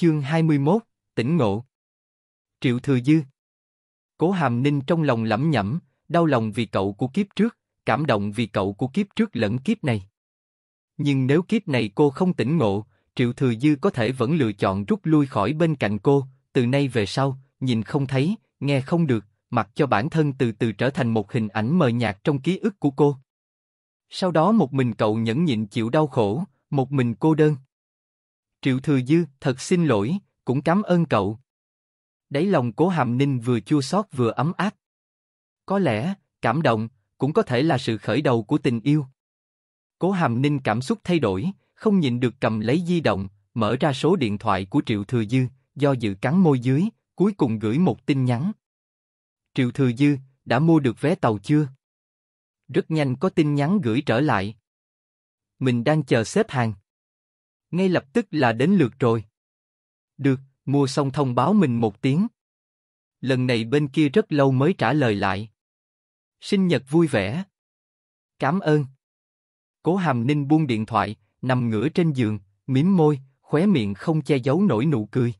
Chương 21, tỉnh ngộ. Triệu Thừa Dư. Cố Hàm Ninh trong lòng lẩm nhẩm, đau lòng vì cậu của kiếp trước, cảm động vì cậu của kiếp trước lẫn kiếp này. Nhưng nếu kiếp này cô không tỉnh ngộ, Triệu Thừa Dư có thể vẫn lựa chọn rút lui khỏi bên cạnh cô, từ nay về sau, nhìn không thấy, nghe không được, mặc cho bản thân từ từ trở thành một hình ảnh mờ nhạt trong ký ức của cô. Sau đó một mình cậu nhẫn nhịn chịu đau khổ, một mình cô đơn. Triệu Thừa Dư, thật xin lỗi, cũng cảm ơn cậu. đấy lòng cố hàm ninh vừa chua xót vừa ấm áp. Có lẽ, cảm động, cũng có thể là sự khởi đầu của tình yêu. Cố hàm ninh cảm xúc thay đổi, không nhịn được cầm lấy di động, mở ra số điện thoại của Triệu Thừa Dư, do dự cắn môi dưới, cuối cùng gửi một tin nhắn. Triệu Thừa Dư, đã mua được vé tàu chưa? Rất nhanh có tin nhắn gửi trở lại. Mình đang chờ xếp hàng ngay lập tức là đến lượt rồi. Được, mua xong thông báo mình một tiếng. Lần này bên kia rất lâu mới trả lời lại. Sinh nhật vui vẻ. Cảm ơn. Cố Hàm Ninh buông điện thoại, nằm ngửa trên giường, mím môi, khóe miệng không che giấu nổi nụ cười.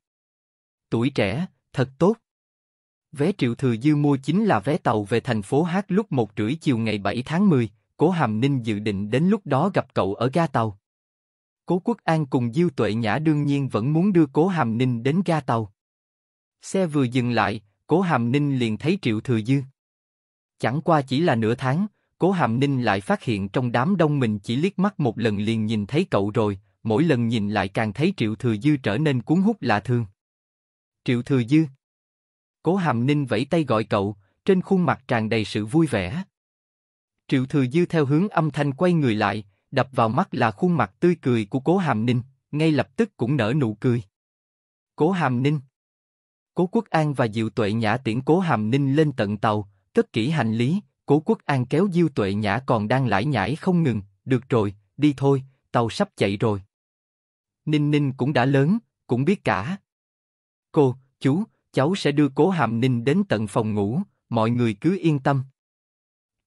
Tuổi trẻ, thật tốt. Vé Triệu Thừa Dư mua chính là vé tàu về thành phố Hát lúc một rưỡi chiều ngày 7 tháng 10, Cố Hàm Ninh dự định đến lúc đó gặp cậu ở ga tàu. Cố Quốc An cùng Diêu Tuệ Nhã đương nhiên vẫn muốn đưa Cố Hàm Ninh đến ga tàu. Xe vừa dừng lại, Cố Hàm Ninh liền thấy Triệu Thừa Dư. Chẳng qua chỉ là nửa tháng, Cố Hàm Ninh lại phát hiện trong đám đông mình chỉ liếc mắt một lần liền nhìn thấy cậu rồi, mỗi lần nhìn lại càng thấy Triệu Thừa Dư trở nên cuốn hút lạ thường. Triệu Thừa Dư Cố Hàm Ninh vẫy tay gọi cậu, trên khuôn mặt tràn đầy sự vui vẻ. Triệu Thừa Dư theo hướng âm thanh quay người lại, đập vào mắt là khuôn mặt tươi cười của Cố Hàm Ninh, ngay lập tức cũng nở nụ cười. Cố Hàm Ninh Cố Quốc An và Diệu Tuệ Nhã tiễn Cố Hàm Ninh lên tận tàu, cất kỹ hành lý, Cố Quốc An kéo diệu Tuệ Nhã còn đang lải nhải không ngừng, được rồi, đi thôi, tàu sắp chạy rồi. Ninh Ninh cũng đã lớn, cũng biết cả. Cô, chú, cháu sẽ đưa Cố Hàm Ninh đến tận phòng ngủ, mọi người cứ yên tâm.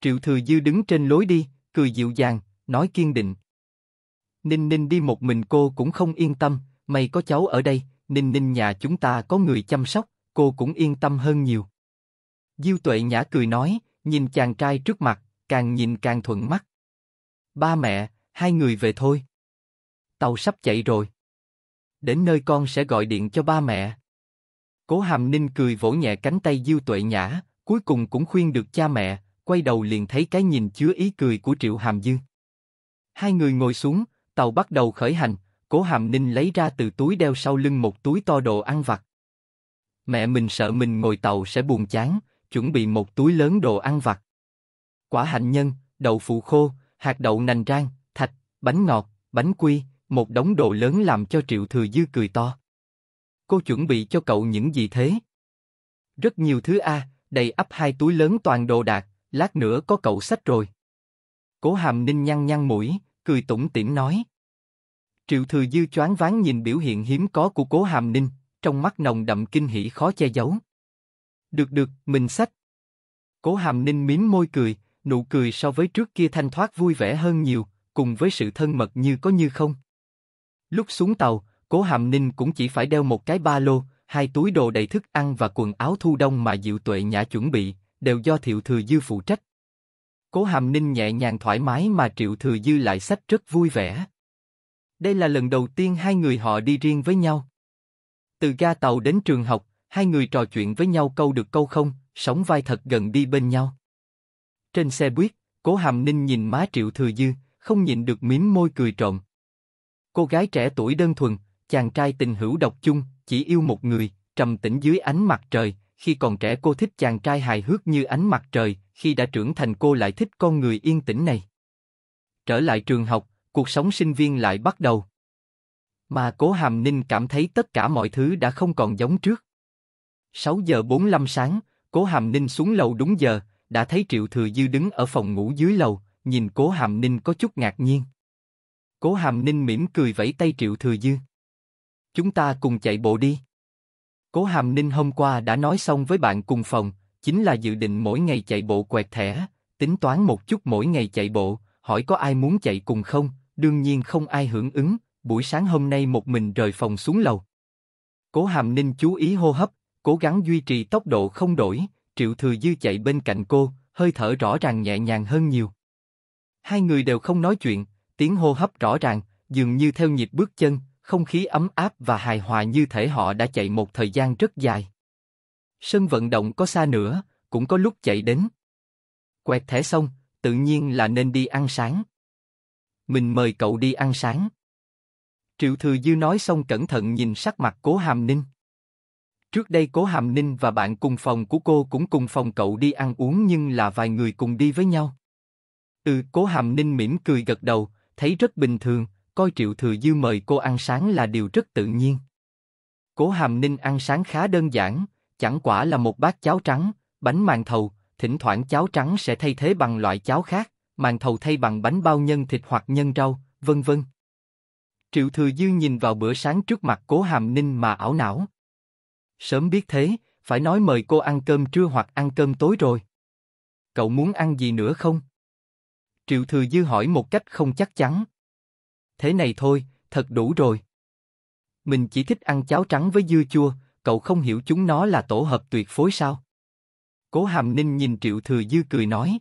Triệu Thừa Dư đứng trên lối đi, cười dịu dàng, nói kiên định. Ninh Ninh đi một mình cô cũng không yên tâm, mày có cháu ở đây, Ninh Ninh nhà chúng ta có người chăm sóc, cô cũng yên tâm hơn nhiều. Diêu Tuệ Nhã cười nói, nhìn chàng trai trước mặt, càng nhìn càng thuận mắt. Ba mẹ, hai người về thôi. Tàu sắp chạy rồi. Đến nơi con sẽ gọi điện cho ba mẹ. Cố Hàm Ninh cười vỗ nhẹ cánh tay Diêu Tuệ Nhã, cuối cùng cũng khuyên được cha mẹ, quay đầu liền thấy cái nhìn chứa ý cười của Triệu Hàm Dương. Hai người ngồi xuống, tàu bắt đầu khởi hành, cố hàm ninh lấy ra từ túi đeo sau lưng một túi to đồ ăn vặt. Mẹ mình sợ mình ngồi tàu sẽ buồn chán, chuẩn bị một túi lớn đồ ăn vặt. Quả hạnh nhân, đậu phụ khô, hạt đậu nành rang, thạch, bánh ngọt, bánh quy, một đống đồ lớn làm cho Triệu Thừa Dư cười to. Cô chuẩn bị cho cậu những gì thế? Rất nhiều thứ a, đầy ắp hai túi lớn toàn đồ đạc, lát nữa có cậu sách rồi. Cố Hàm Ninh nhăn nhăn mũi, cười tủm tỉm nói. Triệu Thừa Dư choáng váng nhìn biểu hiện hiếm có của Cố Hàm Ninh, trong mắt nồng đậm kinh hỉ khó che giấu. Được được, mình sách. Cố Hàm Ninh mím môi cười, nụ cười so với trước kia thanh thoát vui vẻ hơn nhiều, cùng với sự thân mật như có như không. Lúc xuống tàu, Cố Hàm Ninh cũng chỉ phải đeo một cái ba lô, hai túi đồ đầy thức ăn và quần áo thu đông mà Diệu Tuệ Nhã chuẩn bị, đều do Thiệu Thừa Dư phụ trách. Cố Hàm Ninh nhẹ nhàng thoải mái mà Triệu Thừa Dư lại sách rất vui vẻ. Đây là lần đầu tiên hai người họ đi riêng với nhau. Từ ga tàu đến trường học, hai người trò chuyện với nhau câu được câu không, sống vai thật gần đi bên nhau. Trên xe buýt, Cố Hàm Ninh nhìn má Triệu Thừa Dư, không nhịn được mím môi cười trộm. Cô gái trẻ tuổi đơn thuần, chàng trai tình hữu độc chung, chỉ yêu một người, trầm tĩnh dưới ánh mặt trời, khi còn trẻ cô thích chàng trai hài hước như ánh mặt trời, khi đã trưởng thành cô lại thích con người yên tĩnh này. Trở lại trường học, cuộc sống sinh viên lại bắt đầu. Mà Cố Hàm Ninh cảm thấy tất cả mọi thứ đã không còn giống trước. 6 giờ 45 sáng, Cố Hàm Ninh xuống lầu đúng giờ, đã thấy Triệu Thừa Dư đứng ở phòng ngủ dưới lầu, nhìn Cố Hàm Ninh có chút ngạc nhiên. Cố Hàm Ninh mỉm cười vẫy tay Triệu Thừa Dư. Chúng ta cùng chạy bộ đi. Cố Hàm Ninh hôm qua đã nói xong với bạn cùng phòng, chính là dự định mỗi ngày chạy bộ quẹt thẻ, tính toán một chút mỗi ngày chạy bộ, hỏi có ai muốn chạy cùng không, đương nhiên không ai hưởng ứng, buổi sáng hôm nay một mình rời phòng xuống lầu. Cố Hàm Ninh chú ý hô hấp, cố gắng duy trì tốc độ không đổi, Triệu Thừa Dư chạy bên cạnh cô, hơi thở rõ ràng nhẹ nhàng hơn nhiều. Hai người đều không nói chuyện, tiếng hô hấp rõ ràng, dường như theo nhịp bước chân, không khí ấm áp và hài hòa như thể họ đã chạy một thời gian rất dài. Sân vận động có xa nữa, cũng có lúc chạy đến. Quẹt thẻ xong, tự nhiên là nên đi ăn sáng. Mình mời cậu đi ăn sáng. Triệu Thừa Dư nói xong cẩn thận nhìn sắc mặt Cố Hàm Ninh. Trước đây Cố Hàm Ninh và bạn cùng phòng của cô cũng cùng phòng cậu đi ăn uống nhưng là vài người cùng đi với nhau. Ừ, Cố Hàm Ninh mỉm cười gật đầu, thấy rất bình thường, coi Triệu Thừa Dư mời cô ăn sáng là điều rất tự nhiên. Cố Hàm Ninh ăn sáng khá đơn giản, chẳng quả là một bát cháo trắng, bánh màng thầu, thỉnh thoảng cháo trắng sẽ thay thế bằng loại cháo khác, màng thầu thay bằng bánh bao nhân thịt hoặc nhân rau, vân vân. Triệu Thừa Dư nhìn vào bữa sáng trước mặt Cố Hàm Ninh mà ảo não. Sớm biết thế, phải nói mời cô ăn cơm trưa hoặc ăn cơm tối rồi. Cậu muốn ăn gì nữa không? Triệu Thừa Dư hỏi một cách không chắc chắn. Thế này thôi, thật đủ rồi. Mình chỉ thích ăn cháo trắng với dưa chua, cậu không hiểu chúng nó là tổ hợp tuyệt phối sao? Cố Hàm Ninh nhìn Triệu Thừa Dư cười nói.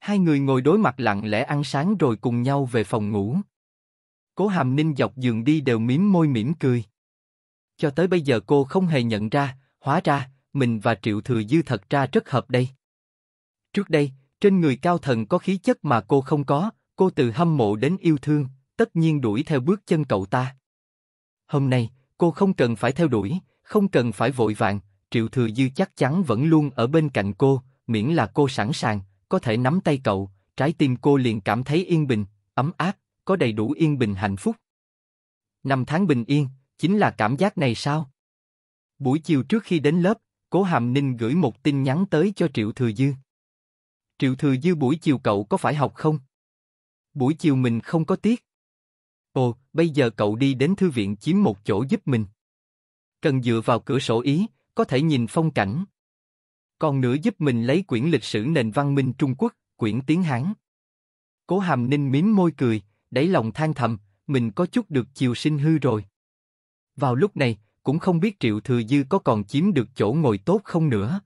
Hai người ngồi đối mặt lặng lẽ ăn sáng rồi cùng nhau về phòng ngủ. Cố Hàm Ninh dọc giường đi đều mím môi mỉm cười. Cho tới bây giờ cô không hề nhận ra, hóa ra, mình và Triệu Thừa Dư thật ra rất hợp đây. Trước đây, trên người cao thần có khí chất mà cô không có, cô từ hâm mộ đến yêu thương, tất nhiên đuổi theo bước chân cậu ta. Hôm nay, cô không cần phải theo đuổi, không cần phải vội vàng, Triệu Thừa Dư chắc chắn vẫn luôn ở bên cạnh cô, miễn là cô sẵn sàng, có thể nắm tay cậu, trái tim cô liền cảm thấy yên bình, ấm áp, có đầy đủ yên bình hạnh phúc. Năm tháng bình yên, chính là cảm giác này sao? Buổi chiều trước khi đến lớp, Cố Hàm Ninh gửi một tin nhắn tới cho Triệu Thừa Dư. Triệu Thừa Dư buổi chiều cậu có phải học không? Buổi chiều mình không có tiết. Ồ, bây giờ cậu đi đến thư viện chiếm một chỗ giúp mình cần dựa vào cửa sổ Ý, có thể nhìn phong cảnh. Còn nữa giúp mình lấy quyển lịch sử nền văn minh Trung Quốc, quyển tiếng Hán. Cố Hàm Ninh mím môi cười, đẩy lòng than thầm, mình có chút được chiều sinh hư rồi. Vào lúc này, cũng không biết Triệu Thừa Dư có còn chiếm được chỗ ngồi tốt không nữa.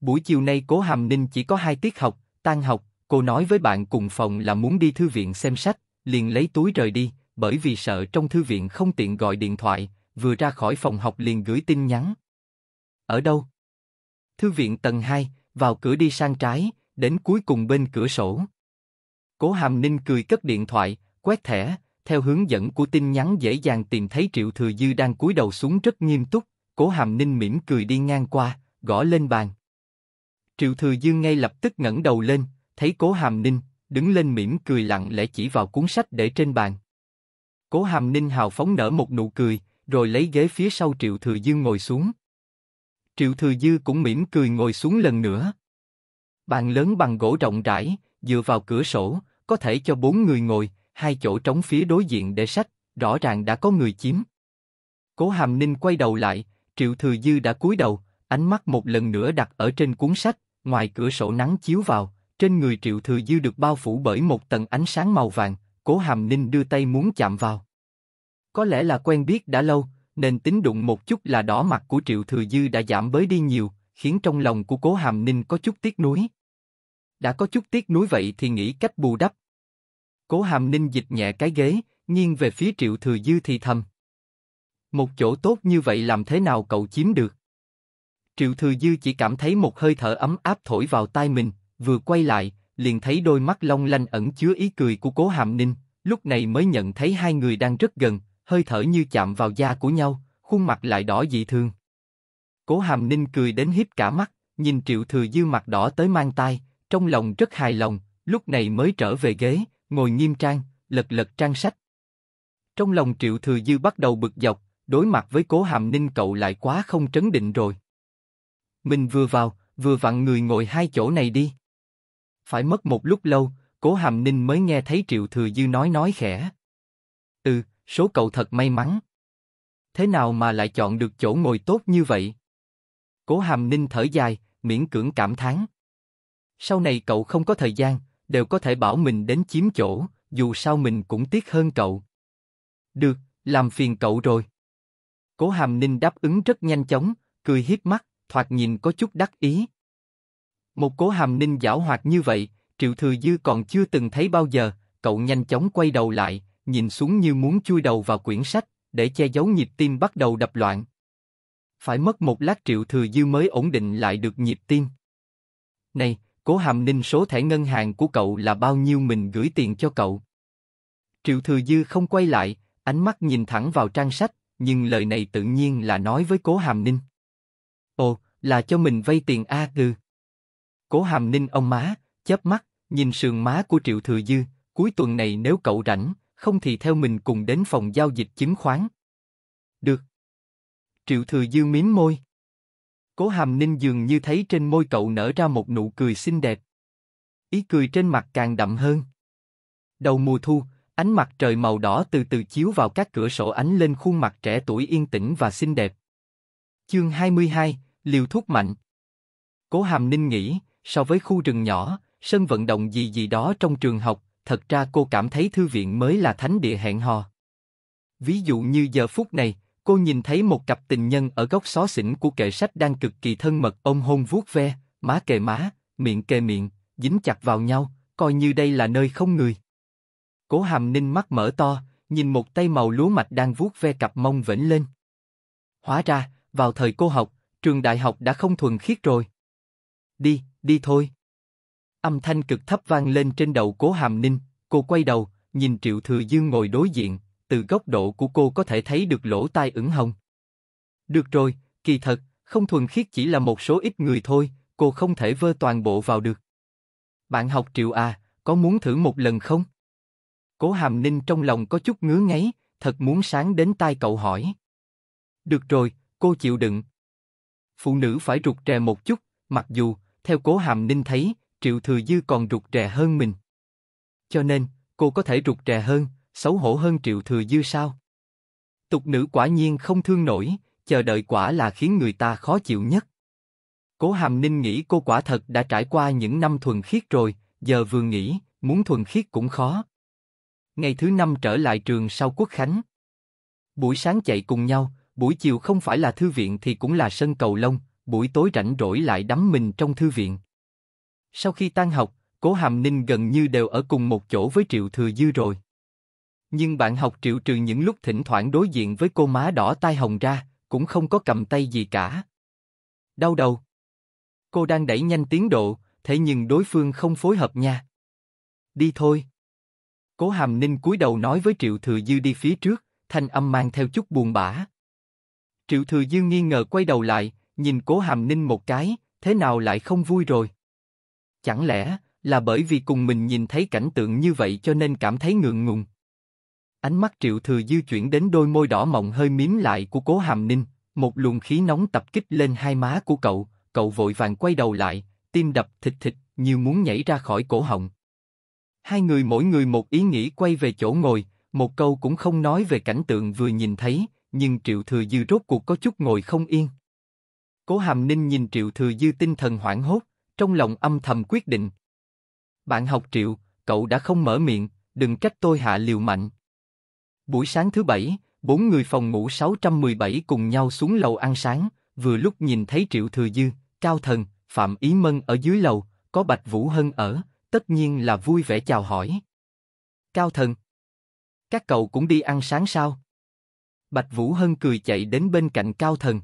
Buổi chiều nay Cố Hàm Ninh chỉ có hai tiết học, tan học, cô nói với bạn cùng phòng là muốn đi thư viện xem sách, liền lấy túi rời đi, bởi vì sợ trong thư viện không tiện gọi điện thoại, vừa ra khỏi phòng học liền gửi tin nhắn. Ở đâu? Thư viện tầng 2, vào cửa đi sang trái, đến cuối cùng bên cửa sổ. Cố Hàm Ninh cười cất điện thoại, quét thẻ, theo hướng dẫn của tin nhắn dễ dàng tìm thấy Triệu Thừa Dư đang cúi đầu xuống rất nghiêm túc, Cố Hàm Ninh mỉm cười đi ngang qua, gõ lên bàn. Triệu Thừa Dư ngay lập tức ngẩng đầu lên, thấy Cố Hàm Ninh, đứng lên mỉm cười lặng lẽ chỉ vào cuốn sách để trên bàn. Cố Hàm Ninh hào phóng nở một nụ cười, rồi lấy ghế phía sau Triệu Thừa dư ngồi xuống. Triệu Thừa Dư cũng mỉm cười ngồi xuống lần nữa. Bàn lớn bằng gỗ rộng rãi, dựa vào cửa sổ, có thể cho bốn người ngồi, hai chỗ trống phía đối diện để sách, rõ ràng đã có người chiếm. Cố Hàm Ninh quay đầu lại, Triệu Thừa Dư đã cúi đầu, ánh mắt một lần nữa đặt ở trên cuốn sách, ngoài cửa sổ nắng chiếu vào, trên người Triệu Thừa Dư được bao phủ bởi một tầng ánh sáng màu vàng, Cố Hàm Ninh đưa tay muốn chạm vào. Có lẽ là quen biết đã lâu, nên tính đụng một chút là đỏ mặt của Triệu Thừa Dư đã giảm bớt đi nhiều, khiến trong lòng của Cố Hàm Ninh có chút tiếc nuối. Đã có chút tiếc nuối vậy thì nghĩ cách bù đắp. Cố Hàm Ninh dịch nhẹ cái ghế, nghiêng về phía Triệu Thừa Dư thì thầm. Một chỗ tốt như vậy làm thế nào cậu chiếm được? Triệu Thừa Dư chỉ cảm thấy một hơi thở ấm áp thổi vào tai mình, vừa quay lại, liền thấy đôi mắt long lanh ẩn chứa ý cười của Cố Hàm Ninh, lúc này mới nhận thấy hai người đang rất gần, hơi thở như chạm vào da của nhau, khuôn mặt lại đỏ dị thường. Cố Hàm Ninh cười đến híp cả mắt, nhìn Triệu Thừa Dư mặt đỏ tới mang tai, trong lòng rất hài lòng, lúc này mới trở về ghế, ngồi nghiêm trang, lật lật trang sách. Trong lòng Triệu Thừa Dư bắt đầu bực dọc, đối mặt với Cố Hàm Ninh cậu lại quá không trấn định rồi. Mình vừa vào, vừa vặn người ngồi hai chỗ này đi. Phải mất một lúc lâu, Cố Hàm Ninh mới nghe thấy Triệu Thừa Dư nói nói khẽ. Ừ, số cậu thật may mắn. Thế nào mà lại chọn được chỗ ngồi tốt như vậy? Cố Hàm Ninh thở dài, miễn cưỡng cảm thán. Sau này cậu không có thời gian, đều có thể bảo mình đến chiếm chỗ, dù sao mình cũng tiếc hơn cậu. Được, làm phiền cậu rồi. Cố Hàm Ninh đáp ứng rất nhanh chóng, cười hiếp mắt, thoạt nhìn có chút đắc ý. Một cố Hàm Ninh giảo hoạt như vậy, Triệu Thừa Dư còn chưa từng thấy bao giờ, cậu nhanh chóng quay đầu lại, nhìn xuống như muốn chui đầu vào quyển sách, để che giấu nhịp tim bắt đầu đập loạn. Phải mất một lát triệu thừa dư mới ổn định lại được nhịp tim. Này, cố hàm ninh số thẻ ngân hàng của cậu là bao nhiêu mình gửi tiền cho cậu? Triệu thừa dư không quay lại, ánh mắt nhìn thẳng vào trang sách, nhưng lời này tự nhiên là nói với cố hàm ninh. Ồ, là cho mình vay tiền a ư. Cố hàm ninh ông má, chớp mắt, nhìn sườn má của triệu thừa dư, cuối tuần này nếu cậu rảnh, không thì theo mình cùng đến phòng giao dịch chứng khoán. Được. Triệu Thừa Dương mím môi. Cố Hàm Ninh dường như thấy trên môi cậu nở ra một nụ cười xinh đẹp. Ý cười trên mặt càng đậm hơn. Đầu mùa thu, ánh mặt trời màu đỏ từ từ chiếu vào các cửa sổ ánh lên khuôn mặt trẻ tuổi yên tĩnh và xinh đẹp. Chương 22, liều thuốc mạnh. Cố Hàm Ninh nghĩ, so với khu rừng nhỏ, sân vận động gì gì đó trong trường học, thật ra cô cảm thấy thư viện mới là thánh địa hẹn hò. Ví dụ như giờ phút này, cô nhìn thấy một cặp tình nhân ở góc xó xỉnh của kệ sách đang cực kỳ thân mật ôm hôn vuốt ve, má kề má, miệng kề miệng, dính chặt vào nhau, coi như đây là nơi không người. Cố Hàm Ninh mắt mở to, nhìn một tay màu lúa mạch đang vuốt ve cặp mông vểnh lên. Hóa ra, vào thời cô học, trường đại học đã không thuần khiết rồi. Đi, đi thôi. Âm thanh cực thấp vang lên trên đầu cố hàm ninh, cô quay đầu, nhìn Triệu Thừa Dương ngồi đối diện, từ góc độ của cô có thể thấy được lỗ tai ửng hồng. Được rồi, kỳ thật, không thuần khiết chỉ là một số ít người thôi, cô không thể vơ toàn bộ vào được. Bạn học Triệu à, có muốn thử một lần không? Cố Hàm Ninh trong lòng có chút ngứa ngáy, thật muốn sáng đến tai cậu hỏi. Được rồi, cô chịu đựng. Phụ nữ phải rụt rè một chút, mặc dù, theo Cố Hàm Ninh thấy, Triệu Thừa Dư còn rụt rè hơn mình. Cho nên, cô có thể rụt rè hơn, xấu hổ hơn Triệu Thừa Dư sao? Tục nữ quả nhiên không thương nổi, chờ đợi quả là khiến người ta khó chịu nhất. Cố Hàm Ninh nghĩ cô quả thật đã trải qua những năm thuần khiết rồi, giờ vừa nghĩ, muốn thuần khiết cũng khó. Ngày thứ năm trở lại trường sau Quốc Khánh. Buổi sáng chạy cùng nhau, buổi chiều không phải là thư viện thì cũng là sân cầu lông, buổi tối rảnh rỗi lại đắm mình trong thư viện. Sau khi tan học, Cố Hàm Ninh gần như đều ở cùng một chỗ với Triệu Thừa Dư rồi. Nhưng bạn học Triệu trừ những lúc thỉnh thoảng đối diện với cô má đỏ tai hồng ra, cũng không có cầm tay gì cả. Đau đầu. Cô đang đẩy nhanh tiến độ, thế nhưng đối phương không phối hợp nha. Đi thôi. Cố Hàm Ninh cúi đầu nói với Triệu Thừa Dư đi phía trước, thanh âm mang theo chút buồn bã. Triệu Thừa Dư nghi ngờ quay đầu lại, nhìn Cố Hàm Ninh một cái, thế nào lại không vui rồi? Chẳng lẽ là bởi vì cùng mình nhìn thấy cảnh tượng như vậy cho nên cảm thấy ngượng ngùng? Ánh mắt Triệu Thừa Dư chuyển đến đôi môi đỏ mọng hơi miếm lại của Cố Hàm Ninh, một luồng khí nóng tập kích lên hai má của cậu, cậu vội vàng quay đầu lại, tim đập thịch thịch, như muốn nhảy ra khỏi cổ họng. Hai người mỗi người một ý nghĩ quay về chỗ ngồi, một câu cũng không nói về cảnh tượng vừa nhìn thấy, nhưng Triệu Thừa Dư rốt cuộc có chút ngồi không yên. Cố Hàm Ninh nhìn Triệu Thừa Dư tinh thần hoảng hốt, trong lòng âm thầm quyết định. Bạn học Triệu, cậu đã không mở miệng, đừng trách tôi hạ liều mạnh. Buổi sáng thứ bảy, bốn người phòng ngủ 617 cùng nhau xuống lầu ăn sáng, vừa lúc nhìn thấy Triệu Thừa Dư, Cao Thần, Phạm Ý Mân ở dưới lầu, có Bạch Vũ Hân ở, tất nhiên là vui vẻ chào hỏi. Cao Thần, các cậu cũng đi ăn sáng sao? Bạch Vũ Hân cười chạy đến bên cạnh Cao Thần.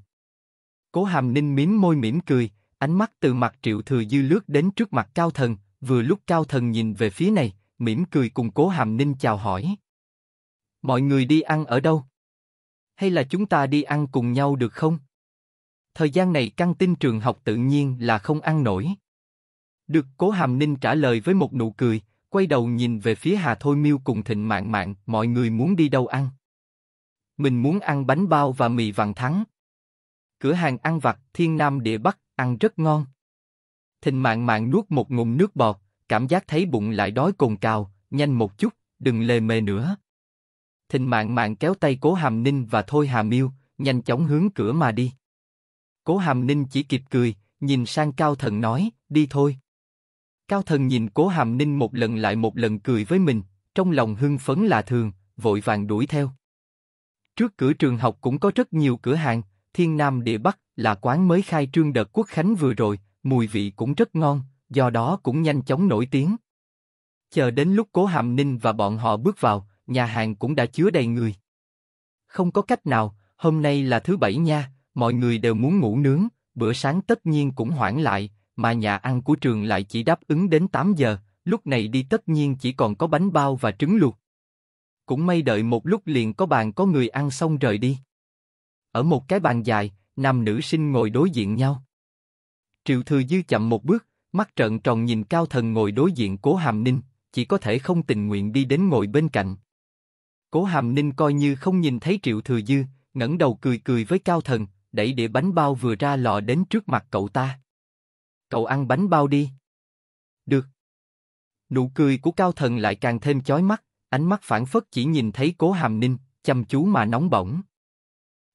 Cố Hàm Ninh mím môi mỉm cười, Ánh mắt từ mặt Triệu Thừa Dư lướt đến trước mặt Cao Thần, vừa lúc Cao Thần nhìn về phía này, mỉm cười cùng Cố Hàm Ninh chào hỏi. Mọi người đi ăn ở đâu? Hay là chúng ta đi ăn cùng nhau được không? Thời gian này căng tin trường học tự nhiên là không ăn nổi. Được Cố Hàm Ninh trả lời với một nụ cười, quay đầu nhìn về phía Hà Thôi Miêu cùng Thịnh mạng mạng. mọi người muốn đi đâu ăn? Mình muốn ăn bánh bao và mì vàng thắng. Cửa hàng ăn vặt Thiên Nam Địa Bắc ăn rất ngon. Thịnh mạng mạng nuốt một ngụm nước bọt, cảm giác thấy bụng lại đói cồn cào, nhanh một chút, đừng lề mề nữa. Thịnh mạng mạng kéo tay cố hàm ninh và thôi hà miêu, nhanh chóng hướng cửa mà đi. Cố hàm ninh chỉ kịp cười, nhìn sang cao thần nói, đi thôi. Cao thần nhìn cố hàm ninh một lần lại một lần cười với mình, trong lòng hưng phấn là thường, vội vàng đuổi theo. Trước cửa trường học cũng có rất nhiều cửa hàng, thiên nam địa bắc là quán mới khai trương đợt quốc khánh vừa rồi, mùi vị cũng rất ngon, do đó cũng nhanh chóng nổi tiếng. Chờ đến lúc Cố Hàm Ninh và bọn họ bước vào, nhà hàng cũng đã chứa đầy người. Không có cách nào, hôm nay là thứ bảy nha, mọi người đều muốn ngủ nướng, bữa sáng tất nhiên cũng hoãn lại, mà nhà ăn của trường lại chỉ đáp ứng đến 8 giờ, lúc này đi tất nhiên chỉ còn có bánh bao và trứng luộc. Cũng may đợi một lúc liền có bàn có người ăn xong rời đi. Ở một cái bàn dài, nam nữ sinh ngồi đối diện nhau. Triệu Thừa Dư chậm một bước, mắt trợn tròn nhìn cao thần ngồi đối diện Cố Hàm Ninh, chỉ có thể không tình nguyện đi đến ngồi bên cạnh. Cố Hàm Ninh coi như không nhìn thấy Triệu Thừa Dư, ngẩng đầu cười cười với cao thần, đẩy đĩa bánh bao vừa ra lọ đến trước mặt cậu ta. Cậu ăn bánh bao đi. Được. Nụ cười của cao thần lại càng thêm chói mắt, ánh mắt phản phất chỉ nhìn thấy Cố Hàm Ninh, chăm chú mà nóng bỏng.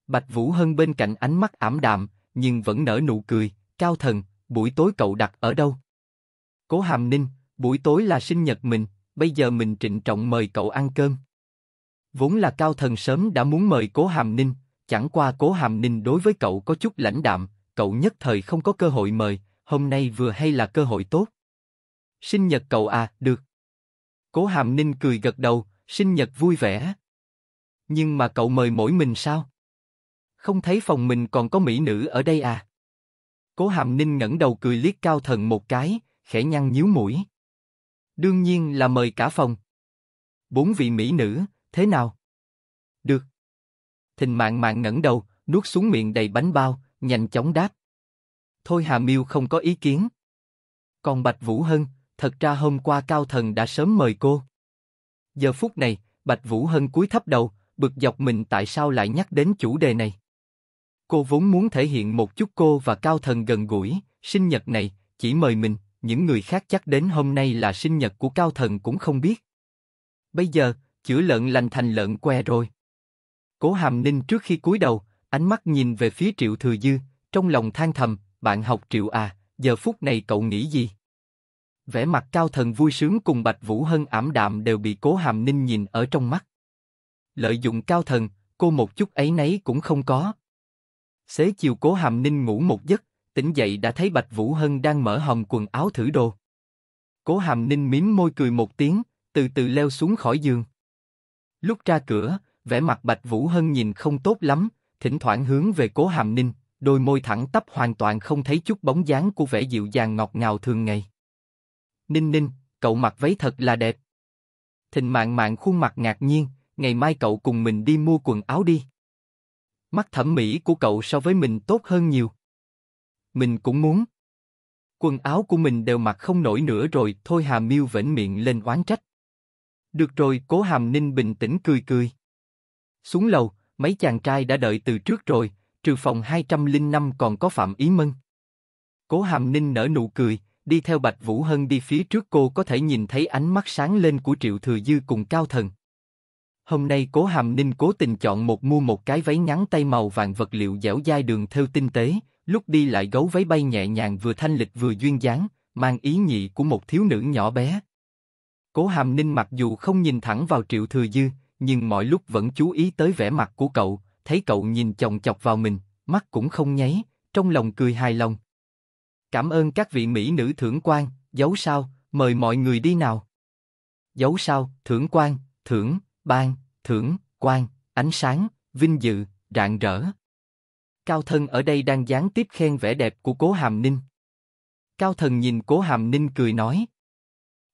Bạch Vũ Hân bên cạnh ánh mắt ảm đạm, nhưng vẫn nở nụ cười, cao thần, buổi tối cậu đặt ở đâu? Cố Hàm Ninh, buổi tối là sinh nhật mình, bây giờ mình trịnh trọng mời cậu ăn cơm. Vốn là cao thần sớm đã muốn mời Cố Hàm Ninh, chẳng qua Cố Hàm Ninh đối với cậu có chút lãnh đạm, cậu nhất thời không có cơ hội mời, hôm nay vừa hay là cơ hội tốt. Sinh nhật cậu à, được. Cố Hàm Ninh cười gật đầu, sinh nhật vui vẻ. Nhưng mà cậu mời mỗi mình sao? Không thấy phòng mình còn có mỹ nữ ở đây à? Cố Hàm Ninh ngẩng đầu cười liếc cao thần một cái, khẽ nhăn nhíu mũi. Đương nhiên là mời cả phòng. Bốn vị mỹ nữ, thế nào? Được. Thình mạng mạng ngẩng đầu, nuốt xuống miệng đầy bánh bao, nhanh chóng đáp. Thôi Hà Miêu không có ý kiến. Còn Bạch Vũ Hân, thật ra hôm qua Cao Thần đã sớm mời cô. Giờ phút này, Bạch Vũ Hân cúi thấp đầu, bực dọc mình tại sao lại nhắc đến chủ đề này. Cô vốn muốn thể hiện một chút cô và cao thần gần gũi, sinh nhật này, chỉ mời mình, những người khác chắc đến hôm nay là sinh nhật của cao thần cũng không biết. Bây giờ, chữa lợn lành thành lợn que rồi. Cố Hàm Ninh trước khi cúi đầu, ánh mắt nhìn về phía Triệu Thừa Dư, trong lòng than thầm, bạn học Triệu à, giờ phút này cậu nghĩ gì? Vẻ mặt cao thần vui sướng cùng Bạch Vũ Hân ảm đạm đều bị Cố Hàm Ninh nhìn ở trong mắt. Lợi dụng cao thần, cô một chút ấy nấy cũng không có, Xế chiều cố hàm ninh ngủ một giấc, tỉnh dậy đã thấy Bạch Vũ Hân đang mở hòm quần áo thử đồ. Cố hàm ninh mím môi cười một tiếng, từ từ leo xuống khỏi giường. Lúc ra cửa, vẻ mặt Bạch Vũ Hân nhìn không tốt lắm, thỉnh thoảng hướng về cố hàm ninh, đôi môi thẳng tắp hoàn toàn không thấy chút bóng dáng của vẻ dịu dàng ngọt ngào thường ngày. Ninh ninh, cậu mặc váy thật là đẹp. Thịnh mạng mạng khuôn mặt ngạc nhiên, ngày mai cậu cùng mình đi mua quần áo đi. Mắt thẩm mỹ của cậu so với mình tốt hơn nhiều. Mình cũng muốn. Quần áo của mình đều mặc không nổi nữa rồi, thôi Hà Miêu vẫn miệng lên oán trách. Được rồi, Cố Hàm Ninh bình tĩnh cười cười. Xuống lầu, mấy chàng trai đã đợi từ trước rồi, trừ phòng 205 còn có Phạm Ý Mân. Cố Hàm Ninh nở nụ cười, đi theo Bạch Vũ Hân đi phía trước cô có thể nhìn thấy ánh mắt sáng lên của Triệu Thừa Dư cùng Cao Thần. Hôm nay Cố Hàm Ninh cố tình chọn một mua một cái váy ngắn tay màu vàng vật liệu dẻo dai đường thêu tinh tế, lúc đi lại gấu váy bay nhẹ nhàng vừa thanh lịch vừa duyên dáng, mang ý nhị của một thiếu nữ nhỏ bé. Cố Hàm Ninh mặc dù không nhìn thẳng vào Triệu Thừa Dư, nhưng mọi lúc vẫn chú ý tới vẻ mặt của cậu, thấy cậu nhìn chòng chọc vào mình, mắt cũng không nháy, trong lòng cười hài lòng. Cảm ơn các vị mỹ nữ thưởng quan, giấu sao, mời mọi người đi nào. giấu sao, thưởng quan, thưởng, ban, thưởng, quan, ánh sáng, vinh dự, rạng rỡ. Cao Thân ở đây đang gián tiếp khen vẻ đẹp của Cố Hàm Ninh. Cao Thần nhìn Cố Hàm Ninh cười nói.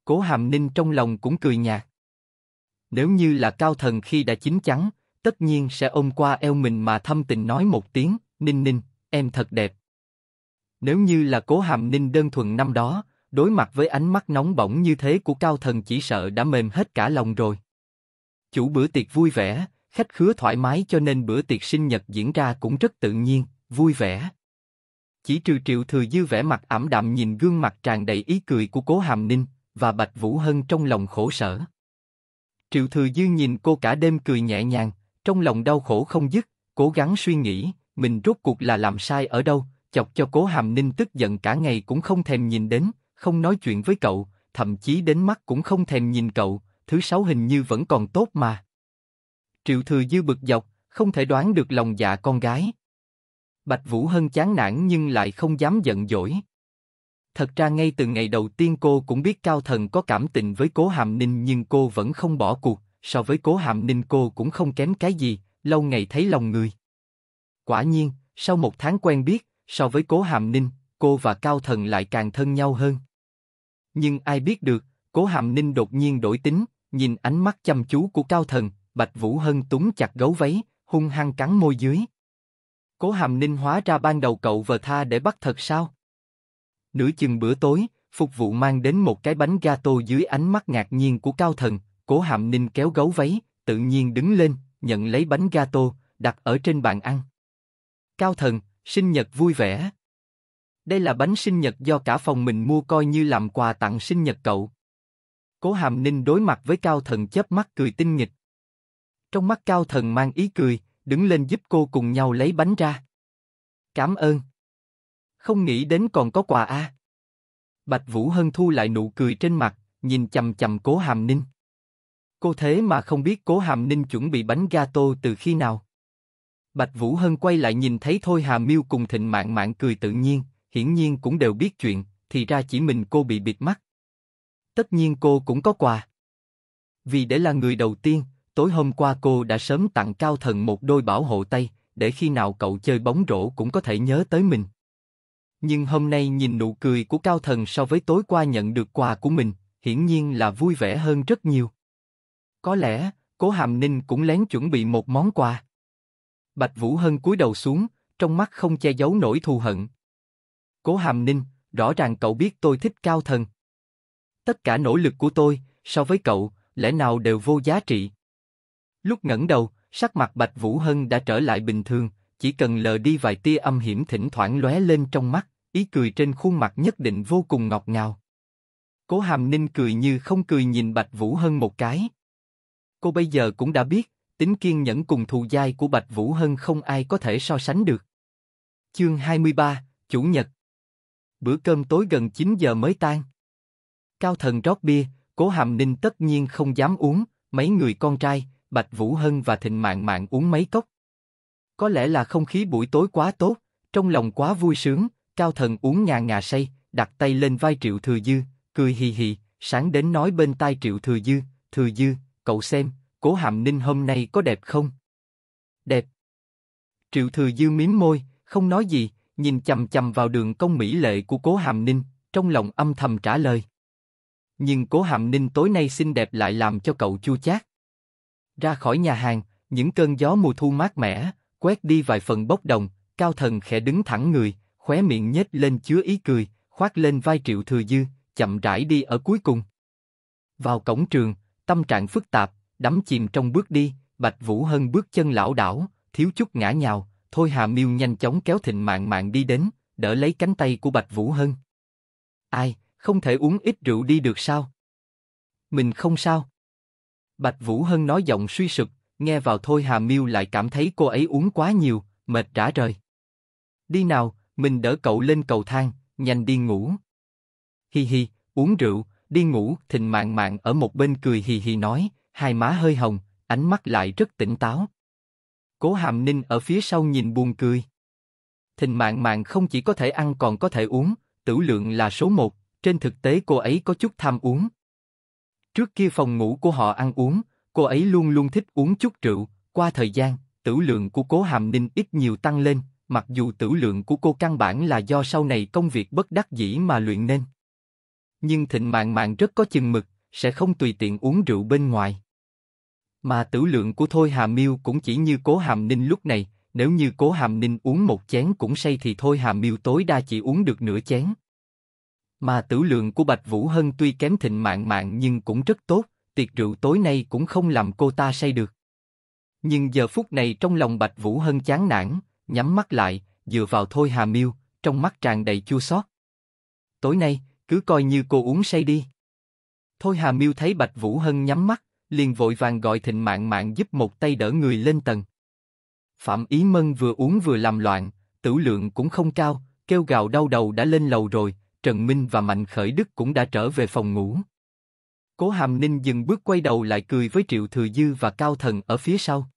Cố Hàm Ninh trong lòng cũng cười nhạt. Nếu như là Cao Thần khi đã chín chắn, tất nhiên sẽ ôm qua eo mình mà thâm tình nói một tiếng, Ninh Ninh, em thật đẹp. Nếu như là Cố Hàm Ninh đơn thuần năm đó, đối mặt với ánh mắt nóng bỏng như thế của Cao Thần chỉ sợ đã mềm hết cả lòng rồi chủ bữa tiệc vui vẻ, khách khứa thoải mái cho nên bữa tiệc sinh nhật diễn ra cũng rất tự nhiên, vui vẻ. Chỉ trừ Triệu Thừa Dư vẻ mặt ảm đạm nhìn gương mặt tràn đầy ý cười của Cố Hàm Ninh và Bạch Vũ Hân trong lòng khổ sở. Triệu Thừa Dư nhìn cô cả đêm cười nhẹ nhàng, trong lòng đau khổ không dứt, cố gắng suy nghĩ, mình rốt cuộc là làm sai ở đâu, chọc cho Cố Hàm Ninh tức giận cả ngày cũng không thèm nhìn đến, không nói chuyện với cậu, thậm chí đến mắt cũng không thèm nhìn cậu, thứ sáu hình như vẫn còn tốt mà. Triệu Thừa Dư bực dọc, không thể đoán được lòng dạ con gái. Bạch Vũ Hân chán nản nhưng lại không dám giận dỗi. Thật ra ngay từ ngày đầu tiên cô cũng biết Cao Thần có cảm tình với Cố Hàm Ninh nhưng cô vẫn không bỏ cuộc, so với Cố Hàm Ninh cô cũng không kém cái gì, lâu ngày thấy lòng người. Quả nhiên, sau một tháng quen biết, so với Cố Hàm Ninh, cô và Cao Thần lại càng thân nhau hơn. Nhưng ai biết được, Cố Hàm Ninh đột nhiên đổi tính, Nhìn ánh mắt chăm chú của cao thần, Bạch Vũ Hân túng chặt gấu váy, hung hăng cắn môi dưới. Cố hàm ninh hóa ra ban đầu cậu vờ tha để bắt thật sao? Nửa chừng bữa tối, phục vụ mang đến một cái bánh gato dưới ánh mắt ngạc nhiên của cao thần, cố hàm ninh kéo gấu váy, tự nhiên đứng lên, nhận lấy bánh gato, đặt ở trên bàn ăn. Cao thần, sinh nhật vui vẻ. Đây là bánh sinh nhật do cả phòng mình mua coi như làm quà tặng sinh nhật cậu. Cố Hàm Ninh đối mặt với Cao Thần chớp mắt cười tinh nghịch. Trong mắt Cao Thần mang ý cười, đứng lên giúp cô cùng nhau lấy bánh ra. Cảm ơn. Không nghĩ đến còn có quà a. Bạch Vũ Hân thu lại nụ cười trên mặt, nhìn chầm chầm Cố Hàm Ninh. Cô thế mà không biết Cố Hàm Ninh chuẩn bị bánh gato từ khi nào. Bạch Vũ Hân quay lại nhìn thấy Thôi Hà Miêu cùng Thịnh Mạn Mạn cười tự nhiên, hiển nhiên cũng đều biết chuyện, thì ra chỉ mình cô bị bịt mắt. Tất nhiên cô cũng có quà. Vì để là người đầu tiên, tối hôm qua cô đã sớm tặng Cao Thần một đôi bảo hộ tay, để khi nào cậu chơi bóng rổ cũng có thể nhớ tới mình. Nhưng hôm nay nhìn nụ cười của Cao Thần so với tối qua nhận được quà của mình, hiển nhiên là vui vẻ hơn rất nhiều. Có lẽ, Cố Hàm Ninh cũng lén chuẩn bị một món quà. Bạch Vũ Hân cúi đầu xuống, trong mắt không che giấu nỗi thù hận. Cố Hàm Ninh, rõ ràng cậu biết tôi thích Cao Thần, Tất cả nỗ lực của tôi, so với cậu, lẽ nào đều vô giá trị. Lúc ngẩng đầu, sắc mặt Bạch Vũ Hân đã trở lại bình thường, chỉ cần lờ đi vài tia âm hiểm thỉnh thoảng lóe lên trong mắt, ý cười trên khuôn mặt nhất định vô cùng ngọt ngào. Cố Hàm Ninh cười như không cười nhìn Bạch Vũ Hân một cái. Cô bây giờ cũng đã biết, tính kiên nhẫn cùng thù dai của Bạch Vũ Hân không ai có thể so sánh được. Chương 23, Chủ nhật Bữa cơm tối gần 9 giờ mới tan. Cao thần rót bia, cố hàm ninh tất nhiên không dám uống, mấy người con trai, Bạch Vũ Hân và Thịnh Mạng Mạng uống mấy cốc. Có lẽ là không khí buổi tối quá tốt, trong lòng quá vui sướng, Cao Thần uống ngà ngà say, đặt tay lên vai Triệu Thừa Dư, cười hì hì, sáng đến nói bên tai Triệu Thừa Dư, Thừa Dư, cậu xem, cố hàm ninh hôm nay có đẹp không? Đẹp. Triệu Thừa Dư mím môi, không nói gì, nhìn chầm chầm vào đường công mỹ lệ của cố hàm ninh, trong lòng âm thầm trả lời. Nhưng cố hàm ninh tối nay xinh đẹp lại làm cho cậu chua chát. Ra khỏi nhà hàng, những cơn gió mùa thu mát mẻ, quét đi vài phần bốc đồng, cao thần khẽ đứng thẳng người, khóe miệng nhếch lên chứa ý cười, khoác lên vai triệu thừa dư, chậm rãi đi ở cuối cùng. Vào cổng trường, tâm trạng phức tạp, đắm chìm trong bước đi, Bạch Vũ Hân bước chân lão đảo, thiếu chút ngã nhào, Thôi Hà Miêu nhanh chóng kéo Thịnh mạng mạng đi đến, đỡ lấy cánh tay của Bạch Vũ Hân. Ai, không thể uống ít rượu đi được sao? Mình không sao. Bạch Vũ Hân nói giọng suy sụp, nghe vào thôi Hà Miêu lại cảm thấy cô ấy uống quá nhiều, mệt rã rời. Đi nào, mình đỡ cậu lên cầu thang, nhanh đi ngủ. Hi hi, uống rượu, đi ngủ, thình mạng mạng ở một bên cười hì hì nói, hai má hơi hồng, ánh mắt lại rất tỉnh táo. Cố Hàm Ninh ở phía sau nhìn buồn cười. Thình mạng mạng không chỉ có thể ăn còn có thể uống, tử lượng là số một, trên thực tế cô ấy có chút tham uống. Trước kia phòng ngủ của họ ăn uống, cô ấy luôn luôn thích uống chút rượu, qua thời gian, tử lượng của cố hàm ninh ít nhiều tăng lên, mặc dù tử lượng của cô căn bản là do sau này công việc bất đắc dĩ mà luyện nên. Nhưng thịnh mạng mạng rất có chừng mực, sẽ không tùy tiện uống rượu bên ngoài. Mà tử lượng của Thôi Hà Miêu cũng chỉ như cố hàm ninh lúc này, nếu như cố hàm ninh uống một chén cũng say thì Thôi Hà Miêu tối đa chỉ uống được nửa chén. Mà tử lượng của Bạch Vũ Hân tuy kém thịnh mạng mạng nhưng cũng rất tốt, tiệc rượu tối nay cũng không làm cô ta say được. Nhưng giờ phút này trong lòng Bạch Vũ Hân chán nản, nhắm mắt lại, dựa vào Thôi Hà Miêu, trong mắt tràn đầy chua xót. Tối nay, cứ coi như cô uống say đi. Thôi Hà Miêu thấy Bạch Vũ Hân nhắm mắt, liền vội vàng gọi Thịnh Mạng Mạng giúp một tay đỡ người lên tầng. Phạm Ý Mân vừa uống vừa làm loạn, tử lượng cũng không cao, kêu gào đau đầu đã lên lầu rồi, Trần Minh và Mạnh Khởi Đức cũng đã trở về phòng ngủ. Cố Hàm Ninh dừng bước quay đầu lại cười với Triệu Thừa Dư và Cao Thần ở phía sau.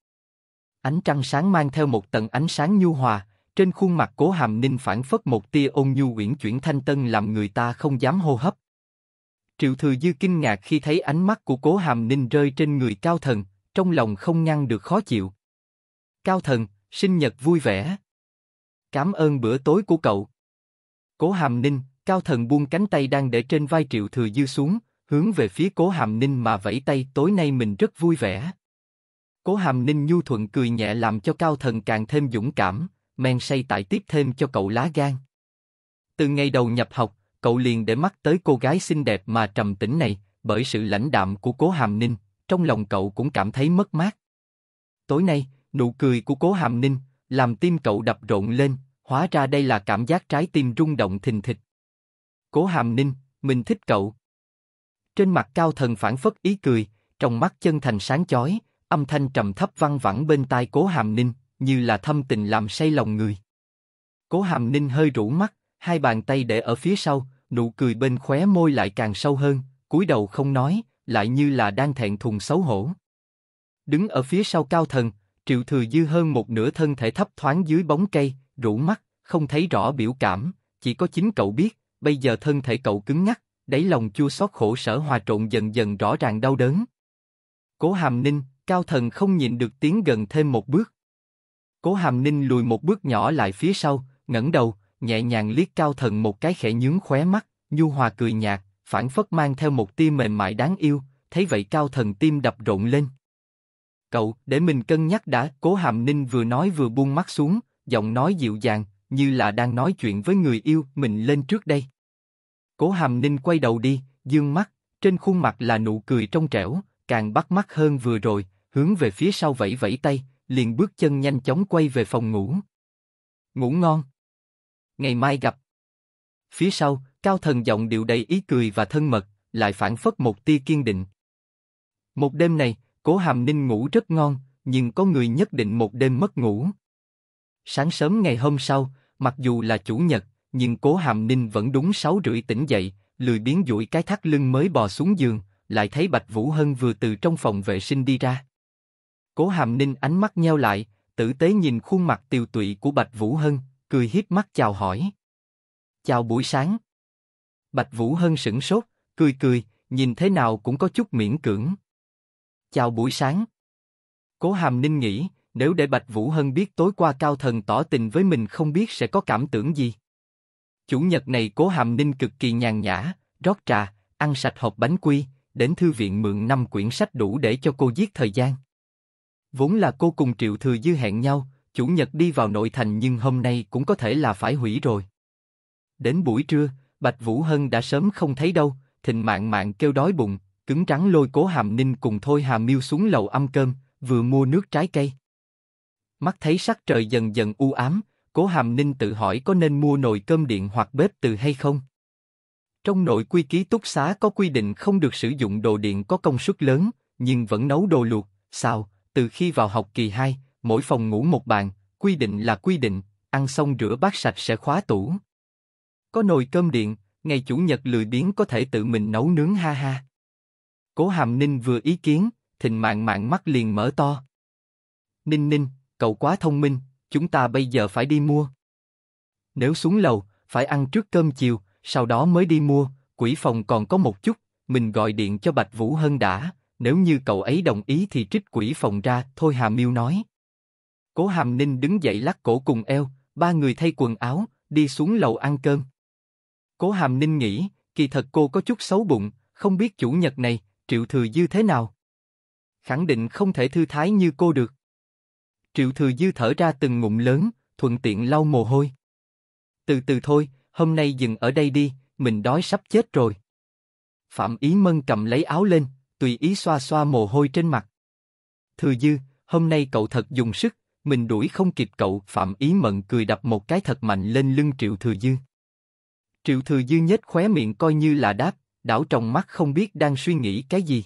Ánh trăng sáng mang theo một tầng ánh sáng nhu hòa, trên khuôn mặt Cố Hàm Ninh phản phất một tia ôn nhu quyển chuyển thanh tân làm người ta không dám hô hấp. Triệu Thừa Dư kinh ngạc khi thấy ánh mắt của Cố Hàm Ninh rơi trên người Cao Thần, trong lòng không ngăn được khó chịu. Cao Thần, sinh nhật vui vẻ. Cảm ơn bữa tối của cậu. Cố Hàm Ninh, Cao thần buông cánh tay đang để trên vai Triệu Thừa Dư xuống, hướng về phía Cố Hàm Ninh mà vẫy tay tối nay mình rất vui vẻ. Cố Hàm Ninh nhu thuận cười nhẹ làm cho Cao thần càng thêm dũng cảm, men say tại tiếp thêm cho cậu lá gan. Từ ngày đầu nhập học, cậu liền để mắt tới cô gái xinh đẹp mà trầm tĩnh này, bởi sự lãnh đạm của Cố Hàm Ninh, trong lòng cậu cũng cảm thấy mất mát. Tối nay, nụ cười của Cố Hàm Ninh làm tim cậu đập rộn lên, hóa ra đây là cảm giác trái tim rung động thình thịch. Cố Hàm Ninh, mình thích cậu. Trên mặt cao thần phản phất ý cười, trong mắt chân thành sáng chói, âm thanh trầm thấp văng vẳng bên tai Cố Hàm Ninh, như là thâm tình làm say lòng người. Cố Hàm Ninh hơi rũ mắt, hai bàn tay để ở phía sau, nụ cười bên khóe môi lại càng sâu hơn, cúi đầu không nói, lại như là đang thẹn thùng xấu hổ. Đứng ở phía sau cao thần, Triệu Thừa Dư hơn một nửa thân thể thấp thoáng dưới bóng cây, rũ mắt, không thấy rõ biểu cảm, chỉ có chính cậu biết, bây giờ thân thể cậu cứng ngắc, đáy lòng chua xót khổ sở hòa trộn dần dần rõ ràng đau đớn. Cố Hàm Ninh, Cao Thần không nhịn được tiến gần thêm một bước. Cố Hàm Ninh lùi một bước nhỏ lại phía sau, ngẩng đầu, nhẹ nhàng liếc Cao Thần một cái khẽ nhướng khóe mắt, nhu hòa cười nhạt, phản phất mang theo một tia mềm mại đáng yêu, thấy vậy Cao Thần tim đập rộn lên. Cậu, để mình cân nhắc đã, Cố Hàm Ninh vừa nói vừa buông mắt xuống, giọng nói dịu dàng, như là đang nói chuyện với người yêu, mình lên trước đây. Cố Hàm Ninh quay đầu đi, dương mắt, trên khuôn mặt là nụ cười trong trẻo, càng bắt mắt hơn vừa rồi, hướng về phía sau vẫy vẫy tay, liền bước chân nhanh chóng quay về phòng ngủ. Ngủ ngon. Ngày mai gặp. Phía sau, cao thần giọng điệu đầy ý cười và thân mật, lại phản phất một tia kiên định. Một đêm này, cố hàm ninh ngủ rất ngon, nhưng có người nhất định một đêm mất ngủ. Sáng sớm ngày hôm sau, Mặc dù là chủ nhật, nhưng cố hàm ninh vẫn đúng sáu rưỡi tỉnh dậy, lười biến duỗi cái thắt lưng mới bò xuống giường, lại thấy Bạch Vũ Hân vừa từ trong phòng vệ sinh đi ra. Cố hàm ninh ánh mắt nheo lại, tử tế nhìn khuôn mặt tiều tụy của Bạch Vũ Hân, cười hiếp mắt chào hỏi. Chào buổi sáng. Bạch Vũ Hân sững sốt, cười cười, nhìn thế nào cũng có chút miễn cưỡng. Chào buổi sáng. Cố Hàm Ninh nghĩ, nếu để Bạch Vũ Hân biết tối qua Cao Thần tỏ tình với mình không biết sẽ có cảm tưởng gì. Chủ nhật này cố hàm ninh cực kỳ nhàn nhã, rót trà, ăn sạch hộp bánh quy, đến thư viện mượn năm quyển sách đủ để cho cô giết thời gian. Vốn là cô cùng Triệu Thừa Dư hẹn nhau, chủ nhật đi vào nội thành nhưng hôm nay cũng có thể là phải hủy rồi. Đến buổi trưa, Bạch Vũ Hân đã sớm không thấy đâu, thình mạng mạng kêu đói bụng, cứng trắng lôi cố hàm ninh cùng thôi hà miêu xuống lầu ăn cơm, vừa mua nước trái cây. Mắt thấy sắc trời dần dần u ám, Cố Hàm Ninh tự hỏi có nên mua nồi cơm điện hoặc bếp từ hay không. Trong nội quy ký túc xá có quy định không được sử dụng đồ điện có công suất lớn, nhưng vẫn nấu đồ luộc, sao? Từ khi vào học kỳ 2, mỗi phòng ngủ một bàn, quy định là quy định, ăn xong rửa bát sạch sẽ khóa tủ. Có nồi cơm điện, ngày chủ nhật lười biếng có thể tự mình nấu nướng ha ha. Cố Hàm Ninh vừa ý kiến, thình mạng mạng mắt liền mở to. Ninh Ninh, cậu quá thông minh, chúng ta bây giờ phải đi mua. Nếu xuống lầu, phải ăn trước cơm chiều, sau đó mới đi mua, quỹ phòng còn có một chút, mình gọi điện cho Bạch Vũ Hân đã, nếu như cậu ấy đồng ý thì trích quỹ phòng ra, thôi Hà Miêu nói. Cố Hàm Ninh đứng dậy lắc cổ cùng eo, ba người thay quần áo, đi xuống lầu ăn cơm. Cố Hàm Ninh nghĩ, kỳ thật cô có chút xấu bụng, không biết chủ nhật này, Triệu Thừa Dư thế nào. Khẳng định không thể thư thái như cô được. Triệu Thừa Dư thở ra từng ngụm lớn, thuận tiện lau mồ hôi. Từ từ thôi, hôm nay dừng ở đây đi, mình đói sắp chết rồi. Phạm Ý Mân cầm lấy áo lên, tùy ý xoa xoa mồ hôi trên mặt. Thừa Dư, hôm nay cậu thật dùng sức, mình đuổi không kịp cậu. Phạm Ý Mận cười đập một cái thật mạnh lên lưng Triệu Thừa Dư. Triệu Thừa Dư nhếch khóe miệng coi như là đáp, đảo trong mắt không biết đang suy nghĩ cái gì.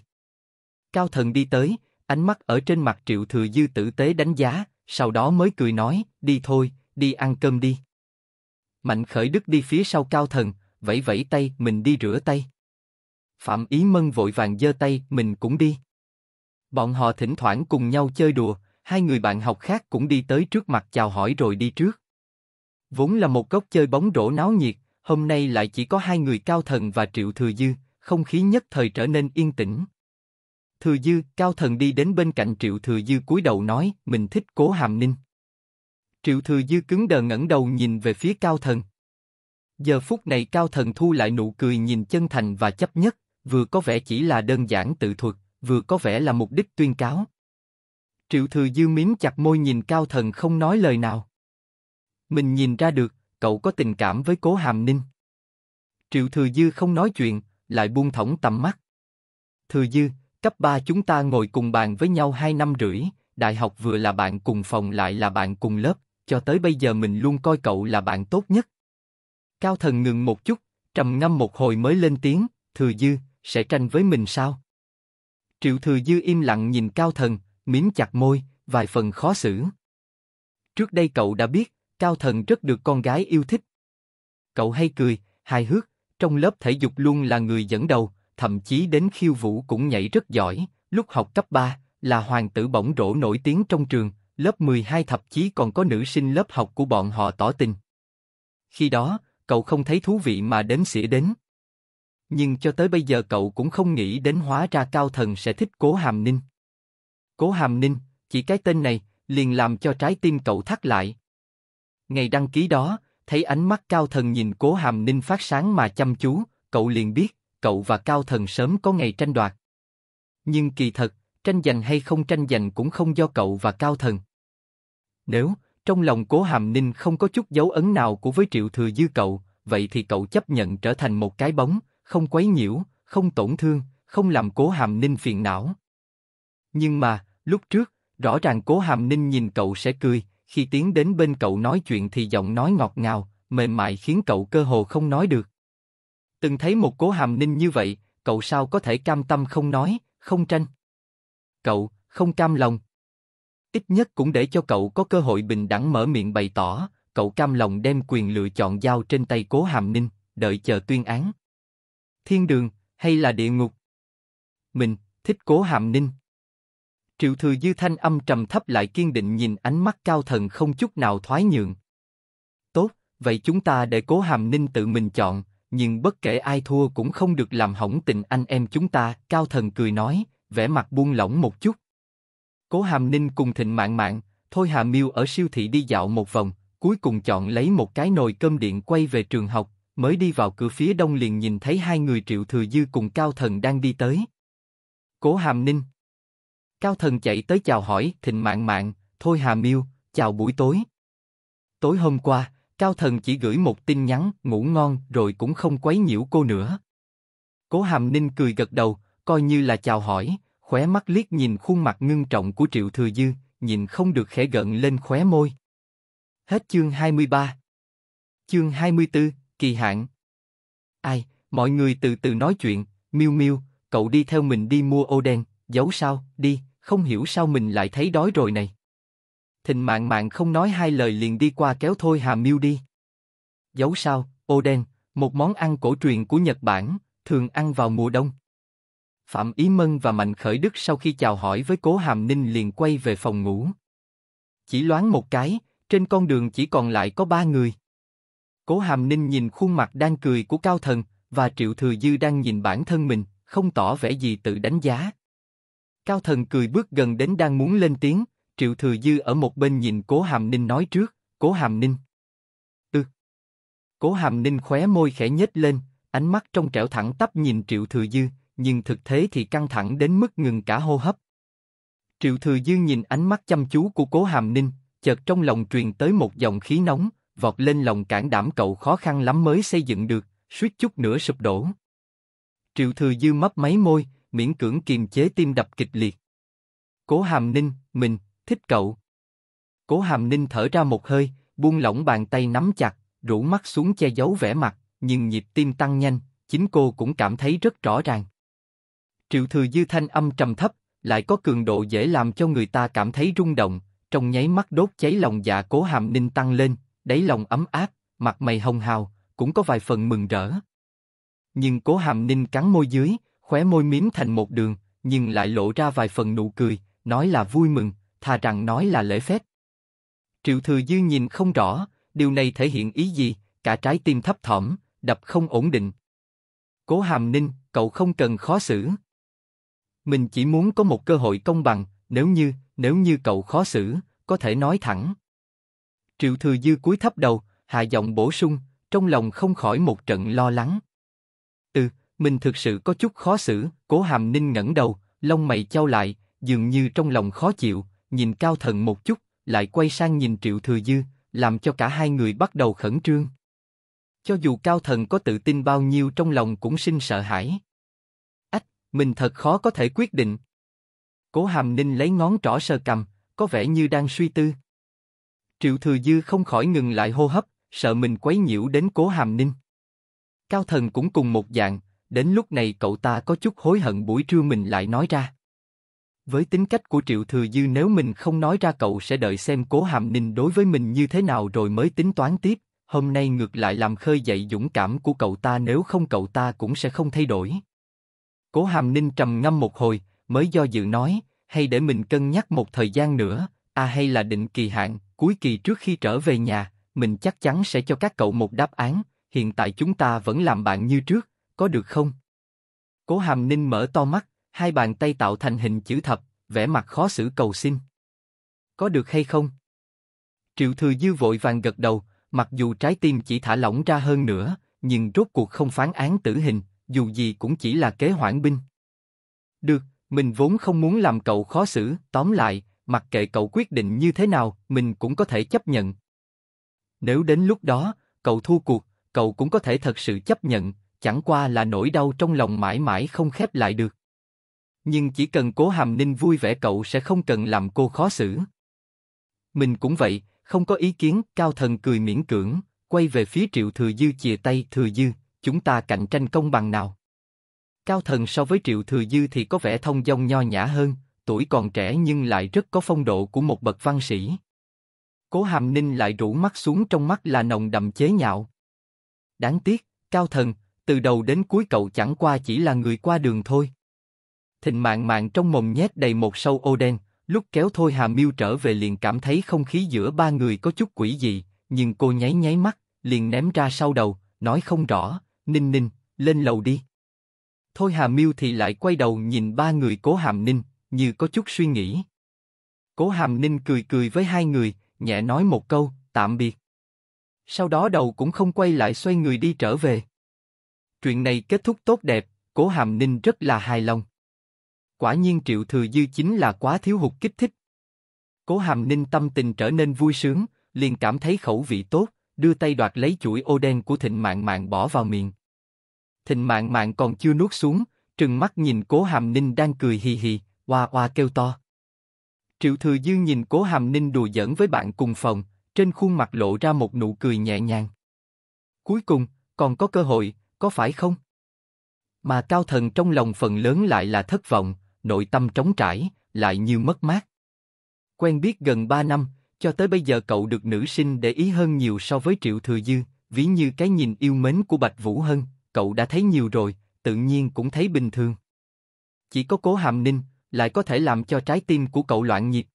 Cao Thần đi tới, ánh mắt ở trên mặt Triệu Thừa Dư tử tế đánh giá, sau đó mới cười nói, đi thôi, đi ăn cơm đi. Mạnh khởi đức đi phía sau cao thần, vẫy vẫy tay, mình đi rửa tay. Phạm Ý Mân vội vàng giơ tay, mình cũng đi. Bọn họ thỉnh thoảng cùng nhau chơi đùa, hai người bạn học khác cũng đi tới trước mặt chào hỏi rồi đi trước. Vốn là một góc chơi bóng rổ náo nhiệt, hôm nay lại chỉ có hai người cao thần và triệu thừa dư, không khí nhất thời trở nên yên tĩnh. Thừa Dư, Cao Thần đi đến bên cạnh Triệu Thừa Dư cúi đầu nói, mình thích Cố Hàm Ninh. Triệu Thừa Dư cứng đờ ngẩng đầu nhìn về phía Cao Thần. Giờ phút này Cao Thần thu lại nụ cười nhìn chân thành và chấp nhất, vừa có vẻ chỉ là đơn giản tự thuật, vừa có vẻ là mục đích tuyên cáo. Triệu Thừa Dư miếm chặt môi nhìn Cao Thần không nói lời nào. Mình nhìn ra được, cậu có tình cảm với Cố Hàm Ninh. Triệu Thừa Dư không nói chuyện, lại buông thõng tầm mắt. Thừa Dư, Cấp 3 chúng ta ngồi cùng bàn với nhau 2 năm rưỡi, đại học vừa là bạn cùng phòng lại là bạn cùng lớp, cho tới bây giờ mình luôn coi cậu là bạn tốt nhất. Cao thần ngừng một chút, trầm ngâm một hồi mới lên tiếng, thừa dư, sẽ tranh với mình sao? Triệu thừa dư im lặng nhìn cao thần, miếm chặt môi, vài phần khó xử. Trước đây cậu đã biết, cao thần rất được con gái yêu thích. Cậu hay cười, hài hước, trong lớp thể dục luôn là người dẫn đầu, thậm chí đến khiêu vũ cũng nhảy rất giỏi, lúc học cấp 3, là hoàng tử bỗng rổ nổi tiếng trong trường, lớp 12 thậm chí còn có nữ sinh lớp học của bọn họ tỏ tình. Khi đó, cậu không thấy thú vị mà đến xỉa đến. Nhưng cho tới bây giờ cậu cũng không nghĩ đến hóa ra cao thần sẽ thích Cố Hàm Ninh. Cố Hàm Ninh, chỉ cái tên này, liền làm cho trái tim cậu thắt lại. Ngày đăng ký đó, thấy ánh mắt cao thần nhìn Cố Hàm Ninh phát sáng mà chăm chú, cậu liền biết, cậu và Cao Thần sớm có ngày tranh đoạt. Nhưng kỳ thật, tranh giành hay không tranh giành cũng không do cậu và Cao Thần. Nếu trong lòng Cố Hàm Ninh không có chút dấu ấn nào của với Triệu Thừa Dư cậu, vậy thì cậu chấp nhận trở thành một cái bóng, không quấy nhiễu, không tổn thương, không làm Cố Hàm Ninh phiền não. Nhưng mà lúc trước rõ ràng Cố Hàm Ninh nhìn cậu sẽ cười, khi tiến đến bên cậu nói chuyện thì giọng nói ngọt ngào, mềm mại khiến cậu cơ hồ không nói được. Từng thấy một cố hàm ninh như vậy, cậu sao có thể cam tâm không nói, không tranh. Cậu, không cam lòng. Ít nhất cũng để cho cậu có cơ hội bình đẳng mở miệng bày tỏ, cậu cam lòng đem quyền lựa chọn giao trên tay cố hàm ninh, đợi chờ tuyên án. Thiên đường, hay là địa ngục? Mình, thích cố hàm ninh. Triệu thừa dư thanh âm trầm thấp lại kiên định nhìn ánh mắt cao thần không chút nào thoái nhượng. Tốt, vậy chúng ta để cố hàm ninh tự mình chọn, nhưng bất kể ai thua cũng không được làm hỏng tình anh em chúng ta. Cao Thần cười nói, vẻ mặt buông lỏng một chút. Cố Hàm Ninh cùng Thịnh Mạn Mạn, Thôi Hà Miêu ở siêu thị đi dạo một vòng, cuối cùng chọn lấy một cái nồi cơm điện quay về trường học. Mới đi vào cửa phía đông liền nhìn thấy hai người Triệu Thừa Dư cùng Cao Thần đang đi tới. Cố Hàm Ninh. Cao Thần chạy tới chào hỏi Thịnh Mạn Mạn, Thôi Hà Miêu, chào buổi tối. Tối hôm qua, Cao Thần chỉ gửi một tin nhắn, ngủ ngon, rồi cũng không quấy nhiễu cô nữa. Cố Hàm Ninh cười gật đầu, coi như là chào hỏi, khóe mắt liếc nhìn khuôn mặt ngưng trọng của Triệu Thừa Dư, nhìn không được khẽ gợn lên khóe môi. Hết chương 23 Chương 24, kỳ hạn Ai, mọi người từ từ nói chuyện, miêu miêu, cậu đi theo mình đi mua ô đen, giấu sao, đi, không hiểu sao mình lại thấy đói rồi này thình Mạn Mạn không nói hai lời liền đi qua kéo Thôi Hà Miêu đi. Dấu sao, oden, một món ăn cổ truyền của Nhật Bản, thường ăn vào mùa đông. Phạm Ý Mân và Mạnh Khởi Đức sau khi chào hỏi với Cố Hàm Ninh liền quay về phòng ngủ. Chỉ loáng một cái, trên con đường chỉ còn lại có ba người. Cố Hàm Ninh nhìn khuôn mặt đang cười của Cao Thần và Triệu Thừa Dư đang nhìn bản thân mình, không tỏ vẻ gì tự đánh giá. Cao Thần cười bước gần đến đang muốn lên tiếng, Triệu Thừa Dư ở một bên nhìn Cố Hàm Ninh nói trước, Cố Hàm Ninh. ư Cố Hàm Ninh khóe môi khẽ nhếch lên, ánh mắt trong trẻo thẳng tắp nhìn Triệu Thừa Dư, nhưng thực thế thì căng thẳng đến mức ngừng cả hô hấp. Triệu Thừa Dư nhìn ánh mắt chăm chú của Cố Hàm Ninh, chợt trong lòng truyền tới một dòng khí nóng, vọt lên lòng cản đảm cậu khó khăn lắm mới xây dựng được, suýt chút nữa sụp đổ. Triệu Thừa Dư mấp máy môi, miễn cưỡng kiềm chế tim đập kịch liệt. Cố Hàm Ninh, mình, thích cậu. Cố Hàm Ninh thở ra một hơi, buông lỏng bàn tay nắm chặt, rũ mắt xuống che giấu vẻ mặt, nhưng nhịp tim tăng nhanh, chính cô cũng cảm thấy rất rõ ràng. Triệu Thừa Dư thanh âm trầm thấp, lại có cường độ dễ làm cho người ta cảm thấy rung động, trong nháy mắt đốt cháy lòng dạ Cố Hàm Ninh tăng lên, đáy lòng ấm áp, mặt mày hồng hào, cũng có vài phần mừng rỡ. Nhưng Cố Hàm Ninh cắn môi dưới, khóe môi mím thành một đường, nhưng lại lộ ra vài phần nụ cười, nói là vui mừng, thà rằng nói là lễ phép. Triệu Thừa Dư nhìn không rõ, điều này thể hiện ý gì, cả trái tim thấp thỏm, đập không ổn định. Cố Hàm Ninh, cậu không cần khó xử. Mình chỉ muốn có một cơ hội công bằng, nếu như, nếu như cậu khó xử, có thể nói thẳng. Triệu Thừa Dư cúi thấp đầu, hạ giọng bổ sung, trong lòng không khỏi một trận lo lắng. Ừ, mình thực sự có chút khó xử, Cố Hàm Ninh ngẩng đầu, lông mày trao lại, dường như trong lòng khó chịu, nhìn cao thần một chút, lại quay sang nhìn triệu thừa dư, làm cho cả hai người bắt đầu khẩn trương. Cho dù cao thần có tự tin bao nhiêu trong lòng cũng sinh sợ hãi. Ách, mình thật khó có thể quyết định. Cố hàm ninh lấy ngón trỏ sơ cầm, có vẻ như đang suy tư. Triệu thừa dư không khỏi ngừng lại hô hấp, sợ mình quấy nhiễu đến cố hàm ninh. Cao thần cũng cùng một dạng, đến lúc này cậu ta có chút hối hận buổi trưa mình lại nói ra. Với tính cách của Triệu Thừa Dư nếu mình không nói ra cậu sẽ đợi xem cố hàm ninh đối với mình như thế nào rồi mới tính toán tiếp, hôm nay ngược lại làm khơi dậy dũng cảm của cậu ta nếu không cậu ta cũng sẽ không thay đổi. Cố hàm ninh trầm ngâm một hồi, mới do dự nói, hay để mình cân nhắc một thời gian nữa, à hay là định kỳ hạn, cuối kỳ trước khi trở về nhà, mình chắc chắn sẽ cho các cậu một đáp án, hiện tại chúng ta vẫn làm bạn như trước, có được không? Cố hàm ninh mở to mắt, hai bàn tay tạo thành hình chữ thập, vẻ mặt khó xử cầu xin. Có được hay không? Triệu Thừa Dư vội vàng gật đầu, mặc dù trái tim chỉ thả lỏng ra hơn nữa, nhưng rốt cuộc không phán án tử hình, dù gì cũng chỉ là kế hoãn binh. Được, mình vốn không muốn làm cậu khó xử, tóm lại, mặc kệ cậu quyết định như thế nào, mình cũng có thể chấp nhận. Nếu đến lúc đó, cậu thua cuộc, cậu cũng có thể thật sự chấp nhận, chẳng qua là nỗi đau trong lòng mãi mãi không khép lại được. Nhưng chỉ cần cố hàm ninh vui vẻ cậu sẽ không cần làm cô khó xử. Mình cũng vậy, không có ý kiến, cao thần cười miễn cưỡng, quay về phía triệu thừa dư chìa tay thừa dư, chúng ta cạnh tranh công bằng nào. Cao thần so với triệu thừa dư thì có vẻ thông dong nho nhã hơn, tuổi còn trẻ nhưng lại rất có phong độ của một bậc văn sĩ. Cố hàm ninh lại rủ mắt xuống trong mắt là nồng đậm chế nhạo. Đáng tiếc, cao thần, từ đầu đến cuối cậu chẳng qua chỉ là người qua đường thôi thình mạng mạng trong mồm nhét đầy một sâu ô đen, lúc kéo Thôi Hà Miêu trở về liền cảm thấy không khí giữa ba người có chút quỷ dị, nhưng cô nháy nháy mắt, liền ném ra sau đầu, nói không rõ, ninh ninh, lên lầu đi. Thôi Hà Miêu thì lại quay đầu nhìn ba người cố hàm ninh, như có chút suy nghĩ. Cố hàm ninh cười cười với hai người, nhẹ nói một câu, tạm biệt. Sau đó đầu cũng không quay lại xoay người đi trở về. Chuyện này kết thúc tốt đẹp, cố hàm ninh rất là hài lòng. Quả nhiên triệu thừa dư chính là quá thiếu hụt kích thích. Cố hàm ninh tâm tình trở nên vui sướng, liền cảm thấy khẩu vị tốt, đưa tay đoạt lấy chuỗi ô đen của thịnh mạng mạng bỏ vào miệng. Thịnh mạng mạng còn chưa nuốt xuống, trừng mắt nhìn cố hàm ninh đang cười hì hì, oa oa kêu to. Triệu thừa dư nhìn cố hàm ninh đùa giỡn với bạn cùng phòng, trên khuôn mặt lộ ra một nụ cười nhẹ nhàng. Cuối cùng, còn có cơ hội, có phải không? Mà cao thần trong lòng phần lớn lại là thất vọng, nội tâm trống trải, lại nhiều mất mát. Quen biết gần 3 năm, cho tới bây giờ cậu được nữ sinh để ý hơn nhiều so với Triệu Thừa Dư, ví như cái nhìn yêu mến của Bạch Vũ Hân, cậu đã thấy nhiều rồi, tự nhiên cũng thấy bình thường. Chỉ có cố hàm ninh, lại có thể làm cho trái tim của cậu loạn nhịp.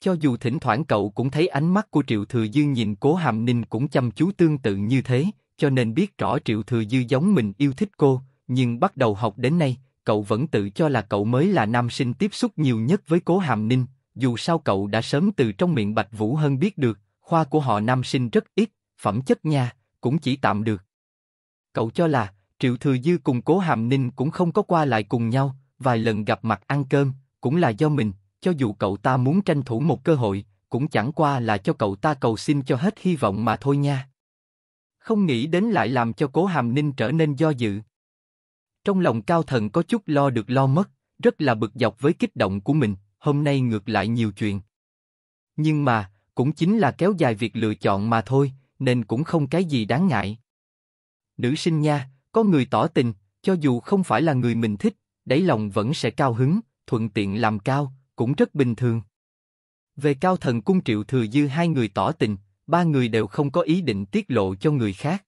Cho dù thỉnh thoảng cậu cũng thấy ánh mắt của Triệu Thừa Dư nhìn cố hàm ninh cũng chăm chú tương tự như thế, cho nên biết rõ Triệu Thừa Dư giống mình yêu thích cô, nhưng bắt đầu học đến nay, cậu vẫn tự cho là cậu mới là nam sinh tiếp xúc nhiều nhất với cố hàm ninh, dù sao cậu đã sớm từ trong miệng Bạch Vũ hơn biết được, khoa của họ nam sinh rất ít, phẩm chất nha, cũng chỉ tạm được. Cậu cho là, Triệu Thừa Dư cùng cố hàm ninh cũng không có qua lại cùng nhau, vài lần gặp mặt ăn cơm, cũng là do mình, cho dù cậu ta muốn tranh thủ một cơ hội, cũng chẳng qua là cho cậu ta cầu xin cho hết hy vọng mà thôi nha. Không nghĩ đến lại làm cho cố hàm ninh trở nên do dự. Trong lòng cao thần có chút lo được lo mất, rất là bực dọc với kích động của mình, hôm nay ngược lại nhiều chuyện. Nhưng mà, cũng chính là kéo dài việc lựa chọn mà thôi, nên cũng không cái gì đáng ngại. Nữ sinh nha, có người tỏ tình, cho dù không phải là người mình thích, đáy lòng vẫn sẽ cao hứng, thuận tiện làm cao, cũng rất bình thường. Về cao thần cung triệu thừa dư hai người tỏ tình, ba người đều không có ý định tiết lộ cho người khác.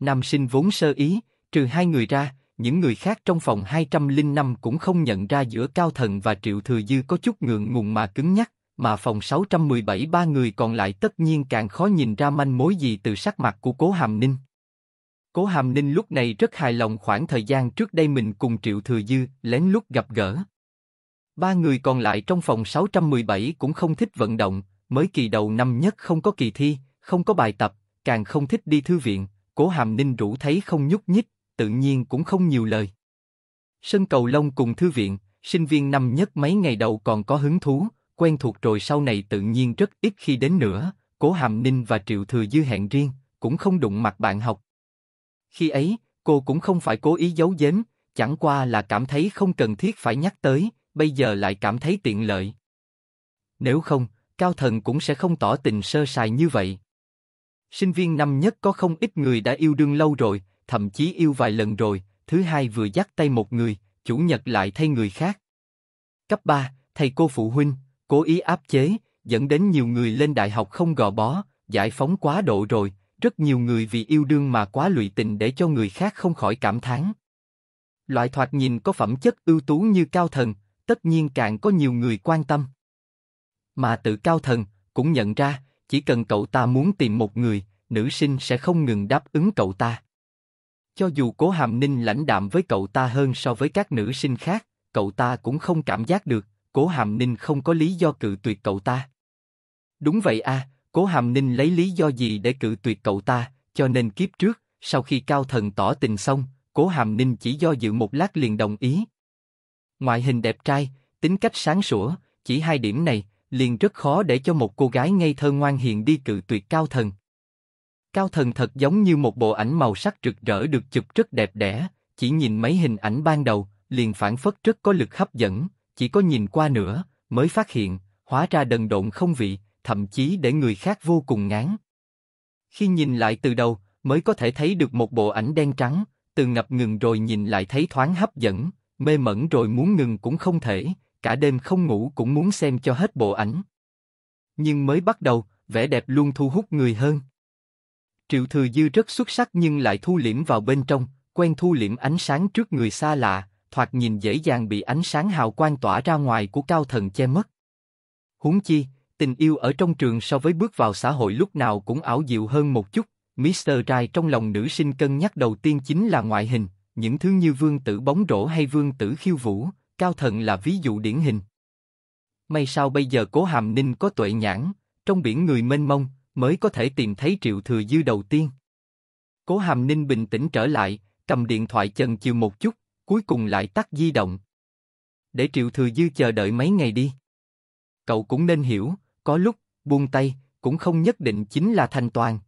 Nam sinh vốn sơ ý, trừ hai người ra, những người khác trong phòng 205 cũng không nhận ra giữa Cao Thần và Triệu Thừa Dư có chút ngượng ngùng mà cứng nhắc, mà phòng 617 ba người còn lại tất nhiên càng khó nhìn ra manh mối gì từ sắc mặt của Cố Hàm Ninh. Cố Hàm Ninh lúc này rất hài lòng khoảng thời gian trước đây mình cùng Triệu Thừa Dư lén lút gặp gỡ. Ba người còn lại trong phòng 617 cũng không thích vận động, mới kỳ đầu năm nhất không có kỳ thi, không có bài tập, càng không thích đi thư viện, Cố Hàm Ninh rủ thấy không nhúc nhích, tự nhiên cũng không nhiều lời. Sân cầu lông cùng thư viện, sinh viên năm nhất mấy ngày đầu còn có hứng thú, quen thuộc rồi sau này tự nhiên rất ít khi đến nữa. Cố Hàm Ninh và Triệu Thừa Dư hẹn riêng, cũng không đụng mặt bạn học. Khi ấy, cô cũng không phải cố ý giấu giếm, chẳng qua là cảm thấy không cần thiết phải nhắc tới, bây giờ lại cảm thấy tiện lợi. Nếu không, cao thần cũng sẽ không tỏ tình sơ sài như vậy. Sinh viên năm nhất có không ít người đã yêu đương lâu rồi, thậm chí yêu vài lần rồi, thứ hai vừa dắt tay một người, chủ nhật lại thay người khác. Cấp 3, thầy cô phụ huynh, cố ý áp chế, dẫn đến nhiều người lên đại học không gò bó, giải phóng quá độ rồi, rất nhiều người vì yêu đương mà quá lụy tình để cho người khác không khỏi cảm thán. Loại thoạt nhìn có phẩm chất ưu tú như cao thần, tất nhiên càng có nhiều người quan tâm. Mà tự cao thần cũng nhận ra, chỉ cần cậu ta muốn tìm một người, nữ sinh sẽ không ngừng đáp ứng cậu ta. Cho dù cố hàm ninh lãnh đạm với cậu ta hơn so với các nữ sinh khác, cậu ta cũng không cảm giác được, cố hàm ninh không có lý do cự tuyệt cậu ta. Đúng vậy a, à, cố hàm ninh lấy lý do gì để cự tuyệt cậu ta, cho nên kiếp trước, sau khi cao thần tỏ tình xong, cố hàm ninh chỉ do dự một lát liền đồng ý. Ngoại hình đẹp trai, tính cách sáng sủa, chỉ hai điểm này, liền rất khó để cho một cô gái ngây thơ ngoan hiền đi cự tuyệt cao thần. Cao Thần thật giống như một bộ ảnh màu sắc rực rỡ được chụp rất đẹp đẽ, chỉ nhìn mấy hình ảnh ban đầu, liền phản phất rất có lực hấp dẫn, chỉ có nhìn qua nữa, mới phát hiện, hóa ra đần độn không vị, thậm chí để người khác vô cùng ngán. Khi nhìn lại từ đầu, mới có thể thấy được một bộ ảnh đen trắng, từ ngập ngừng rồi nhìn lại thấy thoáng hấp dẫn, mê mẩn rồi muốn ngừng cũng không thể, cả đêm không ngủ cũng muốn xem cho hết bộ ảnh. Nhưng mới bắt đầu, vẻ đẹp luôn thu hút người hơn. Triệu Thừa Dư rất xuất sắc nhưng lại thu liễm vào bên trong, quen thu liễm ánh sáng trước người xa lạ, thoạt nhìn dễ dàng bị ánh sáng hào quang tỏa ra ngoài của cao thần che mất. Huống chi, tình yêu ở trong trường so với bước vào xã hội lúc nào cũng ảo diệu hơn một chút, Mr. Trai trong lòng nữ sinh cân nhắc đầu tiên chính là ngoại hình, những thứ như vương tử bóng rổ hay vương tử khiêu vũ, cao thần là ví dụ điển hình. May sao bây giờ cố hàm ninh có tuệ nhãn, trong biển người mênh mông, mới có thể tìm thấy Triệu Thừa Dư đầu tiên. Cố Hàm Ninh bình tĩnh trở lại, cầm điện thoại chần chừ một chút, cuối cùng lại tắt di động. Để Triệu Thừa Dư chờ đợi mấy ngày đi. Cậu cũng nên hiểu, có lúc, buông tay, cũng không nhất định chính là thành toàn.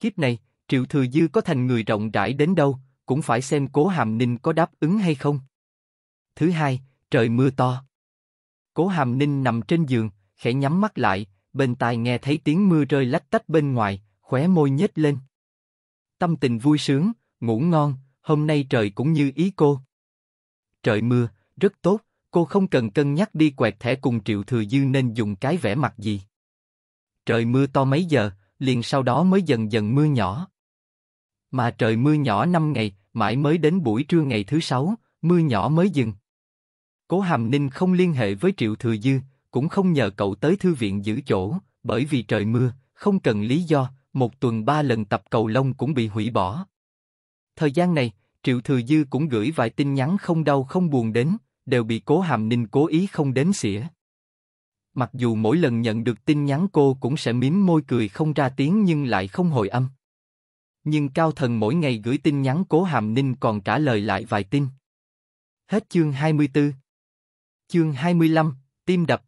Kiếp này, Triệu Thừa Dư có thành người rộng rãi đến đâu, cũng phải xem Cố Hàm Ninh có đáp ứng hay không. Thứ hai, trời mưa to. Cố Hàm Ninh nằm trên giường, khẽ nhắm mắt lại, bên tai nghe thấy tiếng mưa rơi lách tách bên ngoài, khóe môi nhếch lên. Tâm tình vui sướng, ngủ ngon, hôm nay trời cũng như ý cô. Trời mưa, rất tốt, cô không cần cân nhắc đi quẹt thẻ cùng Triệu Thừa Dư nên dùng cái vẻ mặt gì. Trời mưa to mấy giờ, liền sau đó mới dần dần mưa nhỏ. Mà trời mưa nhỏ 5 ngày, mãi mới đến buổi trưa ngày thứ sáu, mưa nhỏ mới dừng. Cố Hàm Ninh không liên hệ với Triệu Thừa Dư, cũng không nhờ cậu tới thư viện giữ chỗ, bởi vì trời mưa, không cần lý do, một tuần ba lần tập cầu lông cũng bị hủy bỏ. Thời gian này, Triệu Thừa Dư cũng gửi vài tin nhắn không đau không buồn đến, đều bị Cố Hàm Ninh cố ý không đến xỉa. Mặc dù mỗi lần nhận được tin nhắn cô cũng sẽ mím môi cười không ra tiếng nhưng lại không hồi âm. Nhưng Cao Thần mỗi ngày gửi tin nhắn Cố Hàm Ninh còn trả lời lại vài tin. Hết chương 24 Chương 25, tim đập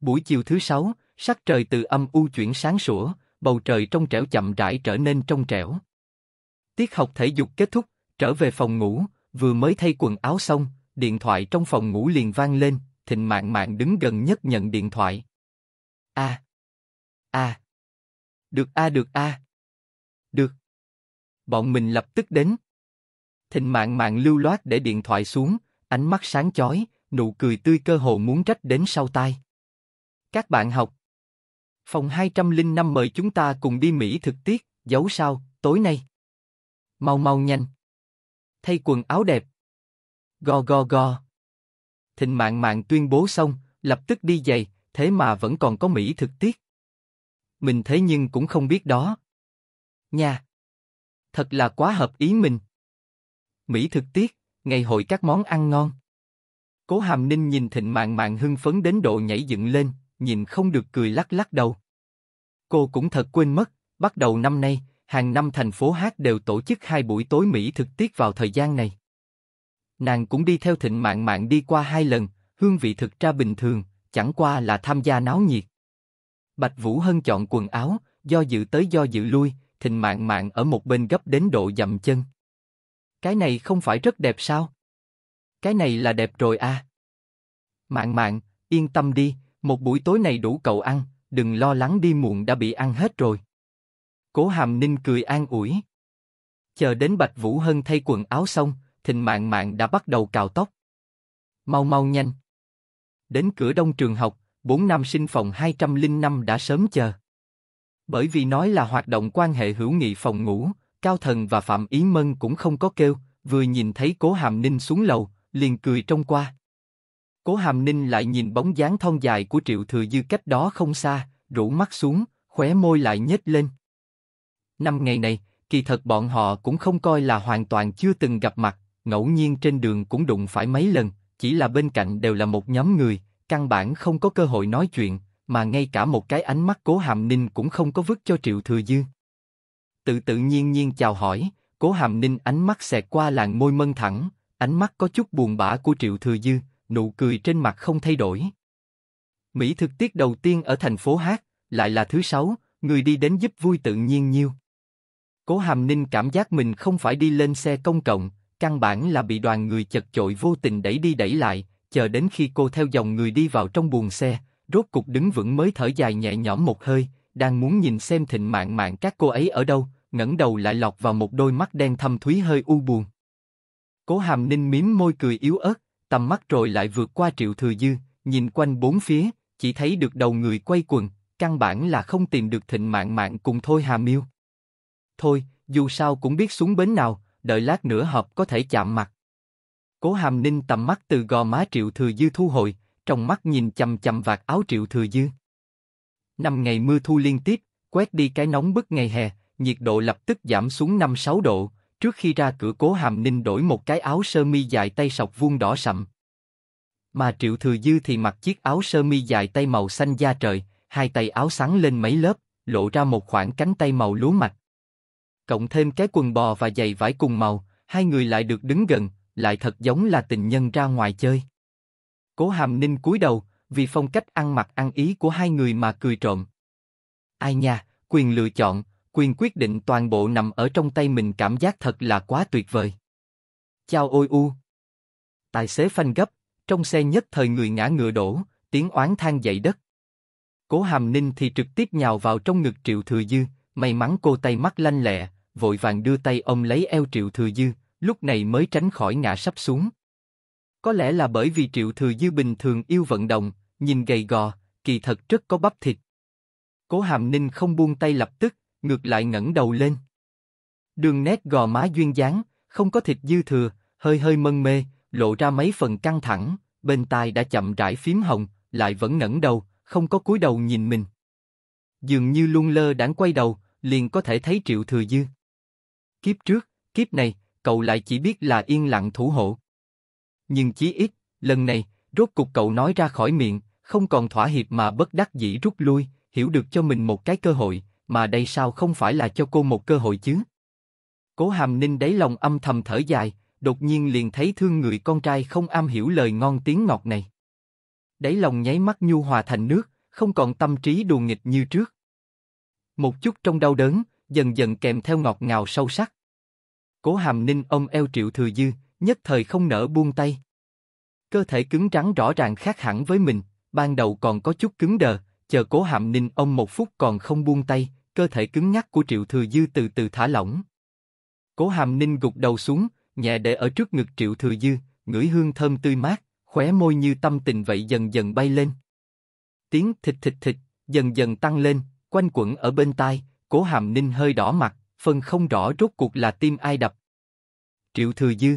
Buổi chiều thứ sáu, sắc trời từ âm u chuyển sáng sủa, bầu trời trong trẻo chậm rãi trở nên trong trẻo. Tiết học thể dục kết thúc, trở về phòng ngủ, vừa mới thay quần áo xong, điện thoại trong phòng ngủ liền vang lên, thịnh mạng mạng đứng gần nhất nhận điện thoại. A. A. Được A được A. Được. Bọn mình lập tức đến. Thịnh mạng mạng lưu loát để điện thoại xuống, ánh mắt sáng chói, nụ cười tươi cơ hồ muốn trách đến sau tai. Các bạn học. Phòng 205 mời chúng ta cùng đi Mỹ thực tiết, giấu sao, tối nay. Mau mau nhanh. Thay quần áo đẹp. Go go go. Thịnh mạng mạng tuyên bố xong, lập tức đi giày, thế mà vẫn còn có Mỹ thực tiết. Mình thế nhưng cũng không biết đó. Nha. Thật là quá hợp ý mình. Mỹ thực tiết, ngày hội các món ăn ngon. Cố Hàm Ninh nhìn Thịnh Mạn Mạn hưng phấn đến độ nhảy dựng lên, nhìn không được cười lắc lắc đầu. Cô cũng thật quên mất, bắt đầu năm nay, hàng năm thành phố Hát đều tổ chức hai buổi tối Mỹ thực tiết vào thời gian này. Nàng cũng đi theo thịnh mạng mạng đi qua hai lần, hương vị thực ra bình thường, chẳng qua là tham gia náo nhiệt. Bạch Vũ Hân chọn quần áo, do dự tới do dự lui, thịnh mạng mạng ở một bên gấp đến độ dậm chân. Cái này không phải rất đẹp sao? Cái này là đẹp rồi à? Mạng mạng, yên tâm đi, một buổi tối này đủ cậu ăn, đừng lo lắng đi muộn đã bị ăn hết rồi. Cố Hàm Ninh cười an ủi. Chờ đến Bạch Vũ Hân thay quần áo xong, Thịnh Mạn Mạn đã bắt đầu cào tóc. Mau mau nhanh. Đến cửa đông trường học, bốn nam sinh phòng 205 đã sớm chờ. Bởi vì nói là hoạt động quan hệ hữu nghị phòng ngủ, Cao Thần và Phạm Ý Mân cũng không có kêu, vừa nhìn thấy Cố Hàm Ninh xuống lầu, liền cười trông qua. Cố Hàm Ninh lại nhìn bóng dáng thon dài của Triệu Thừa Dư cách đó không xa, rũ mắt xuống, khóe môi lại nhếch lên. Năm ngày này, kỳ thật bọn họ cũng không coi là hoàn toàn chưa từng gặp mặt, ngẫu nhiên trên đường cũng đụng phải mấy lần, chỉ là bên cạnh đều là một nhóm người, căn bản không có cơ hội nói chuyện, mà ngay cả một cái ánh mắt Cố Hàm Ninh cũng không có vứt cho Triệu Thừa Dư. Tự tự nhiên nhiên chào hỏi, Cố Hàm Ninh ánh mắt xẹt qua làn môi mân thẳng, ánh mắt có chút buồn bã của Triệu Thừa Dư, nụ cười trên mặt không thay đổi. Mỹ thực tiết đầu tiên ở thành phố Hát, lại là thứ sáu, người đi đến giúp vui tự nhiên nhiêu. Cố Hàm Ninh cảm giác mình không phải đi lên xe công cộng, căn bản là bị đoàn người chật chội vô tình đẩy đi đẩy lại, chờ đến khi cô theo dòng người đi vào trong buồng xe, rốt cục đứng vững mới thở dài nhẹ nhõm một hơi, đang muốn nhìn xem thịnh mạng mạng các cô ấy ở đâu, ngẩng đầu lại lọt vào một đôi mắt đen thâm thúy hơi u buồn. Cố Hàm Ninh mím môi cười yếu ớt, tầm mắt rồi lại vượt qua triệu thừa dư, nhìn quanh bốn phía, chỉ thấy được đầu người quay quần, căn bản là không tìm được thịnh mạng mạng cùng thôi hà miêu. Thôi, dù sao cũng biết xuống bến nào, đợi lát nữa hợp có thể chạm mặt. Cố Hàm Ninh tầm mắt từ gò má Triệu Thừa Dư thu hồi, trong mắt nhìn chầm chầm vạt áo Triệu Thừa Dư. Năm ngày mưa thu liên tiếp, quét đi cái nóng bức ngày hè, nhiệt độ lập tức giảm xuống 5-6 độ, Trước khi ra cửa cố hàm ninh đổi một cái áo sơ mi dài tay sọc vuông đỏ sậm. Mà Triệu Thừa Dư thì mặc chiếc áo sơ mi dài tay màu xanh da trời, hai tay áo sáng lên mấy lớp, lộ ra một khoảng cánh tay màu lúa mạch. Cộng thêm cái quần bò và giày vải cùng màu, hai người lại được đứng gần, lại thật giống là tình nhân ra ngoài chơi. Cố Hàm Ninh cúi đầu, vì phong cách ăn mặc ăn ý của hai người mà cười trộm. Ai nha, quyền lựa chọn, quyền quyết định toàn bộ nằm ở trong tay mình cảm giác thật là quá tuyệt vời. Chào ôi u. Tài xế phanh gấp, trong xe nhất thời người ngã ngựa đổ, tiếng oán than dậy đất. Cố Hàm Ninh thì trực tiếp nhào vào trong ngực Triệu Thừa Dư, may mắn cô tay mắt lanh lẹ, vội vàng đưa tay ôm lấy eo Triệu Thừa Dư, lúc này mới tránh khỏi ngã sắp xuống. Có lẽ là bởi vì Triệu Thừa Dư bình thường yêu vận động, nhìn gầy gò, kỳ thật rất có bắp thịt. Cố Hàm Ninh không buông tay lập tức, ngược lại ngẩng đầu lên. Đường nét gò má duyên dáng, không có thịt dư thừa, hơi hơi mân mê, lộ ra mấy phần căng thẳng, bên tai đã chậm rãi phím hồng, lại vẫn ngẩng đầu, không có cúi đầu nhìn mình. Dường như luôn lơ đãng quay đầu, liền có thể thấy Triệu Thừa Dư. Kiếp trước, kiếp này, cậu lại chỉ biết là yên lặng thủ hộ. Nhưng chí ít, lần này, rốt cục cậu nói ra khỏi miệng, không còn thỏa hiệp mà bất đắc dĩ rút lui, hiểu được cho mình một cái cơ hội, mà đây sao không phải là cho cô một cơ hội chứ? Cố Hàm Ninh đáy lòng âm thầm thở dài, đột nhiên liền thấy thương người con trai không am hiểu lời ngon tiếng ngọt này. Đáy lòng nháy mắt nhu hòa thành nước, không còn tâm trí đùa nghịch như trước. Một chút trong đau đớn, dần dần kèm theo ngọt ngào sâu sắc. Cố Hàm Ninh ôm eo Triệu Thừa Dư, nhất thời không nỡ buông tay. Cơ thể cứng rắn rõ ràng khác hẳn với mình, ban đầu còn có chút cứng đờ, chờ Cố Hàm Ninh ôm một phút còn không buông tay, cơ thể cứng nhắc của Triệu Thừa Dư từ từ thả lỏng. Cố Hàm Ninh gục đầu xuống, nhẹ để ở trước ngực Triệu Thừa Dư, ngửi hương thơm tươi mát, khóe môi như tâm tình vậy dần dần bay lên. Tiếng thịt thịt thịt dần dần tăng lên, quanh quẩn ở bên tai, Cố Hàm Ninh hơi đỏ mặt, phân không rõ rốt cuộc là tim ai đập. Triệu Thừa Dư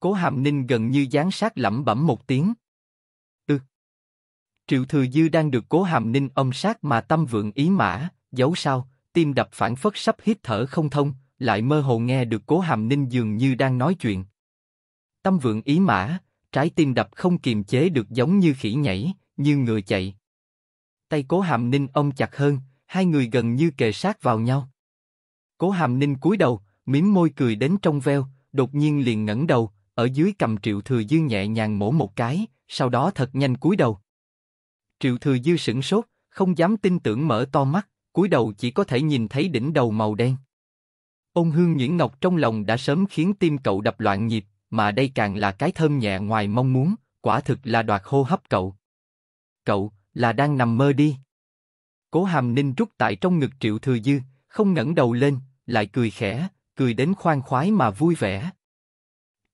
Cố Hàm Ninh gần như gián sát lẩm bẩm một tiếng. Ừ. Triệu Thừa Dư đang được Cố Hàm Ninh ôm sát mà tâm vượng ý mã, giấu sao, tim đập phản phất sắp hít thở không thông, lại mơ hồ nghe được cố hàm ninh dường như đang nói chuyện. Tâm vượng ý mã, trái tim đập không kiềm chế được giống như khỉ nhảy, như người chạy. Tay cố hàm ninh ông chặt hơn, hai người gần như kề sát vào nhau. Cố hàm ninh cúi đầu, mím môi cười đến trong veo, đột nhiên liền ngẩng đầu, ở dưới cầm triệu thừa dư nhẹ nhàng mổ một cái, sau đó thật nhanh cúi đầu. Triệu thừa dư sửng sốt, không dám tin tưởng mở to mắt cúi đầu chỉ có thể nhìn thấy đỉnh đầu màu đen. ông hương nhuyễn ngọc trong lòng đã sớm khiến tim cậu đập loạn nhịp, mà đây càng là cái thơm nhẹ ngoài mong muốn, quả thực là đoạt hô hấp cậu. Cậu, là đang nằm mơ đi. Cố hàm ninh rút tại trong ngực triệu thừa dư, không ngẩng đầu lên, lại cười khẽ, cười đến khoan khoái mà vui vẻ.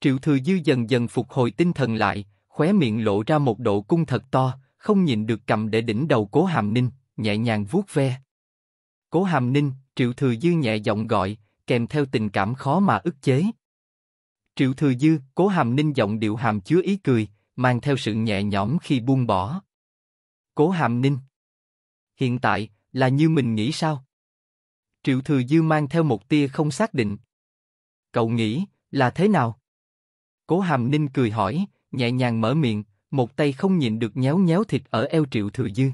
Triệu thừa dư dần dần phục hồi tinh thần lại, khóe miệng lộ ra một độ cung thật to, không nhìn được cầm để đỉnh đầu cố hàm ninh, nhẹ nhàng vuốt ve. Cố Hàm Ninh, Triệu Thừa Dư nhẹ giọng gọi, kèm theo tình cảm khó mà ức chế. Triệu Thừa Dư, Cố Hàm Ninh giọng điệu hàm chứa ý cười, mang theo sự nhẹ nhõm khi buông bỏ. Cố Hàm Ninh, hiện tại là như mình nghĩ sao? Triệu Thừa Dư mang theo một tia không xác định. Cậu nghĩ là thế nào? Cố Hàm Ninh cười hỏi, nhẹ nhàng mở miệng, một tay không nhìn được nhéo nhéo thịt ở eo Triệu Thừa Dư.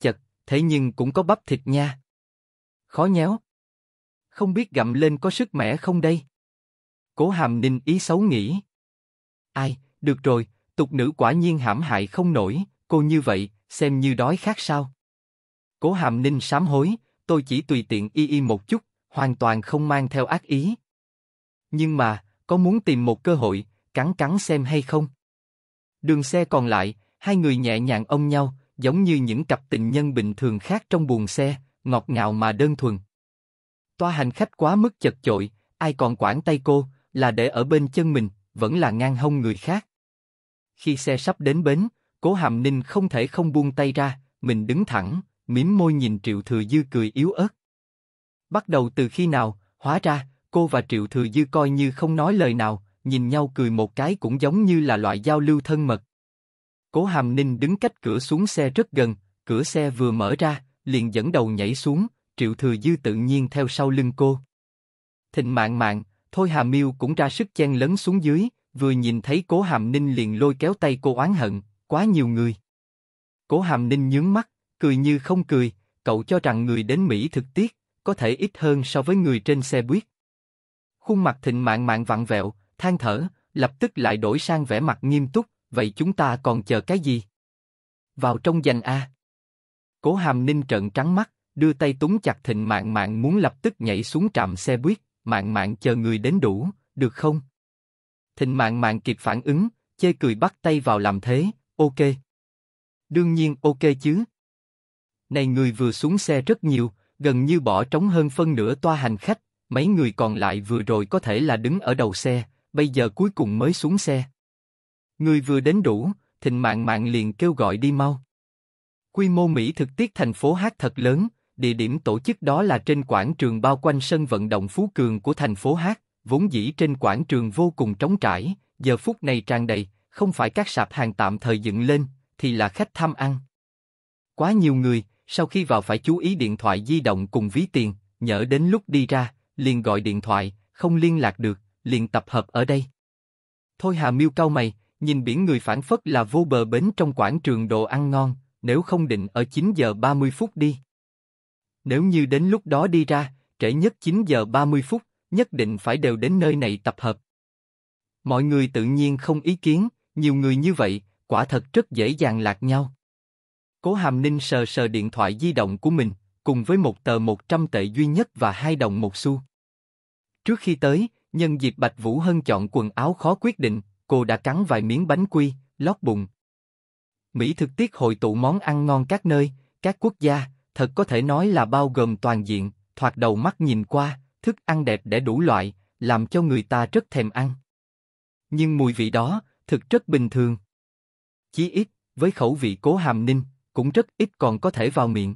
Chật, thế nhưng cũng có bắp thịt nha khó nhéo. Không biết gặm lên có sức mẻ không đây? Cố hàm ninh ý xấu nghĩ. Ai, được rồi, tục nữ quả nhiên hãm hại không nổi, cô như vậy, xem như đói khác sao? Cố hàm ninh sám hối, tôi chỉ tùy tiện y y một chút, hoàn toàn không mang theo ác ý. Nhưng mà, có muốn tìm một cơ hội, cắn cắn xem hay không? Đường xe còn lại, hai người nhẹ nhàng ôm nhau, giống như những cặp tình nhân bình thường khác trong buồng xe, ngọt ngào mà đơn thuần. Toa hành khách quá mức chật chội, ai còn quản tay cô, là để ở bên chân mình, vẫn là ngang hông người khác. Khi xe sắp đến bến, cố hàm ninh không thể không buông tay ra, mình đứng thẳng, mím môi nhìn Triệu Thừa Dư cười yếu ớt. Bắt đầu từ khi nào, hóa ra, cô và Triệu Thừa Dư coi như không nói lời nào, nhìn nhau cười một cái cũng giống như là loại giao lưu thân mật. Cố Hàm Ninh đứng cách cửa xuống xe rất gần, cửa xe vừa mở ra, liền dẫn đầu nhảy xuống, Triệu Thừa Dư tự nhiên theo sau lưng cô. Thịnh mạng mạng, Thôi Hà Miêu cũng ra sức chen lấn xuống dưới, vừa nhìn thấy Cố Hàm Ninh liền lôi kéo tay cô oán hận, quá nhiều người. Cố Hàm Ninh nhướng mắt, cười như không cười, cậu cho rằng người đến Mỹ thực tiết, có thể ít hơn so với người trên xe buýt. Khuôn mặt thịnh mạng mạng vặn vẹo, than thở, lập tức lại đổi sang vẻ mặt nghiêm túc, vậy chúng ta còn chờ cái gì? Vào trong dành A. Cố Hàm Ninh trợn trắng mắt, đưa tay túng chặt Thịnh Mạn Mạn muốn lập tức nhảy xuống trạm xe buýt, Mạn Mạn chờ người đến đủ, được không? Thịnh Mạn Mạn kịp phản ứng, chê cười bắt tay vào làm thế, ok. Đương nhiên ok chứ. Này người vừa xuống xe rất nhiều, gần như bỏ trống hơn phân nửa toa hành khách, mấy người còn lại vừa rồi có thể là đứng ở đầu xe, bây giờ cuối cùng mới xuống xe. Người vừa đến đủ, thịnh mạng mạng liền kêu gọi đi mau. Quy mô Mỹ thực tiết thành phố Hát thật lớn, địa điểm tổ chức đó là trên quảng trường bao quanh sân vận động Phú Cường của thành phố Hát, vốn dĩ trên quảng trường vô cùng trống trải, giờ phút này tràn đầy, không phải các sạp hàng tạm thời dựng lên, thì là khách tham ăn. Quá nhiều người, sau khi vào phải chú ý điện thoại di động cùng ví tiền, nhỡ đến lúc đi ra, liền gọi điện thoại, không liên lạc được, liền tập hợp ở đây. Thôi Hà Miêu cau mày, nhìn biển người phản phất là vô bờ bến trong quảng trường đồ ăn ngon, nếu không định ở 9 giờ 30 phút đi. Nếu như đến lúc đó đi ra, trễ nhất 9 giờ 30 phút, nhất định phải đều đến nơi này tập hợp. Mọi người tự nhiên không ý kiến, nhiều người như vậy, quả thật rất dễ dàng lạc nhau. Cố Hàm Ninh sờ sờ điện thoại di động của mình, cùng với một tờ 100 tệ duy nhất và hai đồng một xu. Trước khi tới, nhân dịp Bạch Vũ Hân chọn quần áo khó quyết định, cô đã cắn vài miếng bánh quy, lót bụng, Mỹ thực tiết hội tụ món ăn ngon các nơi, các quốc gia, thật có thể nói là bao gồm toàn diện, thoạt đầu mắt nhìn qua, thức ăn đẹp để đủ loại, làm cho người ta rất thèm ăn. Nhưng mùi vị đó, thực rất bình thường. Chí ít, với khẩu vị cố hàm ninh, cũng rất ít còn có thể vào miệng.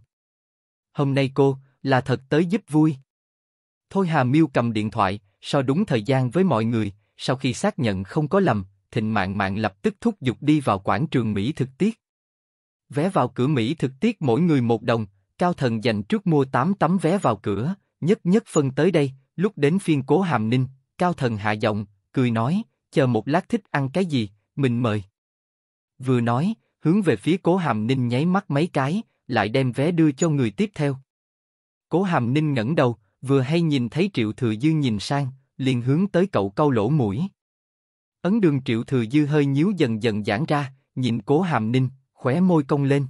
Hôm nay cô, là thật tới giúp vui. Thôi Hà Miêu cầm điện thoại, so đúng thời gian với mọi người, sau khi xác nhận không có lầm, Thịnh Mạng Mạng lập tức thúc giục đi vào quảng trường Mỹ thực tiết. Vé vào cửa Mỹ thực tiết mỗi người một đồng, cao thần dành trước mua 8 tấm vé vào cửa, nhất nhất phân tới đây, lúc đến phiên cố hàm ninh, cao thần hạ giọng, cười nói, chờ một lát thích ăn cái gì, mình mời. Vừa nói, hướng về phía cố hàm ninh nháy mắt mấy cái, lại đem vé đưa cho người tiếp theo. Cố hàm ninh ngẩng đầu, vừa hay nhìn thấy triệu thừa dư nhìn sang, liền hướng tới cậu câu lỗ mũi. Ấn đường triệu thừa dư hơi nhíu dần dần giãn ra, nhìn cố hàm ninh, khóe môi cong lên.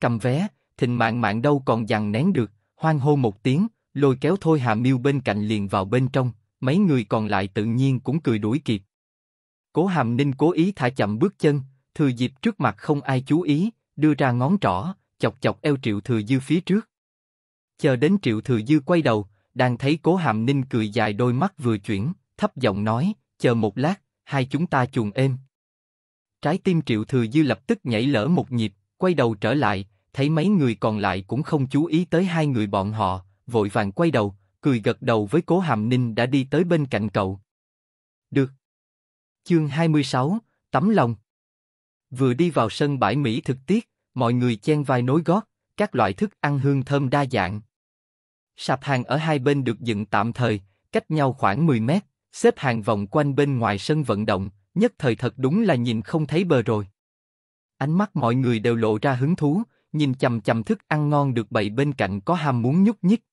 Cầm vé, thịnh mạng mạng đâu còn dằn nén được, hoang hô một tiếng, lôi kéo thôi hà miêu bên cạnh liền vào bên trong, mấy người còn lại tự nhiên cũng cười đuổi kịp. Cố hàm ninh cố ý thả chậm bước chân, thừa dịp trước mặt không ai chú ý, đưa ra ngón trỏ, chọc chọc eo triệu thừa dư phía trước. Chờ đến triệu thừa dư quay đầu, đang thấy cố hàm ninh cười dài đôi mắt vừa chuyển, thấp giọng nói, chờ một lát, hai chúng ta chuồn êm. Trái tim Triệu Thừa Dư lập tức nhảy lỡ một nhịp, quay đầu trở lại, thấy mấy người còn lại cũng không chú ý tới hai người bọn họ, vội vàng quay đầu, cười gật đầu với Cố Hàm Ninh đã đi tới bên cạnh cậu. Được. Chương 26, Tấm lòng Vừa đi vào sân bãi Mỹ thực tiết, mọi người chen vai nối gót, các loại thức ăn hương thơm đa dạng. Sạp hàng ở hai bên được dựng tạm thời, cách nhau khoảng 10 mét, xếp hàng vòng quanh bên ngoài sân vận động, nhất thời thật đúng là nhìn không thấy bờ rồi. Ánh mắt mọi người đều lộ ra hứng thú, nhìn chầm chầm thức ăn ngon được bày bên cạnh có ham muốn nhúc nhích.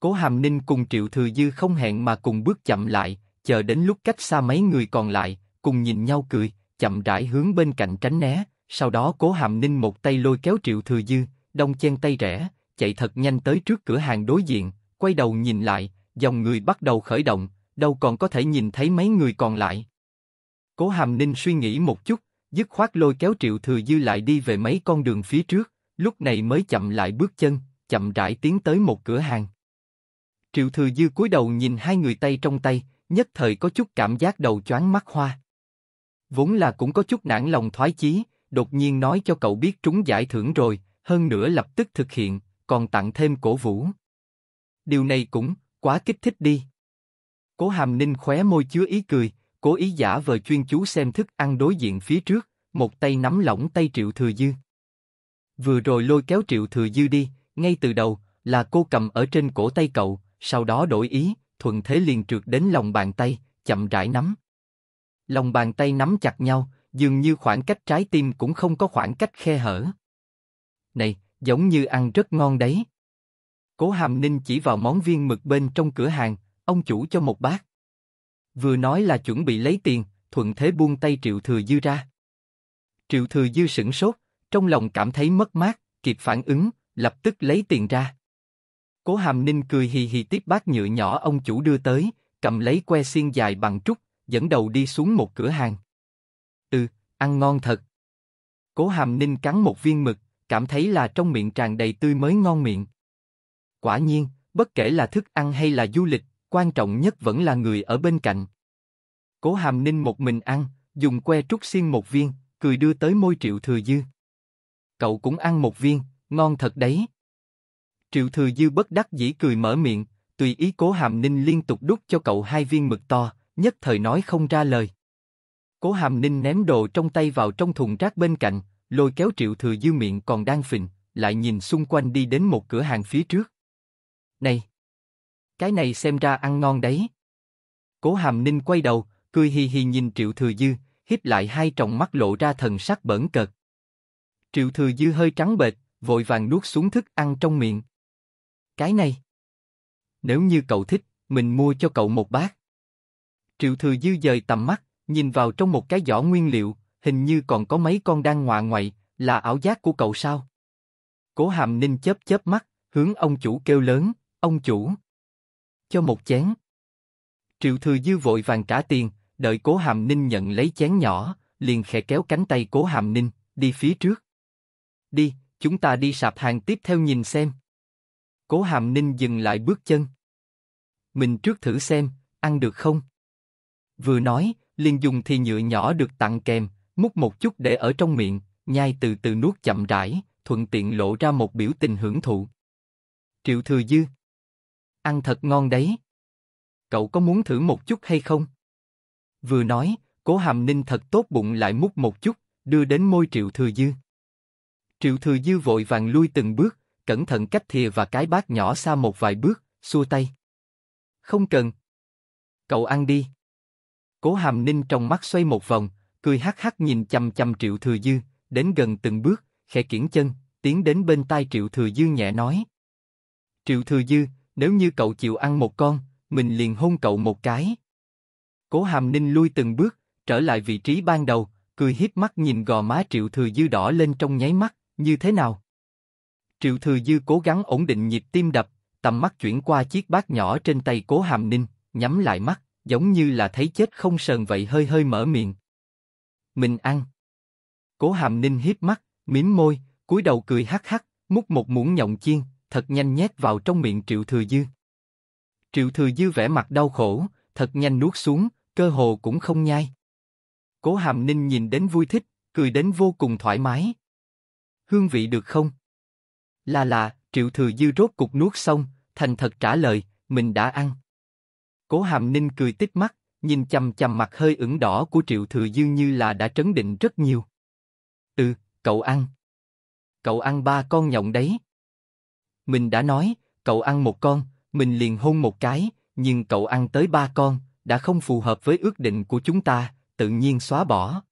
Cố Hàm Ninh cùng Triệu Thừa Dư không hẹn mà cùng bước chậm lại, chờ đến lúc cách xa mấy người còn lại, cùng nhìn nhau cười, chậm rãi hướng bên cạnh tránh né. Sau đó Cố Hàm Ninh một tay lôi kéo Triệu Thừa Dư, đông chen tay rẽ, chạy thật nhanh tới trước cửa hàng đối diện, quay đầu nhìn lại, dòng người bắt đầu khởi động, đâu còn có thể nhìn thấy mấy người còn lại. Cố Hàm Ninh suy nghĩ một chút, dứt khoát lôi kéo Triệu Thừa Dư lại đi về mấy con đường phía trước, lúc này mới chậm lại bước chân, chậm rãi tiến tới một cửa hàng. Triệu Thừa Dư cúi đầu nhìn hai người tay trong tay, nhất thời có chút cảm giác đầu choáng mắt hoa. Vốn là cũng có chút nản lòng thoái chí, đột nhiên nói cho cậu biết trúng giải thưởng rồi, hơn nữa lập tức thực hiện, còn tặng thêm cổ vũ. Điều này cũng quá kích thích đi. Cố Hàm Ninh khóe môi chứa ý cười, cố ý giả vờ chuyên chú xem thức ăn đối diện phía trước, một tay nắm lỏng tay Triệu Thừa Dư. Vừa rồi lôi kéo Triệu Thừa Dư đi, ngay từ đầu là cô cầm ở trên cổ tay cậu, sau đó đổi ý, thuận thế liền trượt đến lòng bàn tay, chậm rãi nắm. Lòng bàn tay nắm chặt nhau, dường như khoảng cách trái tim cũng không có khoảng cách khe hở. Này, giống như ăn rất ngon đấy. Cố Hàm Ninh chỉ vào món viên mực bên trong cửa hàng, ông chủ cho một bát. Vừa nói là chuẩn bị lấy tiền, thuận thế buông tay Triệu Thừa Dư ra. Triệu Thừa Dư sững sốt, trong lòng cảm thấy mất mát, kịp phản ứng, lập tức lấy tiền ra. Cố Hàm Ninh cười hì hì tiếp bát nhựa nhỏ ông chủ đưa tới, cầm lấy que xiên dài bằng trúc, dẫn đầu đi xuống một cửa hàng. Ừ, ăn ngon thật. Cố Hàm Ninh cắn một viên mực, cảm thấy là trong miệng tràn đầy tươi mới ngon miệng. Quả nhiên, bất kể là thức ăn hay là du lịch, quan trọng nhất vẫn là người ở bên cạnh. Cố Hàm Ninh một mình ăn, dùng que trúc xiên một viên, cười đưa tới môi Triệu Thừa Dư. Cậu cũng ăn một viên, ngon thật đấy. Triệu Thừa Dư bất đắc dĩ cười mở miệng, tùy ý Cố Hàm Ninh liên tục đút cho cậu hai viên mực to, nhất thời nói không ra lời. Cố Hàm Ninh ném đồ trong tay vào trong thùng rác bên cạnh, lôi kéo Triệu Thừa Dư miệng còn đang phình, lại nhìn xung quanh đi đến một cửa hàng phía trước. Này, cái này xem ra ăn ngon đấy. Cố Hàm Ninh quay đầu, cười hì hì nhìn Triệu Thừa Dư, híp lại hai tròng mắt lộ ra thần sắc bẩn cợt. Triệu Thừa Dư hơi trắng bệch, vội vàng nuốt xuống thức ăn trong miệng. Cái này, nếu như cậu thích, mình mua cho cậu một bát. Triệu Thừa Dư dời tầm mắt, nhìn vào trong một cái giỏ nguyên liệu, hình như còn có mấy con đang ngoạ ngoại, là ảo giác của cậu sao? Cố Hàm Ninh chớp chớp mắt, hướng ông chủ kêu lớn, ông chủ cho một chén. Triệu Thừa Dư vội vàng trả tiền, đợi Cố Hàm Ninh nhận lấy chén nhỏ, liền khẽ kéo cánh tay Cố Hàm Ninh, đi phía trước. Đi, chúng ta đi sạp hàng tiếp theo nhìn xem. Cố Hàm Ninh dừng lại bước chân. Mình trước thử xem, ăn được không? Vừa nói, liền dùng thì nhựa nhỏ được tặng kèm, múc một chút để ở trong miệng, nhai từ từ nuốt chậm rãi, thuận tiện lộ ra một biểu tình hưởng thụ. Triệu Thừa Dư ăn thật ngon đấy. Cậu có muốn thử một chút hay không? Vừa nói, cố hàm ninh thật tốt bụng lại mút một chút, đưa đến môi triệu thừa dư. Triệu thừa dư vội vàng lui từng bước, cẩn thận cách thìa và cái bát nhỏ xa một vài bước, xua tay. Không cần. Cậu ăn đi. Cố hàm ninh trong mắt xoay một vòng, cười hắc hắc nhìn chăm chăm triệu thừa dư, đến gần từng bước, khẽ kiển chân, tiến đến bên tai triệu thừa dư nhẹ nói. Triệu thừa dư, nếu như cậu chịu ăn một con, mình liền hôn cậu một cái. Cố Hàm Ninh lui từng bước, trở lại vị trí ban đầu, cười hiếp mắt nhìn gò má Triệu Thừa Dư đỏ lên trong nháy mắt, như thế nào? Triệu Thừa Dư cố gắng ổn định nhịp tim đập, tầm mắt chuyển qua chiếc bát nhỏ trên tay Cố Hàm Ninh, nhắm lại mắt, giống như là thấy chết không sờn vậy hơi hơi mở miệng. Mình ăn. Cố Hàm Ninh hiếp mắt, mím môi, cúi đầu cười hắc hắc, múc một muỗng nhộng chiên, thật nhanh nhét vào trong miệng Triệu Thừa Dư. Triệu Thừa Dư vẻ mặt đau khổ, thật nhanh nuốt xuống, cơ hồ cũng không nhai. Cố Hàm Ninh nhìn đến vui thích, cười đến vô cùng thoải mái. Hương vị được không? Là là, Triệu Thừa Dư rốt cục nuốt xong, thành thật trả lời, mình đã ăn. Cố Hàm Ninh cười tít mắt, nhìn chầm chầm mặt hơi ửng đỏ của Triệu Thừa Dư như là đã trấn định rất nhiều. Ừ, cậu ăn. Cậu ăn ba con nhộng đấy. Mình đã nói, cậu ăn một con, mình liền hôn một cái, nhưng cậu ăn tới ba con, đã không phù hợp với ước định của chúng ta, tự nhiên xóa bỏ.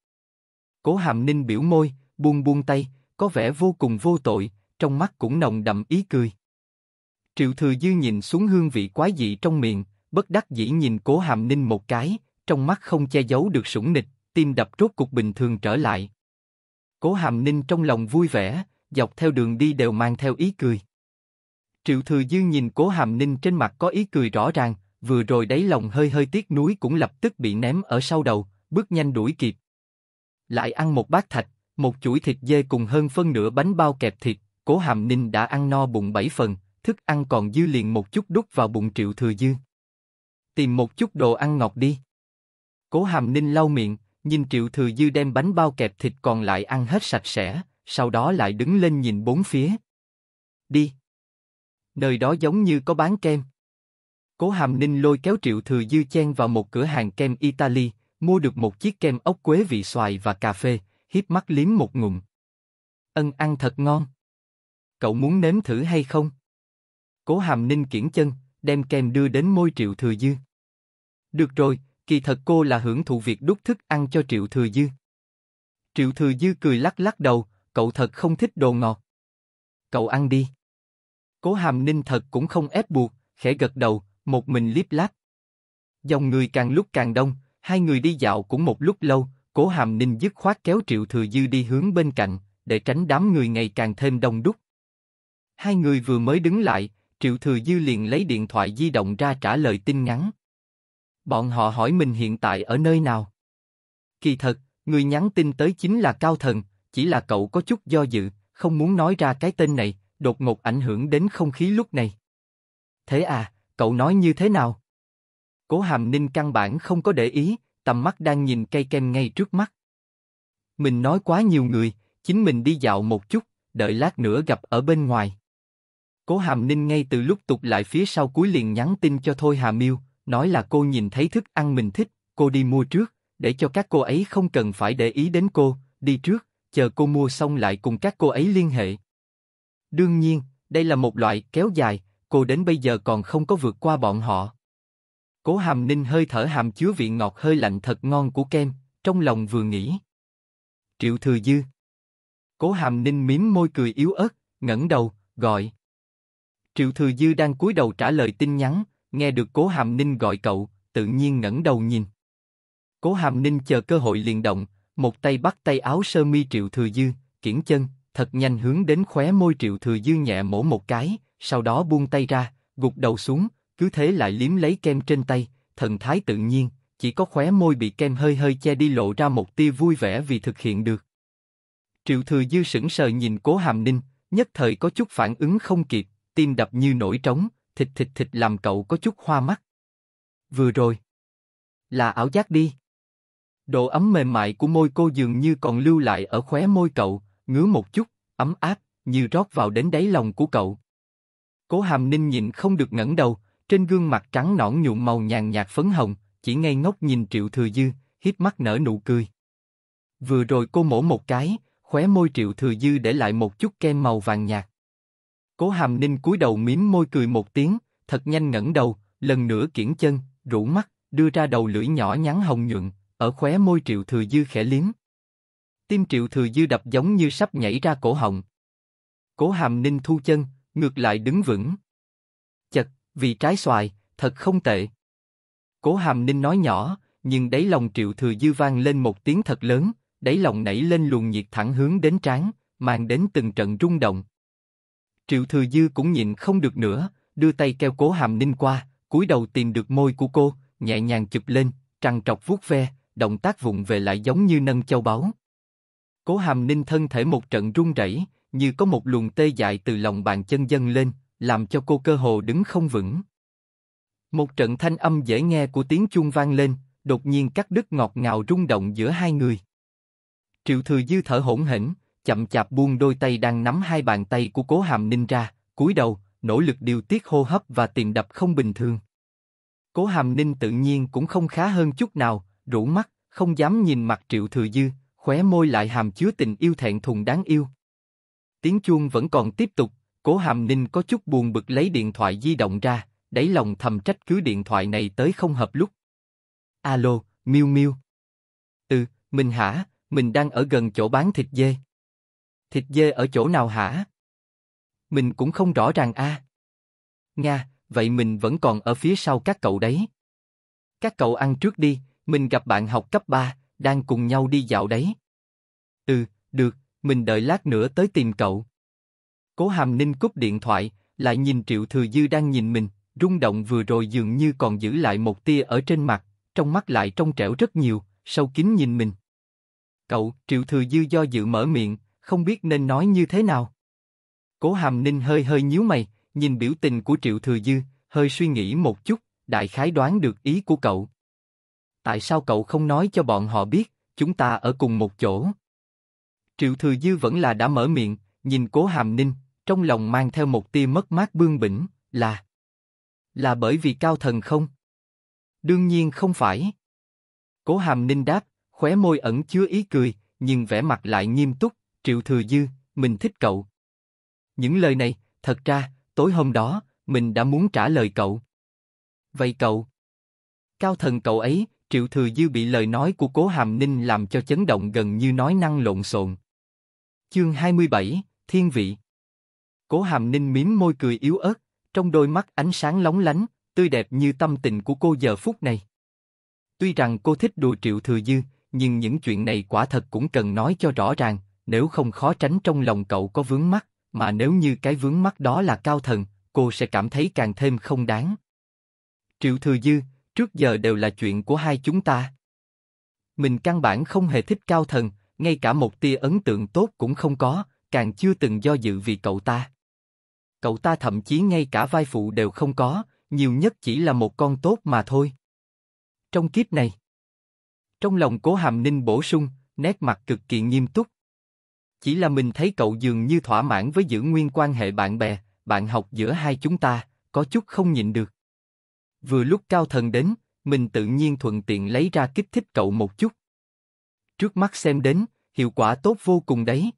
Cố Hàm Ninh biểu môi, buông buông tay, có vẻ vô cùng vô tội, trong mắt cũng nồng đậm ý cười. Triệu Thừa Dư nhìn xuống hương vị quái dị trong miệng, bất đắc dĩ nhìn Cố Hàm Ninh một cái, trong mắt không che giấu được sủng nịch, tim đập rốt cục bình thường trở lại. Cố Hàm Ninh trong lòng vui vẻ, dọc theo đường đi đều mang theo ý cười. Triệu Thừa Dương nhìn Cố Hàm Ninh trên mặt có ý cười rõ ràng, vừa rồi đáy lòng hơi hơi tiếc nuối cũng lập tức bị ném ở sau đầu, bước nhanh đuổi kịp. Lại ăn một bát thạch, một chuỗi thịt dê cùng hơn phân nửa bánh bao kẹp thịt, Cố Hàm Ninh đã ăn no bụng bảy phần, thức ăn còn dư liền một chút đút vào bụng Triệu Thừa Dương. Tìm một chút đồ ăn ngọt đi. Cố Hàm Ninh lau miệng, nhìn Triệu Thừa Dư đem bánh bao kẹp thịt còn lại ăn hết sạch sẽ, sau đó lại đứng lên nhìn bốn phía. Đi. Nơi đó giống như có bán kem. Cố Hàm Ninh lôi kéo Triệu Thừa Dư chen vào một cửa hàng kem Italy, mua được một chiếc kem ốc quế vị xoài và cà phê, híp mắt liếm một ngụm. Ân ăn thật ngon. Cậu muốn nếm thử hay không? Cố Hàm Ninh kiển chân, đem kem đưa đến môi Triệu Thừa Dư. Được rồi, kỳ thật cô là hưởng thụ việc đút thức ăn cho Triệu Thừa Dư. Triệu Thừa Dư cười lắc lắc đầu, cậu thật không thích đồ ngọt. Cậu ăn đi. Cố Hàm Ninh thật cũng không ép buộc, khẽ gật đầu, một mình liếp láp. Dòng người càng lúc càng đông, hai người đi dạo cũng một lúc lâu, Cố Hàm Ninh dứt khoát kéo Triệu Thừa Dư đi hướng bên cạnh, để tránh đám người ngày càng thêm đông đúc. Hai người vừa mới đứng lại, Triệu Thừa Dư liền lấy điện thoại di động ra trả lời tin nhắn. Bọn họ hỏi mình hiện tại ở nơi nào. Kỳ thật, người nhắn tin tới chính là Cao Thần, chỉ là cậu có chút do dự, không muốn nói ra cái tên này, đột ngột ảnh hưởng đến không khí lúc này. Thế à, cậu nói như thế nào? Cố Hàm Ninh căn bản không có để ý, tầm mắt đang nhìn cây kem ngay trước mắt. Mình nói quá nhiều người, chính mình đi dạo một chút, đợi lát nữa gặp ở bên ngoài. Cố Hàm Ninh ngay từ lúc tục lại phía sau cuối liền nhắn tin cho Thôi Hà Miêu, nói là cô nhìn thấy thức ăn mình thích, cô đi mua trước, để cho các cô ấy không cần phải để ý đến cô, đi trước, chờ cô mua xong lại cùng các cô ấy liên hệ. Đương nhiên, đây là một loại kéo dài, cô đến bây giờ còn không có vượt qua bọn họ. Cố Hàm Ninh hơi thở hàm chứa vị ngọt hơi lạnh thật ngon của kem, trong lòng vừa nghĩ. Triệu Thừa Dư. Cố Hàm Ninh mím môi cười yếu ớt, ngẩng đầu gọi. Triệu Thừa Dư đang cúi đầu trả lời tin nhắn, nghe được Cố Hàm Ninh gọi cậu, tự nhiên ngẩng đầu nhìn. Cố Hàm Ninh chờ cơ hội liền động, một tay bắt tay áo sơ mi Triệu Thừa Dư, kiển chân, thật nhanh hướng đến khóe môi Triệu Thừa dư nhẹ mổ một cái, sau đó buông tay ra, gục đầu xuống, cứ thế lại liếm lấy kem trên tay, thần thái tự nhiên, chỉ có khóe môi bị kem hơi hơi che đi lộ ra một tia vui vẻ vì thực hiện được. Triệu Thừa Dư sững sờ nhìn Cố Hàm Ninh, nhất thời có chút phản ứng không kịp, tim đập như nổi trống, thịt thịt thịt làm cậu có chút hoa mắt. Vừa rồi. Là ảo giác đi. Độ ấm mềm mại của môi cô dường như còn lưu lại ở khóe môi cậu, ngứa một chút, ấm áp, như rót vào đến đáy lòng của cậu. Cố Hàm Ninh nhìn không được ngẩng đầu, trên gương mặt trắng nõn nhuộm màu nhàn nhạt phấn hồng, chỉ ngây ngốc nhìn Triệu Thừa Dư, hít mắt nở nụ cười. Vừa rồi cô mổ một cái, khóe môi Triệu Thừa Dư để lại một chút kem màu vàng nhạt. Cố Hàm Ninh cúi đầu mím môi cười một tiếng, thật nhanh ngẩng đầu, lần nữa kiển chân, rũ mắt, đưa ra đầu lưỡi nhỏ nhắn hồng nhuận, ở khóe môi Triệu Thừa Dư khẽ liếm. Tim Triệu Thừa Dư đập giống như sắp nhảy ra cổ họng. Cố Hàm Ninh thu chân, ngược lại đứng vững. Chật, vì trái xoài, thật không tệ. Cố Hàm Ninh nói nhỏ, nhưng đáy lòng Triệu Thừa Dư vang lên một tiếng thật lớn, đáy lòng nảy lên luồng nhiệt thẳng hướng đến trán, mang đến từng trận rung động. Triệu Thừa Dư cũng nhịn không được nữa, đưa tay kêu Cố Hàm Ninh qua, cúi đầu tìm được môi của cô, nhẹ nhàng chụp lên, trăng trọc vuốt ve, động tác vụng về lại giống như nâng châu báu. Cố Hàm Ninh thân thể một trận run rẩy, như có một luồng tê dại từ lòng bàn chân dâng lên, làm cho cô cơ hồ đứng không vững. Một trận thanh âm dễ nghe của tiếng chuông vang lên, đột nhiên cắt đứt ngọt ngào rung động giữa hai người. Triệu Thừa Dư thở hổn hển, chậm chạp buông đôi tay đang nắm hai bàn tay của Cố Hàm Ninh ra, cúi đầu, nỗ lực điều tiết hô hấp và tiền đập không bình thường. Cố Hàm Ninh tự nhiên cũng không khá hơn chút nào, rũ mắt, không dám nhìn mặt Triệu Thừa Dư, khóe môi lại hàm chứa tình yêu thẹn thùng đáng yêu. Tiếng chuông vẫn còn tiếp tục, cố hàm ninh có chút buồn bực lấy điện thoại di động ra, đáy lòng thầm trách cứ điện thoại này tới không hợp lúc. Alo, miu miu. Ừ, mình hả, mình đang ở gần chỗ bán thịt dê. Thịt dê ở chỗ nào hả? Mình cũng không rõ ràng a. À. Nga, vậy mình vẫn còn ở phía sau các cậu đấy. Các cậu ăn trước đi, mình gặp bạn học cấp 3, đang cùng nhau đi dạo đấy. Ừ, được, mình đợi lát nữa tới tìm cậu. Cố Hàm Ninh cúp điện thoại, lại nhìn Triệu Thừa Dư đang nhìn mình, rung động vừa rồi dường như còn giữ lại một tia ở trên mặt, trong mắt lại trong trẻo rất nhiều, sâu kín nhìn mình. Cậu, Triệu Thừa Dư do dự mở miệng, không biết nên nói như thế nào. Cố Hàm Ninh hơi hơi nhíu mày, nhìn biểu tình của Triệu Thừa Dư, hơi suy nghĩ một chút, đại khái đoán được ý của cậu tại sao cậu không nói cho bọn họ biết, chúng ta ở cùng một chỗ? Triệu Thừa Dư vẫn là đã mở miệng, nhìn Cố Hàm Ninh, trong lòng mang theo một tia mất mát bương bỉnh, là là bởi vì cao thần không? Đương nhiên không phải. Cố Hàm Ninh đáp, khóe môi ẩn chứa ý cười, nhưng vẻ mặt lại nghiêm túc, Triệu Thừa Dư, mình thích cậu. Những lời này, thật ra, tối hôm đó, mình đã muốn trả lời cậu. Vậy cậu? Cao thần cậu ấy, Triệu Thừa Dư bị lời nói của Cố Hàm Ninh làm cho chấn động gần như nói năng lộn xộn. Chương 27, Thiên Vị Cố Hàm Ninh mím môi cười yếu ớt, trong đôi mắt ánh sáng lóng lánh, tươi đẹp như tâm tình của cô giờ phút này. Tuy rằng cô thích đùa Triệu Thừa Dư, nhưng những chuyện này quả thật cũng cần nói cho rõ ràng, nếu không khó tránh trong lòng cậu có vướng mắt, mà nếu như cái vướng mắt đó là cao thần, cô sẽ cảm thấy càng thêm không đáng. Triệu Thừa Dư, trước giờ đều là chuyện của hai chúng ta. Mình căn bản không hề thích cao thần, ngay cả một tia ấn tượng tốt cũng không có, càng chưa từng do dự vì cậu ta. Cậu ta thậm chí ngay cả vai phụ đều không có, nhiều nhất chỉ là một con tốt mà thôi. Trong kiếp này, trong lòng cố hàm ninh bổ sung, nét mặt cực kỳ nghiêm túc. Chỉ là mình thấy cậu dường như thỏa mãn với giữ nguyên quan hệ bạn bè, bạn học giữa hai chúng ta, có chút không nhịn được. Vừa lúc cao thần đến, mình tự nhiên thuận tiện lấy ra kích thích cậu một chút. Trước mắt xem đến, hiệu quả tốt vô cùng đấy.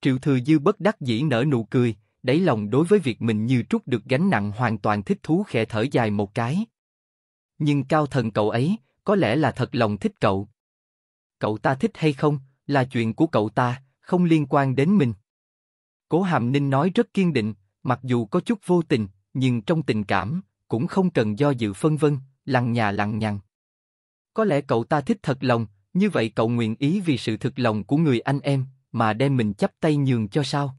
Triệu Thừa Dư bất đắc dĩ nở nụ cười, đáy lòng đối với việc mình như trút được gánh nặng hoàn toàn thích thú khẽ thở dài một cái. Nhưng cao thần cậu ấy, có lẽ là thật lòng thích cậu. Cậu ta thích hay không, là chuyện của cậu ta, không liên quan đến mình. Cố Hàm Ninh nói rất kiên định, mặc dù có chút vô tình, nhưng trong tình cảm, cũng không cần do dự phân vân, lằng nhà lằng nhằng. Có lẽ cậu ta thích thật lòng, như vậy cậu nguyện ý vì sự thực lòng của người anh em, mà đem mình chấp tay nhường cho sao?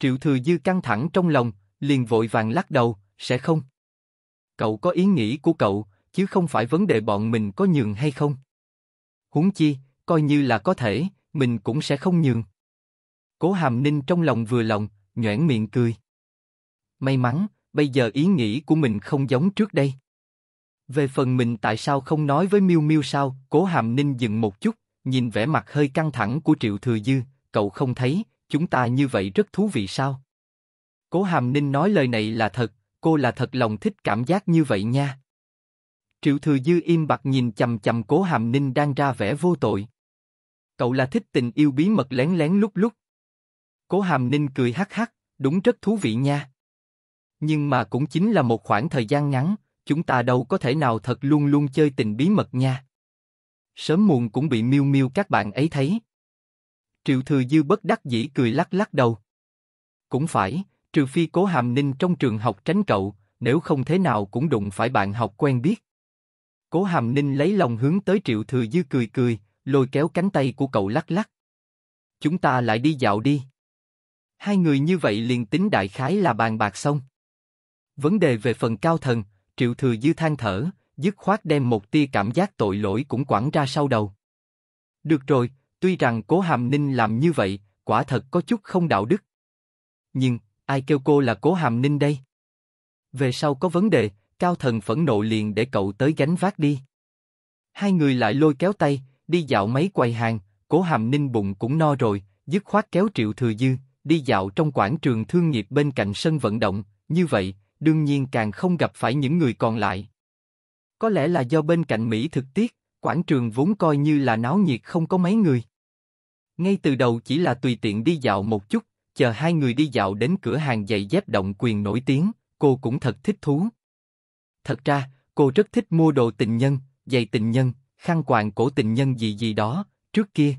Triệu Thừa Dư căng thẳng trong lòng, liền vội vàng lắc đầu, sẽ không. Cậu có ý nghĩ của cậu, chứ không phải vấn đề bọn mình có nhường hay không. Huống chi, coi như là có thể, mình cũng sẽ không nhường. Cố Hàm Ninh trong lòng vừa lòng, nhõn miệng cười. May mắn, bây giờ ý nghĩ của mình không giống trước đây. Về phần mình tại sao không nói với Miu Miu sao? Cố Hàm Ninh dừng một chút, nhìn vẻ mặt hơi căng thẳng của Triệu Thừa Dư, cậu không thấy chúng ta như vậy rất thú vị sao? Cố Hàm Ninh nói lời này là thật, cô là thật lòng thích cảm giác như vậy nha. Triệu Thừa Dư im bặt nhìn chầm chầm Cố Hàm Ninh đang ra vẻ vô tội. Cậu là thích tình yêu bí mật lén lén lúc lúc. Cố Hàm Ninh cười hắc hắc, đúng rất thú vị nha. Nhưng mà cũng chính là một khoảng thời gian ngắn, chúng ta đâu có thể nào thật luôn luôn chơi tình bí mật nha. Sớm muộn cũng bị miêu miêu các bạn ấy thấy. Triệu Thừa Dư bất đắc dĩ cười lắc lắc đầu. Cũng phải, trừ phi cố hàm ninh trong trường học tránh cậu, nếu không thế nào cũng đụng phải bạn học quen biết. Cố hàm ninh lấy lòng hướng tới Triệu Thừa Dư cười cười, lôi kéo cánh tay của cậu lắc lắc. Chúng ta lại đi dạo đi. Hai người như vậy liền tính đại khái là bàn bạc xong. Vấn đề về phần cao thần, Triệu Thừa Dư than thở, dứt khoát đem một tia cảm giác tội lỗi cũng quẳng ra sau đầu. Được rồi, tuy rằng Cố Hàm Ninh làm như vậy, quả thật có chút không đạo đức. Nhưng, ai kêu cô là Cố Hàm Ninh đây? Về sau có vấn đề, cao thần phẫn nộ liền để cậu tới gánh vác đi. Hai người lại lôi kéo tay, đi dạo mấy quầy hàng, Cố Hàm Ninh bụng cũng no rồi, dứt khoát kéo Triệu Thừa Dư, đi dạo trong quảng trường thương nghiệp bên cạnh sân vận động, như vậy, đương nhiên càng không gặp phải những người còn lại. Có lẽ là do bên cạnh Mỹ thực tiết, quảng trường vốn coi như là náo nhiệt không có mấy người. Ngay từ đầu chỉ là tùy tiện đi dạo một chút, chờ hai người đi dạo đến cửa hàng giày dép động quyền nổi tiếng, cô cũng thật thích thú. Thật ra, cô rất thích mua đồ tình nhân, giày tình nhân, khăn quàng cổ tình nhân gì gì đó, trước kia.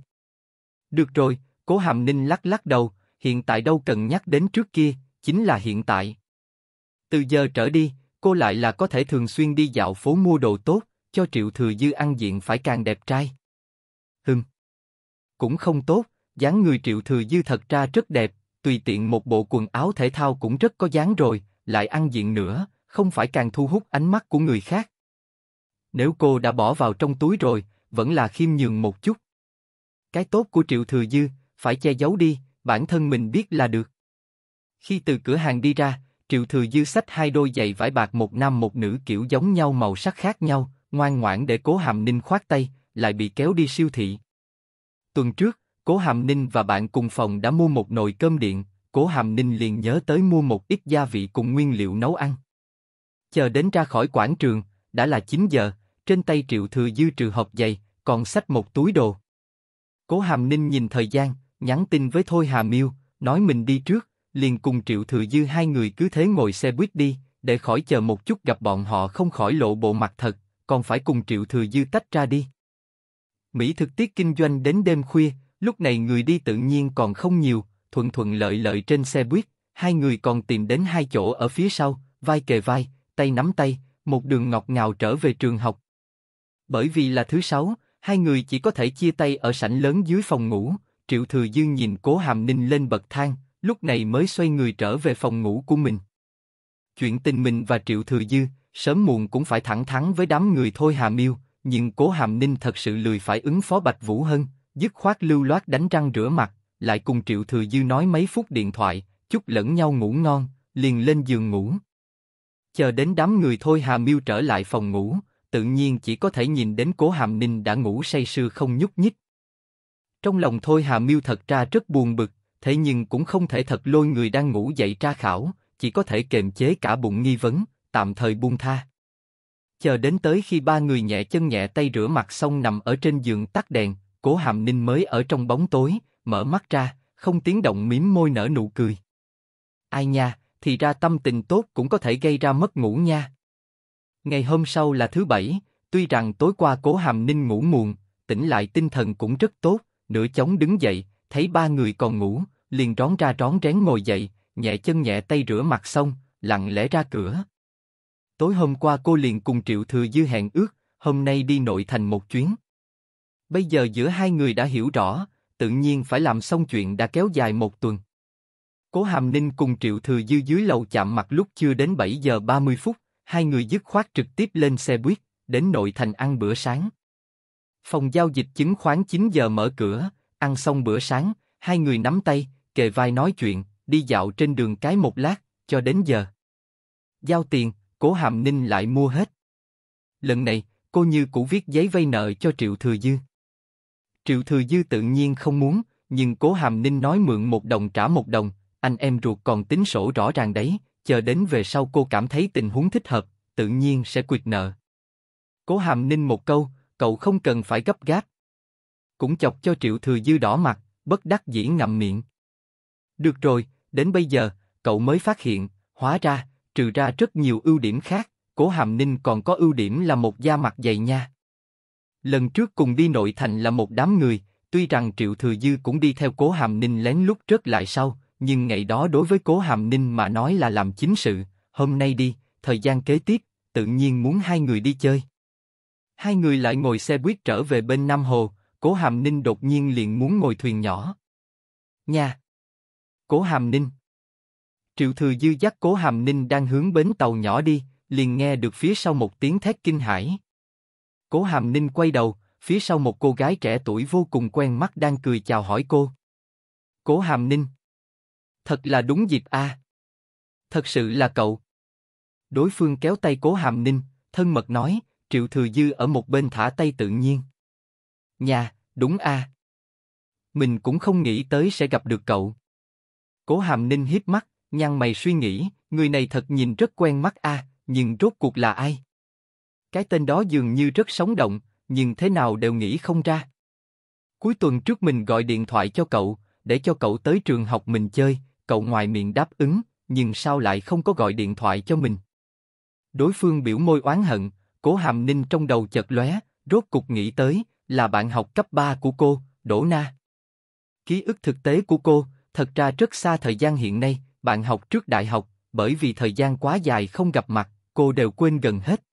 Được rồi, cố hàm ninh lắc lắc đầu, hiện tại đâu cần nhắc đến trước kia, chính là hiện tại. Từ giờ trở đi, cô lại là có thể thường xuyên đi dạo phố mua đồ tốt, cho Triệu Thừa Dư ăn diện phải càng đẹp trai. Hừm. Cũng không tốt, dáng người Triệu Thừa Dư thật ra rất đẹp, tùy tiện một bộ quần áo thể thao cũng rất có dáng rồi, lại ăn diện nữa, không phải càng thu hút ánh mắt của người khác. Nếu cô đã bỏ vào trong túi rồi, vẫn là khiêm nhường một chút. Cái tốt của Triệu Thừa Dư, phải che giấu đi, bản thân mình biết là được. Khi từ cửa hàng đi ra, Triệu Thừa Dư sách hai đôi giày vải bạc một nam một nữ kiểu giống nhau màu sắc khác nhau, ngoan ngoãn để Cố Hàm Ninh khoát tay, lại bị kéo đi siêu thị. Tuần trước, Cố Hàm Ninh và bạn cùng phòng đã mua một nồi cơm điện, Cố Hàm Ninh liền nhớ tới mua một ít gia vị cùng nguyên liệu nấu ăn. Chờ đến ra khỏi quảng trường, đã là 9 giờ, trên tay Triệu Thừa Dư trừ hộp giày, còn sách một túi đồ. Cố Hàm Ninh nhìn thời gian, nhắn tin với Thôi Hà Miêu, nói mình đi trước, liền cùng Triệu Thừa Dư hai người cứ thế ngồi xe buýt đi, để khỏi chờ một chút gặp bọn họ không khỏi lộ bộ mặt thật, còn phải cùng Triệu Thừa Dư tách ra đi. Mỹ thực tiết kinh doanh đến đêm khuya, lúc này người đi tự nhiên còn không nhiều, thuận thuận lợi lợi trên xe buýt, hai người còn tìm đến hai chỗ ở phía sau, vai kề vai, tay nắm tay, một đường ngọt ngào trở về trường học. Bởi vì là thứ sáu, hai người chỉ có thể chia tay ở sảnh lớn dưới phòng ngủ, Triệu Thừa Dư nhìn Cố Hàm Ninh lên bậc thang, lúc này mới xoay người trở về phòng ngủ của mình. Chuyện tình mình và Triệu Thừa Dư, sớm muộn cũng phải thẳng thắn với đám người thôi Hà Miêu, nhưng Cố Hàm Ninh thật sự lười phải ứng phó Bạch Vũ Hân, dứt khoát lưu loát đánh răng rửa mặt, lại cùng Triệu Thừa Dư nói mấy phút điện thoại, chúc lẫn nhau ngủ ngon, liền lên giường ngủ. Chờ đến đám người thôi Hà Miêu trở lại phòng ngủ, tự nhiên chỉ có thể nhìn đến Cố Hàm Ninh đã ngủ say sưa không nhúc nhích. Trong lòng thôi Hà Miêu thật ra rất buồn bực, thế nhưng cũng không thể thật lôi người đang ngủ dậy tra khảo, chỉ có thể kềm chế cả bụng nghi vấn, tạm thời buông tha. Chờ đến tới khi ba người nhẹ chân nhẹ tay rửa mặt xong nằm ở trên giường tắt đèn, cố hàm ninh mới ở trong bóng tối, mở mắt ra, không tiếng động mím môi nở nụ cười. Ai nha, thì ra tâm tình tốt cũng có thể gây ra mất ngủ nha. Ngày hôm sau là thứ bảy, tuy rằng tối qua cố hàm ninh ngủ muộn, tỉnh lại tinh thần cũng rất tốt, nửa chóng đứng dậy, thấy ba người còn ngủ, liền rón ra rón rén ngồi dậy, nhẹ chân nhẹ tay rửa mặt xong, lặng lẽ ra cửa. Tối hôm qua cô liền cùng Triệu Thừa Dư hẹn ước, hôm nay đi nội thành một chuyến. Bây giờ giữa hai người đã hiểu rõ, tự nhiên phải làm xong chuyện đã kéo dài một tuần. Cố Hàm Ninh cùng Triệu Thừa Dư dưới lầu chạm mặt lúc chưa đến 7 giờ 30 phút, hai người dứt khoát trực tiếp lên xe buýt, đến nội thành ăn bữa sáng. Phòng giao dịch chứng khoán 9 giờ mở cửa, Ăn xong bữa sáng, hai người nắm tay, kề vai nói chuyện, đi dạo trên đường cái một lát, cho đến giờ. Giao tiền, cố hàm ninh lại mua hết. Lần này, cô như cũ viết giấy vay nợ cho Triệu Thừa Dư. Triệu Thừa Dư tự nhiên không muốn, nhưng cố hàm ninh nói mượn một đồng trả một đồng, anh em ruột còn tính sổ rõ ràng đấy, chờ đến về sau cô cảm thấy tình huống thích hợp, tự nhiên sẽ quyệt nợ. Cố hàm ninh một câu, cậu không cần phải gấp gáp, cũng chọc cho Triệu Thừa Dư đỏ mặt, bất đắc dĩ ngậm miệng. Được rồi, đến bây giờ, cậu mới phát hiện, hóa ra, trừ ra rất nhiều ưu điểm khác, Cố Hàm Ninh còn có ưu điểm là một da mặt dày nha. Lần trước cùng đi nội thành là một đám người, tuy rằng Triệu Thừa Dư cũng đi theo Cố Hàm Ninh lén lút rớt lại sau, nhưng ngày đó đối với Cố Hàm Ninh mà nói là làm chính sự, hôm nay đi, thời gian kế tiếp, tự nhiên muốn hai người đi chơi. Hai người lại ngồi xe buýt trở về bên Nam Hồ, Cố Hàm Ninh đột nhiên liền muốn ngồi thuyền nhỏ. Nha. Cố Hàm Ninh. Triệu Thừa Dư dắt Cố Hàm Ninh đang hướng bến tàu nhỏ đi, liền nghe được phía sau một tiếng thét kinh hãi. Cố Hàm Ninh quay đầu, phía sau một cô gái trẻ tuổi vô cùng quen mắt đang cười chào hỏi cô. Cố Hàm Ninh. Thật là đúng dịp a. À. Thật sự là cậu. Đối phương kéo tay Cố Hàm Ninh, thân mật nói, Triệu Thừa Dư ở một bên thả tay tự nhiên. Nhà, đúng a. Mình cũng không nghĩ tới sẽ gặp được cậu. Cố Hàm Ninh híp mắt, nhăn mày suy nghĩ, người này thật nhìn rất quen mắt a, nhưng rốt cuộc là ai? Cái tên đó dường như rất sống động, nhưng thế nào đều nghĩ không ra. Cuối tuần trước mình gọi điện thoại cho cậu, để cho cậu tới trường học mình chơi, cậu ngoài miệng đáp ứng, nhưng sao lại không có gọi điện thoại cho mình? Đối phương biểu môi oán hận, cố hàm ninh trong đầu chợt lóe, rốt cục nghĩ tới, là bạn học cấp 3 của cô, Đỗ Na. Ký ức thực tế của cô, thật ra rất xa thời gian hiện nay, bạn học trước đại học, bởi vì thời gian quá dài không gặp mặt, cô đều quên gần hết.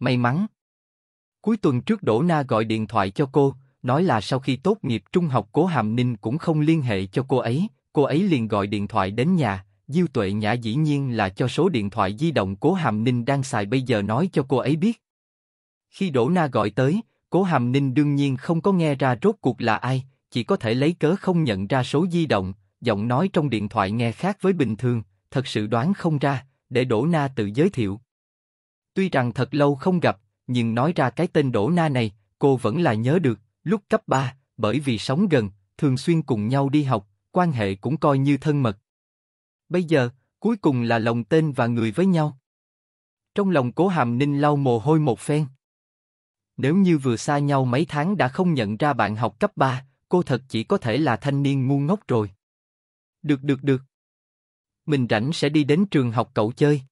May mắn. Cuối tuần trước Đỗ Na gọi điện thoại cho cô, nói là sau khi tốt nghiệp trung học Cố Hàm Ninh cũng không liên hệ cho cô ấy, cô ấy liền gọi điện thoại đến nhà, Diêu Tuệ Nhã dĩ nhiên là cho số điện thoại di động Cố Hàm Ninh đang xài bây giờ nói cho cô ấy biết. Khi Đỗ Na gọi tới, Cố Hàm Ninh đương nhiên không có nghe ra rốt cuộc là ai, chỉ có thể lấy cớ không nhận ra số di động, giọng nói trong điện thoại nghe khác với bình thường, thật sự đoán không ra, để Đỗ Na tự giới thiệu. Tuy rằng thật lâu không gặp, nhưng nói ra cái tên Đỗ Na này, cô vẫn là nhớ được, lúc cấp ba, bởi vì sống gần, thường xuyên cùng nhau đi học, quan hệ cũng coi như thân mật. Bây giờ, cuối cùng là lòng tên và người với nhau. Trong lòng cố hàm ninh lau mồ hôi một phen. Nếu như vừa xa nhau mấy tháng đã không nhận ra bạn học cấp 3, cô thật chỉ có thể là thanh niên ngu ngốc rồi. Được được được. Mình rảnh sẽ đi đến trường học cậu chơi.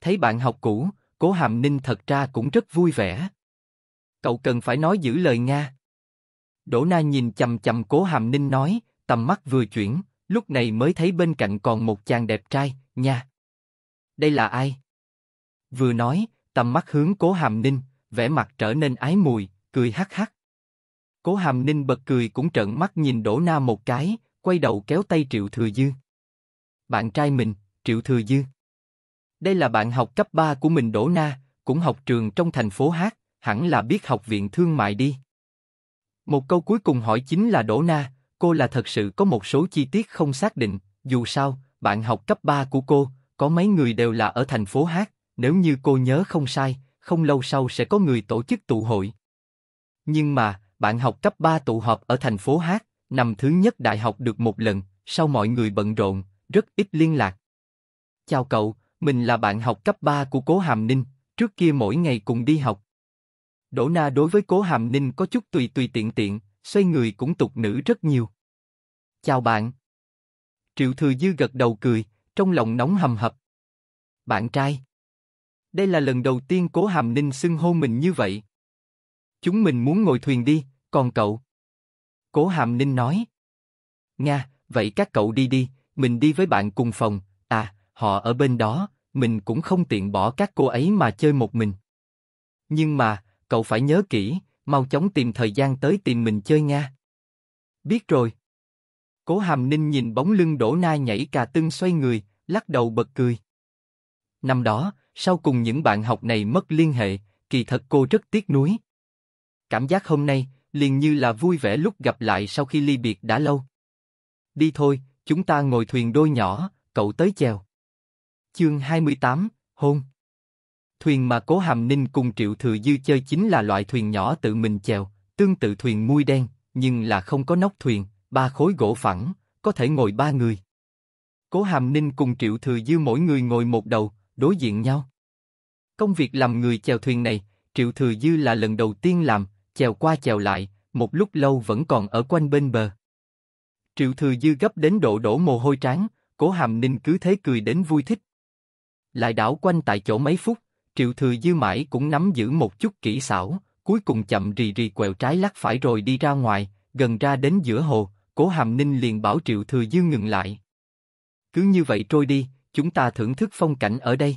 Thấy bạn học cũ, cố hàm ninh thật ra cũng rất vui vẻ. Cậu cần phải nói giữ lời Nga. Đỗ Na nhìn chầm chầm cố hàm ninh nói, tầm mắt vừa chuyển, lúc này mới thấy bên cạnh còn một chàng đẹp trai, nha. Đây là ai? Vừa nói, tầm mắt hướng cố hàm ninh, vẻ mặt trở nên ái mùi, cười hắc hắc. Cố Hàm Ninh bật cười cũng trợn mắt nhìn Đỗ Na một cái, quay đầu kéo tay Triệu Thừa Dư. Bạn trai mình, Triệu Thừa Dư. Đây là bạn học cấp 3 của mình Đỗ Na, cũng học trường trong thành phố Hát, hẳn là biết học viện thương mại đi. Một câu cuối cùng hỏi chính là Đỗ Na, cô là thật sự có một số chi tiết không xác định, dù sao, bạn học cấp 3 của cô, có mấy người đều là ở thành phố Hát, nếu như cô nhớ không sai, không lâu sau sẽ có người tổ chức tụ hội. Nhưng mà, bạn học cấp 3 tụ họp ở thành phố Hát, năm thứ nhất đại học được một lần, sau mọi người bận rộn, rất ít liên lạc. Chào cậu, mình là bạn học cấp 3 của Cố Hàm Ninh, trước kia mỗi ngày cùng đi học. Đỗ Na đối với Cố Hàm Ninh có chút tùy tùy tiện tiện, xoay người cũng tục nữ rất nhiều. Chào bạn. Triệu Thừa Dư gật đầu cười, trong lòng nóng hầm hập. Bạn trai. Đây là lần đầu tiên Cố Hàm Ninh xưng hô mình như vậy. Chúng mình muốn ngồi thuyền đi, còn cậu? Cố Hàm Ninh nói. Nga, vậy các cậu đi đi, mình đi với bạn cùng phòng, à, họ ở bên đó, mình cũng không tiện bỏ các cô ấy mà chơi một mình. Nhưng mà, cậu phải nhớ kỹ, mau chóng tìm thời gian tới tìm mình chơi Nga. Biết rồi. Cố Hàm Ninh nhìn bóng lưng đổ Na nhảy cà tưng xoay người, lắc đầu bật cười. Năm đó, sau cùng những bạn học này mất liên hệ, kỳ thật cô rất tiếc nuối. Cảm giác hôm nay liền như là vui vẻ lúc gặp lại sau khi ly biệt đã lâu. Đi thôi, chúng ta ngồi thuyền đôi nhỏ, cậu tới chèo. Chương 28, hôn. Thuyền mà Cố Hàm Ninh cùng Triệu Thừa Dư chơi chính là loại thuyền nhỏ tự mình chèo, tương tự thuyền mui đen, nhưng là không có nóc thuyền, ba khối gỗ phẳng, có thể ngồi ba người. Cố Hàm Ninh cùng Triệu Thừa Dư mỗi người ngồi một đầu, đối diện nhau. Công việc làm người chèo thuyền này, Triệu Thừa Dư là lần đầu tiên làm, chèo qua chèo lại, một lúc lâu vẫn còn ở quanh bên bờ. Triệu Thừa Dư gấp đến độ đổ mồ hôi trán, cố hàm ninh cứ thế cười đến vui thích. Lại đảo quanh tại chỗ mấy phút, Triệu Thừa Dư mãi cũng nắm giữ một chút kỹ xảo, cuối cùng chậm rì rì quẹo trái lắc phải rồi đi ra ngoài, gần ra đến giữa hồ, cố hàm ninh liền bảo Triệu Thừa Dư ngừng lại. Cứ như vậy trôi đi, chúng ta thưởng thức phong cảnh ở đây.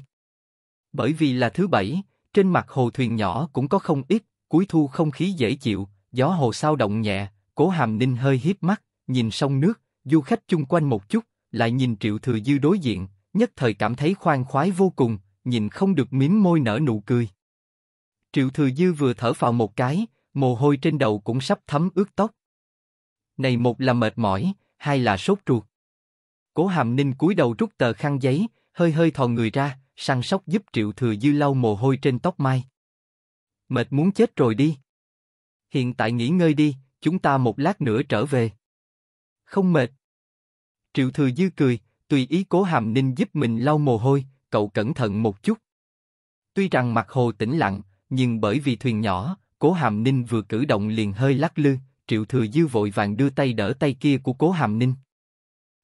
Bởi vì là thứ bảy, trên mặt hồ thuyền nhỏ cũng có không ít, cuối thu không khí dễ chịu, gió hồ sao động nhẹ, cố hàm ninh hơi hiếp mắt, nhìn sông nước, du khách chung quanh một chút, lại nhìn triệu thừa dư đối diện, nhất thời cảm thấy khoan khoái vô cùng, nhìn không được miếm môi nở nụ cười. Triệu thừa dư vừa thở vào một cái, mồ hôi trên đầu cũng sắp thấm ướt tóc. Này một là mệt mỏi, hai là sốt ruột. Cố Hàm Ninh cúi đầu rút tờ khăn giấy, hơi hơi thò người ra, săn sóc giúp Triệu Thừa Dư lau mồ hôi trên tóc mai. Mệt muốn chết rồi đi. Hiện tại nghỉ ngơi đi, chúng ta một lát nữa trở về. Không mệt. Triệu Thừa Dư cười, tùy ý Cố Hàm Ninh giúp mình lau mồ hôi, cậu cẩn thận một chút. Tuy rằng mặt hồ tĩnh lặng, nhưng bởi vì thuyền nhỏ, Cố Hàm Ninh vừa cử động liền hơi lắc lư, Triệu Thừa Dư vội vàng đưa tay đỡ tay kia của Cố Hàm Ninh.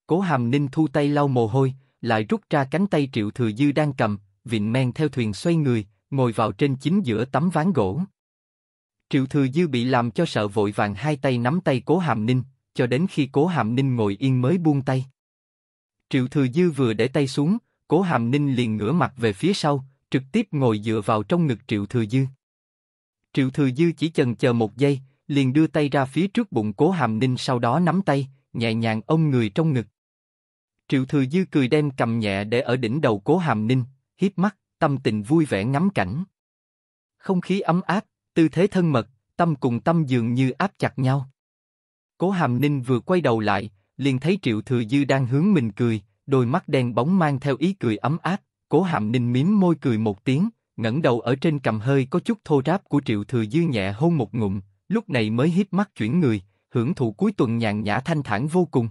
Cố Hàm Ninh thu tay lau mồ hôi, lại rút ra cánh tay Triệu Thừa Dư đang cầm, vịn men theo thuyền xoay người, ngồi vào trên chính giữa tấm ván gỗ. Triệu Thừa Dư bị làm cho sợ vội vàng hai tay nắm tay Cố Hàm Ninh, cho đến khi Cố Hàm Ninh ngồi yên mới buông tay. Triệu Thừa Dư vừa để tay xuống, Cố Hàm Ninh liền ngửa mặt về phía sau, trực tiếp ngồi dựa vào trong ngực Triệu Thừa Dư. Triệu Thừa Dư chỉ chần chờ một giây, liền đưa tay ra phía trước bụng Cố Hàm Ninh sau đó nắm tay, nhẹ nhàng ôm người trong ngực. Triệu Thừa Dư cười đem cầm nhẹ để ở đỉnh đầu Cố Hàm Ninh, híp mắt, tâm tình vui vẻ ngắm cảnh. Không khí ấm áp, tư thế thân mật, tâm cùng tâm dường như áp chặt nhau. Cố Hàm Ninh vừa quay đầu lại, liền thấy Triệu Thừa Dư đang hướng mình cười, đôi mắt đen bóng mang theo ý cười ấm áp. Cố Hàm Ninh mím môi cười một tiếng, ngẩng đầu ở trên cầm hơi có chút thô ráp của Triệu Thừa Dư nhẹ hôn một ngụm, lúc này mới híp mắt chuyển người, hưởng thụ cuối tuần nhàn nhã thanh thản vô cùng.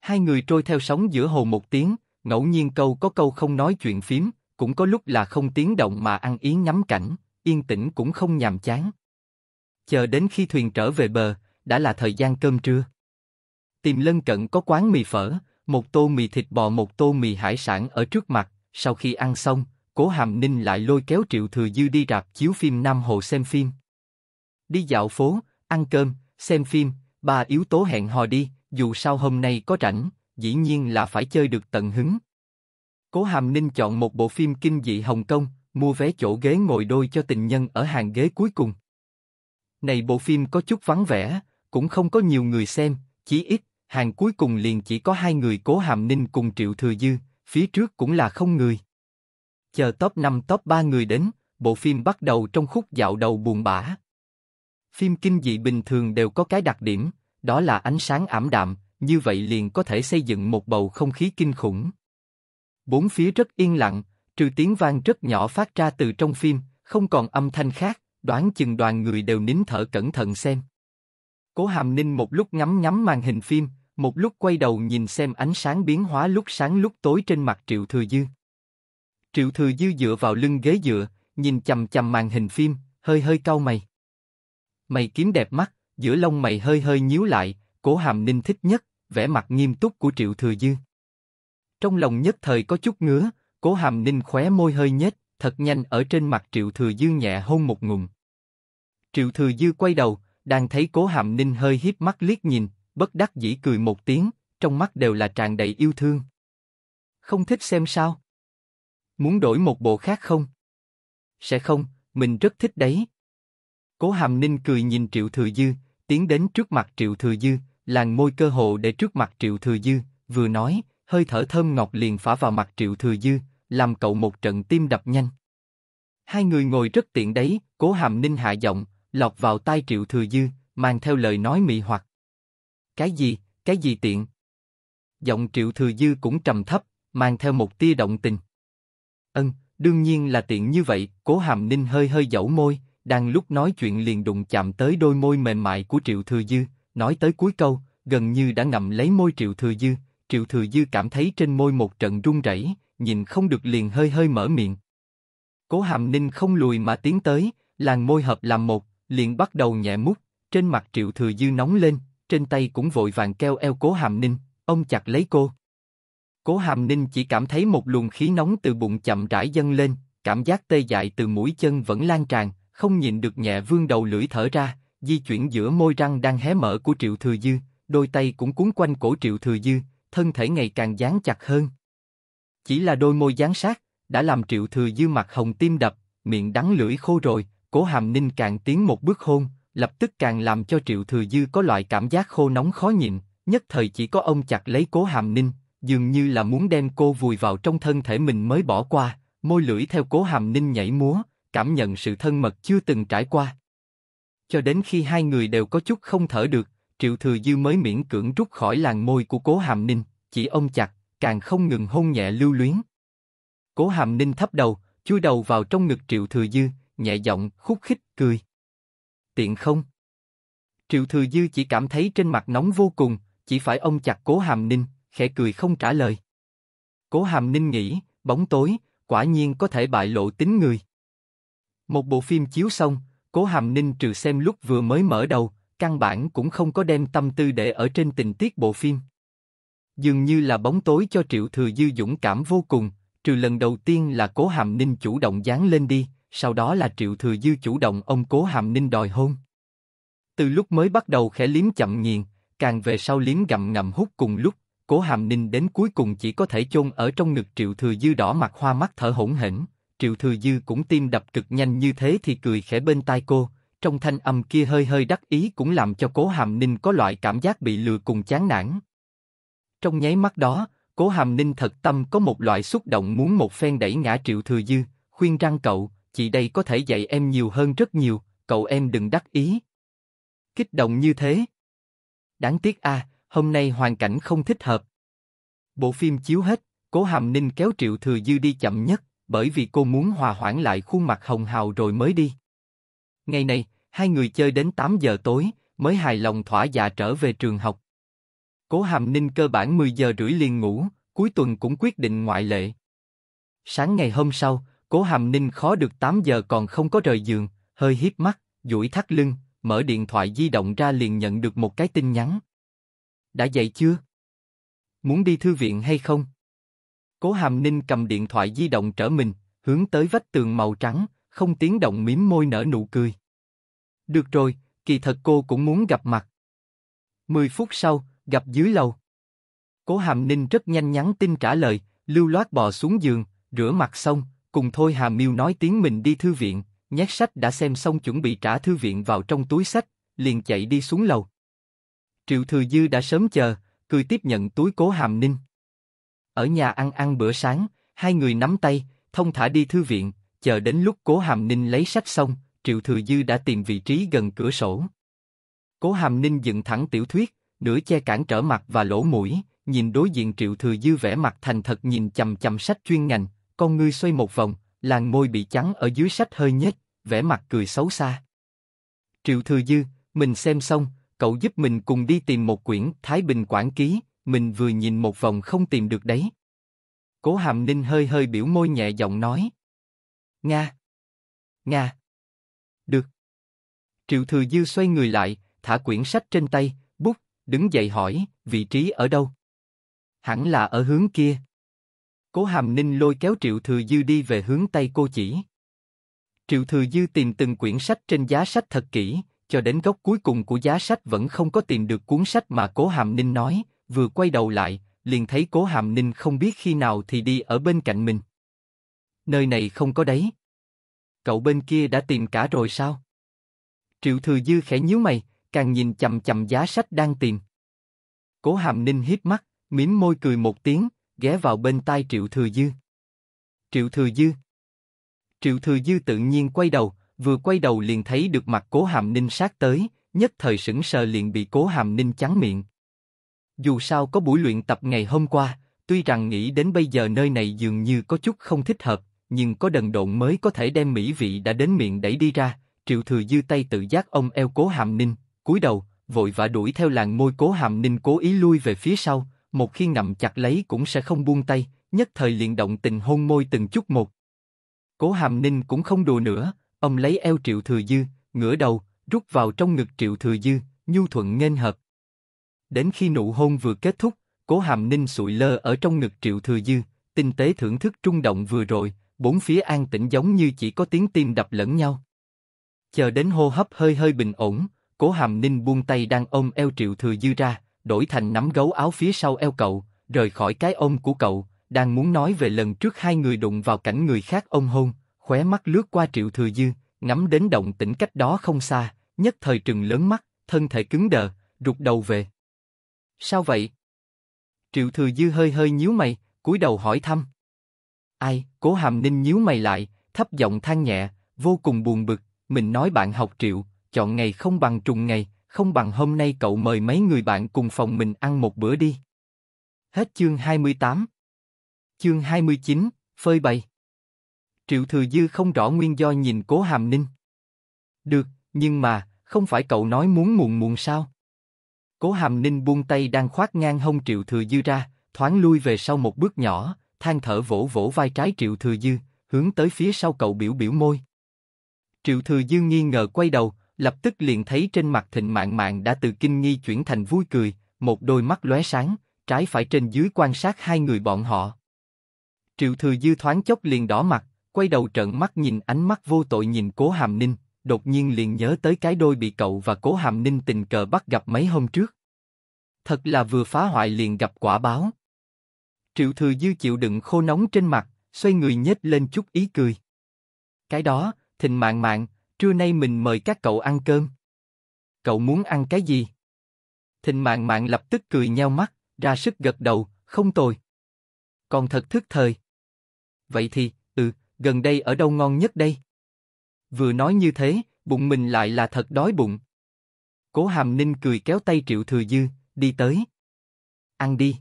Hai người trôi theo sóng giữa hồ một tiếng, ngẫu nhiên câu có câu không nói chuyện phím, cũng có lúc là không tiếng động mà ăn ý ngắm cảnh, yên tĩnh cũng không nhàm chán. Chờ đến khi thuyền trở về bờ, đã là thời gian cơm trưa. Tìm lân cận có quán mì phở, một tô mì thịt bò một tô mì hải sản ở trước mặt, sau khi ăn xong, cố hàm ninh lại lôi kéo triệu thừa dư đi rạp chiếu phim Nam Hồ xem phim. Đi dạo phố, ăn cơm, xem phim, ba yếu tố hẹn hò đi, dù sao hôm nay có rảnh, dĩ nhiên là phải chơi được tận hứng. Cố Hàm Ninh chọn một bộ phim kinh dị Hồng Kông, mua vé chỗ ghế ngồi đôi cho tình nhân ở hàng ghế cuối cùng. Này bộ phim có chút vắng vẻ, cũng không có nhiều người xem, chỉ ít, hàng cuối cùng liền chỉ có hai người Cố Hàm Ninh cùng Triệu Thừa Dư, phía trước cũng là không người. Chờ top 5 top 3 người đến, bộ phim bắt đầu trong khúc dạo đầu buồn bã. Phim kinh dị bình thường đều có cái đặc điểm, đó là ánh sáng ảm đạm, như vậy liền có thể xây dựng một bầu không khí kinh khủng. Bốn phía rất yên lặng, trừ tiếng vang rất nhỏ phát ra từ trong phim, không còn âm thanh khác, đoán chừng đoàn người đều nín thở cẩn thận xem. Cố Hàm Ninh một lúc ngắm ngắm màn hình phim, một lúc quay đầu nhìn xem ánh sáng biến hóa lúc sáng lúc tối trên mặt Triệu Thừa Dư. Triệu Thừa Dư dựa vào lưng ghế dựa, nhìn chầm chầm màn hình phim, hơi hơi cau mày. Mày kiếm đẹp mắt, giữa lông mày hơi hơi nhíu lại, cố hàm ninh thích nhất, vẻ mặt nghiêm túc của Triệu Thừa dư Trong lòng nhất thời có chút ngứa, cố hàm ninh khóe môi hơi nhếch, thật nhanh ở trên mặt Triệu Thừa dư nhẹ hôn một ngụm. Triệu Thừa Dư quay đầu, đang thấy cố hàm ninh hơi hiếp mắt liếc nhìn, bất đắc dĩ cười một tiếng, trong mắt đều là tràn đầy yêu thương. Không thích xem sao? Muốn đổi một bộ khác không? Sẽ không, mình rất thích đấy. Cố Hàm Ninh cười nhìn Triệu Thừa Dư, tiến đến trước mặt Triệu Thừa Dư, làn môi cơ hồ để trước mặt Triệu Thừa Dư, vừa nói, hơi thở thơm ngọt liền phả vào mặt Triệu Thừa Dư, làm cậu một trận tim đập nhanh. Hai người ngồi rất tiện đấy, cố hàm ninh hạ giọng, lọt vào tai Triệu Thừa Dư, mang theo lời nói mị hoặc. Cái gì, cái gì tiện? Giọng Triệu Thừa Dư cũng trầm thấp, mang theo một tia động tình. Ân, đương nhiên là tiện như vậy, cố hàm ninh hơi hơi dẫu môi, đang lúc nói chuyện liền đụng chạm tới đôi môi mềm mại của Triệu Thừa Dư, nói tới cuối câu, gần như đã ngậm lấy môi Triệu Thừa Dư, Triệu Thừa Dư cảm thấy trên môi một trận run rẩy, nhìn không được liền hơi hơi mở miệng. Cố Hàm Ninh không lùi mà tiến tới, làn môi hợp làm một, liền bắt đầu nhẹ mút, trên mặt Triệu Thừa Dư nóng lên, trên tay cũng vội vàng keo eo Cố Hàm Ninh, ông chặt lấy cô. Cố Hàm Ninh chỉ cảm thấy một luồng khí nóng từ bụng chậm rãi dâng lên, cảm giác tê dại từ mũi chân vẫn lan tràn, không nhịn được nhẹ vương đầu lưỡi thở ra, di chuyển giữa môi răng đang hé mở của Triệu Thừa Dư, đôi tay cũng cuốn quanh cổ Triệu Thừa Dư, thân thể ngày càng dán chặt hơn. Chỉ là đôi môi dán sát, đã làm Triệu Thừa Dư mặt hồng tim đập, miệng đắng lưỡi khô rồi, cố hàm ninh càng tiến một bước hôn, lập tức càng làm cho Triệu Thừa Dư có loại cảm giác khô nóng khó nhịn, nhất thời chỉ có ông chặt lấy cố hàm ninh, dường như là muốn đem cô vùi vào trong thân thể mình mới bỏ qua, môi lưỡi theo cố hàm ninh nhảy múa, cảm nhận sự thân mật chưa từng trải qua. Cho đến khi hai người đều có chút không thở được, Triệu Thừa Dư mới miễn cưỡng rút khỏi làn môi của Cố Hàm Ninh, chỉ ôm chặt, càng không ngừng hôn nhẹ lưu luyến. Cố Hàm Ninh thấp đầu, chui đầu vào trong ngực Triệu Thừa Dư, nhẹ giọng khúc khích cười. Tiện không? Triệu Thừa Dư chỉ cảm thấy trên mặt nóng vô cùng, chỉ phải ôm chặt Cố Hàm Ninh, khẽ cười không trả lời. Cố Hàm Ninh nghĩ, bóng tối, quả nhiên có thể bại lộ tính người. Một bộ phim chiếu xong, Cố Hàm Ninh trừ xem lúc vừa mới mở đầu, căn bản cũng không có đem tâm tư để ở trên tình tiết bộ phim. Dường như là bóng tối cho Triệu Thừa Dư dũng cảm vô cùng, trừ lần đầu tiên là Cố Hàm Ninh chủ động dán lên đi, sau đó là Triệu Thừa Dư chủ động ông Cố Hàm Ninh đòi hôn. Từ lúc mới bắt đầu khẽ liếm chậm nghiền, càng về sau liếm gặm ngậm hút cùng lúc, Cố Hàm Ninh đến cuối cùng chỉ có thể chôn ở trong ngực Triệu Thừa Dư đỏ mặt hoa mắt thở hổn hển, Triệu Thừa Dư cũng tim đập cực nhanh như thế thì cười khẽ bên tai cô, trong thanh âm kia hơi hơi đắc ý cũng làm cho Cố Hàm Ninh có loại cảm giác bị lừa cùng chán nản. Trong nháy mắt đó, Cố Hàm Ninh thật tâm có một loại xúc động muốn một phen đẩy ngã Triệu Thừa Dư, khuyên răng cậu, chị đây có thể dạy em nhiều hơn rất nhiều, cậu em đừng đắc ý. Kích động như thế. Đáng tiếc a, hôm nay hoàn cảnh không thích hợp. Bộ phim chiếu hết, Cố Hàm Ninh kéo Triệu Thừa Dư đi chậm nhất, bởi vì cô muốn hòa hoãn lại khuôn mặt hồng hào rồi mới đi. Ngày này, hai người chơi đến 8 giờ tối, mới hài lòng thỏa dạ trở về trường học. Cố Hàm Ninh cơ bản 10 giờ rưỡi liền ngủ, cuối tuần cũng quyết định ngoại lệ. Sáng ngày hôm sau, Cố Hàm Ninh khó được 8 giờ còn không có rời giường, hơi hiếp mắt, duỗi thắt lưng, mở điện thoại di động ra liền nhận được một cái tin nhắn. Đã dậy chưa? Muốn đi thư viện hay không? Cố Hàm Ninh cầm điện thoại di động trở mình, hướng tới vách tường màu trắng, không tiếng động mím môi nở nụ cười. Được rồi, kỳ thật cô cũng muốn gặp mặt. Mười phút sau, gặp dưới lầu. Cố Hàm Ninh rất nhanh nhắn tin trả lời, lưu loát bò xuống giường, rửa mặt xong, cùng Thôi Hà Miêu nói tiếng mình đi thư viện, nhét sách đã xem xong chuẩn bị trả thư viện vào trong túi sách, liền chạy đi xuống lầu. Triệu Thừa Dư đã sớm chờ, cười tiếp nhận túi Cố Hàm Ninh ở nhà ăn ăn bữa sáng, hai người nắm tay, thông thả đi thư viện, chờ đến lúc Cố Hàm Ninh lấy sách xong, Triệu Thừa Dư đã tìm vị trí gần cửa sổ. Cố Hàm Ninh dựng thẳng tiểu thuyết, nửa che cản trở mặt và lỗ mũi, nhìn đối diện Triệu Thừa Dư vẻ mặt thành thật nhìn chầm chầm sách chuyên ngành, con ngươi xoay một vòng, làn môi bị trắng ở dưới sách hơi nhếch, vẻ mặt cười xấu xa. Triệu Thừa Dư, mình xem xong, cậu giúp mình cùng đi tìm một quyển Thái Bình Quản Ký, mình vừa nhìn một vòng không tìm được đấy. Cố Hàm Ninh hơi hơi biểu môi nhẹ giọng nói. Nga. Nga. Được. Triệu Thừa Dư xoay người lại, thả quyển sách trên tay, bút, đứng dậy hỏi, vị trí ở đâu? Hẳn là ở hướng kia. Cố Hàm Ninh lôi kéo Triệu Thừa Dư đi về hướng tay cô chỉ. Triệu Thừa Dư tìm từng quyển sách trên giá sách thật kỹ, cho đến góc cuối cùng của giá sách vẫn không có tìm được cuốn sách mà Cố Hàm Ninh nói, vừa quay đầu lại, liền thấy cố hàm ninh không biết khi nào thì đi ở bên cạnh mình. Nơi này không có đấy. Cậu bên kia đã tìm cả rồi sao? Triệu Thừa Dư khẽ nhíu mày, càng nhìn chầm chầm giá sách đang tìm. Cố hàm ninh hít mắt, mím môi cười một tiếng, ghé vào bên tai Triệu Thừa Dư. Triệu Thừa Dư Triệu Thừa Dư tự nhiên quay đầu, vừa quay đầu liền thấy được mặt Cố Hàm Ninh sát tới, nhất thời sững sờ liền bị Cố Hàm Ninh chắn miệng. Dù sao có buổi luyện tập ngày hôm qua, tuy rằng nghĩ đến bây giờ nơi này dường như có chút không thích hợp, nhưng có đần độn mới có thể đem mỹ vị đã đến miệng đẩy đi ra. Triệu Thừa Dư tay tự giác ông eo cố hàm ninh, cúi đầu, vội vã đuổi theo làn môi cố hàm ninh cố ý lui về phía sau, một khi ngậm chặt lấy cũng sẽ không buông tay, nhất thời liền động tình hôn môi từng chút một. Cố hàm ninh cũng không đùa nữa, ông lấy eo Triệu Thừa Dư, ngửa đầu, rút vào trong ngực Triệu Thừa Dư, nhu thuận nghênh hợp. Đến khi nụ hôn vừa kết thúc, cố hàm ninh sụi lơ ở trong ngực triệu thừa dư, tinh tế thưởng thức trung động vừa rồi, bốn phía an tĩnh giống như chỉ có tiếng tim đập lẫn nhau. Chờ đến hô hấp hơi hơi bình ổn, cố hàm ninh buông tay đang ôm eo triệu thừa dư ra, đổi thành nắm gấu áo phía sau eo cậu, rời khỏi cái ôm của cậu, đang muốn nói về lần trước hai người đụng vào cảnh người khác ôm hôn, khóe mắt lướt qua triệu thừa dư, ngắm đến động tĩnh cách đó không xa, nhất thời trừng lớn mắt, thân thể cứng đờ, rụt đầu về. Sao vậy? Triệu Thừa Dư hơi hơi nhíu mày, cúi đầu hỏi thăm. Ai, cố hàm ninh nhíu mày lại, thấp giọng than nhẹ, vô cùng buồn bực, mình nói bạn học Triệu, chọn ngày không bằng trùng ngày, không bằng hôm nay cậu mời mấy người bạn cùng phòng mình ăn một bữa đi. Hết chương 28 Chương 29, phơi bày Triệu Thừa Dư không rõ nguyên do nhìn cố hàm ninh. Được, nhưng mà, không phải cậu nói muốn muộn muộn sao? Cố Hàm Ninh buông tay đang khoát ngang hông Triệu Thừa Dư ra, thoáng lui về sau một bước nhỏ, than thở vỗ vỗ vai trái Triệu Thừa Dư, hướng tới phía sau cậu biểu biểu môi. Triệu Thừa Dư nghi ngờ quay đầu, lập tức liền thấy trên mặt Thịnh mạng Mạn đã từ kinh nghi chuyển thành vui cười, một đôi mắt lóe sáng, trái phải trên dưới quan sát hai người bọn họ. Triệu Thừa Dư thoáng chốc liền đỏ mặt, quay đầu trợn mắt nhìn ánh mắt vô tội nhìn Cố Hàm Ninh, đột nhiên liền nhớ tới cái đôi bị cậu và cố hàm ninh tình cờ bắt gặp mấy hôm trước. Thật là vừa phá hoại liền gặp quả báo. Triệu Thừa Dư chịu đựng khô nóng trên mặt, xoay người nhếch lên chút ý cười. Cái đó, thịnh mạng mạng, trưa nay mình mời các cậu ăn cơm. Cậu muốn ăn cái gì? Thịnh mạng mạng lập tức cười nheo mắt, ra sức gật đầu, không tồi. Còn thật thức thời. Vậy thì, ừ, gần đây ở đâu ngon nhất đây? Vừa nói như thế, bụng mình lại là thật đói bụng. Cố Hàm Ninh cười kéo tay Triệu Thừa Dư, đi tới. Ăn đi.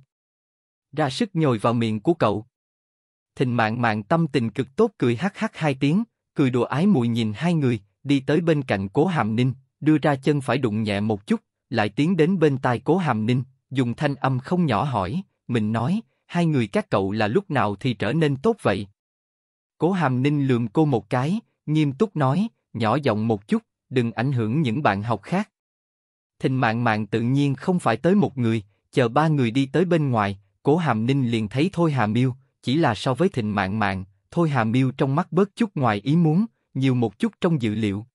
Ra sức nhồi vào miệng của cậu. Thình mạng mạng tâm tình cực tốt cười hắc hắc hai tiếng, cười đùa ái mùi nhìn hai người, đi tới bên cạnh Cố Hàm Ninh, đưa ra chân phải đụng nhẹ một chút, lại tiến đến bên tai Cố Hàm Ninh, dùng thanh âm không nhỏ hỏi, mình nói, hai người các cậu là lúc nào thì trở nên tốt vậy? Cố Hàm Ninh lườm cô một cái, nghiêm túc nói, nhỏ giọng một chút, đừng ảnh hưởng những bạn học khác. Thình mạng mạng tự nhiên không phải tới một người, chờ ba người đi tới bên ngoài, cố hàm ninh liền thấy thôi hà miêu, chỉ là so với thình mạng mạng, thôi hà miêu trong mắt bớt chút ngoài ý muốn, nhiều một chút trong dự liệu.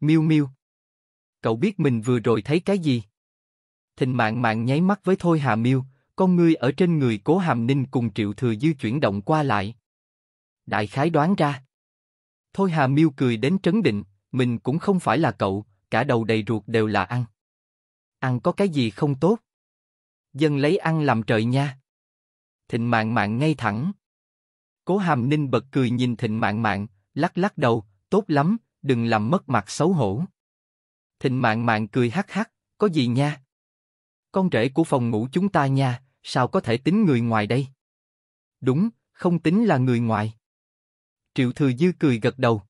Miêu miêu, cậu biết mình vừa rồi thấy cái gì? thịnh mạng mạng nháy mắt với thôi hà miêu, con ngươi ở trên người cố hàm ninh cùng triệu thừa dư chuyển động qua lại. Đại khái đoán ra Thôi Hà Miêu cười đến trấn định, mình cũng không phải là cậu, cả đầu đầy ruột đều là ăn. Ăn có cái gì không tốt? Dân lấy ăn làm trời nha. Thịnh mạng mạng ngay thẳng. Cố Hàm Ninh bật cười nhìn Thịnh mạng mạng, lắc lắc đầu, tốt lắm, đừng làm mất mặt xấu hổ. Thịnh mạng mạng cười hắc hắc, có gì nha? Con rể của phòng ngủ chúng ta nha, sao có thể tính người ngoài đây? Đúng, không tính là người ngoài. Triệu Thừa Dư cười gật đầu.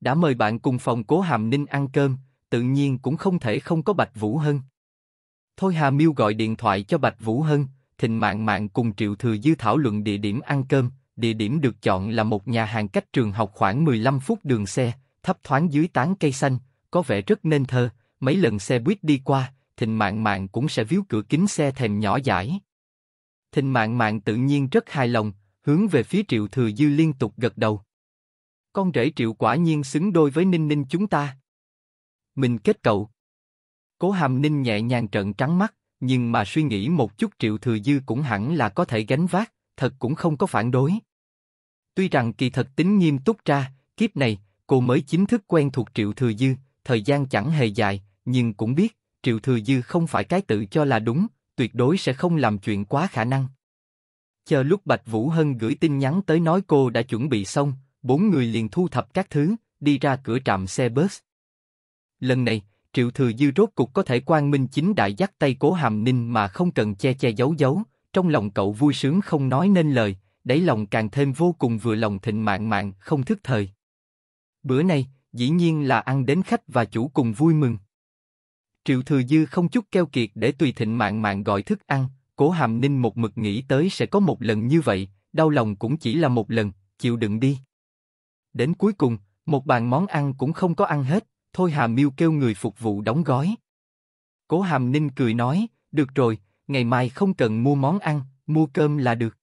Đã mời bạn cùng phòng cố Hàm Ninh ăn cơm, tự nhiên cũng không thể không có Bạch Vũ Hân. Thôi Hà Miêu gọi điện thoại cho Bạch Vũ Hân, Thịnh Mạn Mạn cùng Triệu Thừa Dư thảo luận địa điểm ăn cơm, địa điểm được chọn là một nhà hàng cách trường học khoảng 15 phút đường xe, thấp thoáng dưới tán cây xanh, có vẻ rất nên thơ, mấy lần xe buýt đi qua, Thịnh Mạn Mạn cũng sẽ víu cửa kính xe thèm nhỏ dãi. Thịnh Mạn Mạn tự nhiên rất hài lòng, hướng về phía Triệu Thừa Dư liên tục gật đầu. Con rể Triệu quả nhiên xứng đôi với Ninh Ninh chúng ta. Mình kết cậu. Cố Hàm Ninh nhẹ nhàng trợn trắng mắt, nhưng mà suy nghĩ một chút Triệu Thừa Dư cũng hẳn là có thể gánh vác, thật cũng không có phản đối. Tuy rằng kỳ thật tính nghiêm túc ra, kiếp này, cô mới chính thức quen thuộc Triệu Thừa Dư, thời gian chẳng hề dài, nhưng cũng biết, Triệu Thừa Dư không phải cái tự cho là đúng, tuyệt đối sẽ không làm chuyện quá khả năng chờ lúc Bạch Vũ Hân gửi tin nhắn tới nói cô đã chuẩn bị xong, bốn người liền thu thập các thứ, đi ra cửa trạm xe bus. Lần này, Triệu Thừa Dư rốt cục có thể quan minh chính đại dắt tay cố hàm ninh mà không cần che che giấu giấu, trong lòng cậu vui sướng không nói nên lời, đáy lòng càng thêm vô cùng vừa lòng thịnh mạng mạng không thức thời. Bữa nay, dĩ nhiên là ăn đến khách và chủ cùng vui mừng. Triệu Thừa Dư không chút keo kiệt để tùy thịnh mạng mạng gọi thức ăn, Cố Hàm Ninh một mực nghĩ tới sẽ có một lần như vậy, đau lòng cũng chỉ là một lần, chịu đựng đi. Đến cuối cùng, một bàn món ăn cũng không có ăn hết, thôi Hà Miêu kêu người phục vụ đóng gói. Cố Hàm Ninh cười nói, được rồi, ngày mai không cần mua món ăn, mua cơm là được.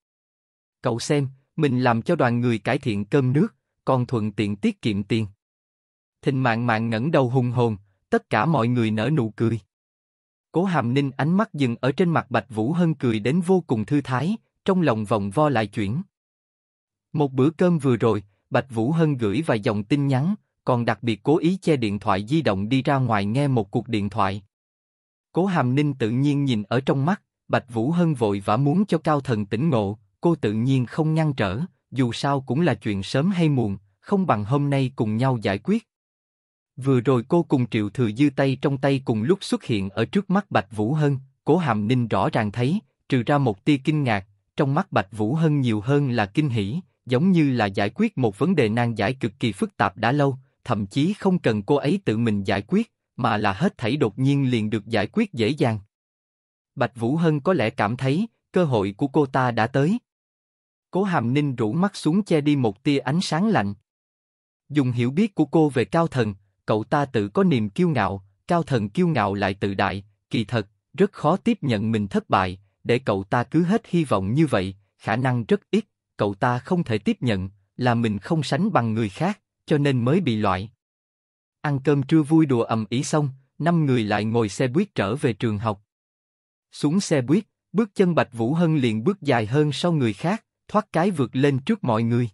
Cậu xem, mình làm cho đoàn người cải thiện cơm nước, còn thuận tiện tiết kiệm tiền. Thịnh mạng mạng ngẩng đầu hùng hồn, tất cả mọi người nở nụ cười. Cố Hàm Ninh ánh mắt dừng ở trên mặt Bạch Vũ Hân cười đến vô cùng thư thái, trong lòng vòng vo lại chuyển. Một bữa cơm vừa rồi, Bạch Vũ Hân gửi vài dòng tin nhắn, còn đặc biệt cố ý che điện thoại di động đi ra ngoài nghe một cuộc điện thoại. Cố Hàm Ninh tự nhiên nhìn ở trong mắt, Bạch Vũ Hân vội vã muốn cho Cao Thần tỉnh ngộ, cô tự nhiên không ngăn trở, dù sao cũng là chuyện sớm hay muộn, không bằng hôm nay cùng nhau giải quyết. Vừa rồi cô cùng Triệu Thừa Dư tay trong tay cùng lúc xuất hiện ở trước mắt Bạch Vũ Hân, Cố Hàm Ninh rõ ràng thấy, trừ ra một tia kinh ngạc, trong mắt Bạch Vũ Hân nhiều hơn là kinh hỉ, giống như là giải quyết một vấn đề nan giải cực kỳ phức tạp đã lâu, thậm chí không cần cô ấy tự mình giải quyết, mà là hết thảy đột nhiên liền được giải quyết dễ dàng. Bạch Vũ Hân có lẽ cảm thấy, cơ hội của cô ta đã tới. Cố Hàm Ninh rũ mắt xuống che đi một tia ánh sáng lạnh. Dùng hiểu biết của cô về cao thần, cậu ta tự có niềm kiêu ngạo, cao thần kiêu ngạo lại tự đại, kỳ thật, rất khó tiếp nhận mình thất bại, để cậu ta cứ hết hy vọng như vậy, khả năng rất ít, cậu ta không thể tiếp nhận, là mình không sánh bằng người khác, cho nên mới bị loại. Ăn cơm trưa vui đùa ầm ĩ xong, năm người lại ngồi xe buýt trở về trường học. Xuống xe buýt, bước chân Bạch Vũ Hân liền bước dài hơn sau người khác, thoát cái vượt lên trước mọi người.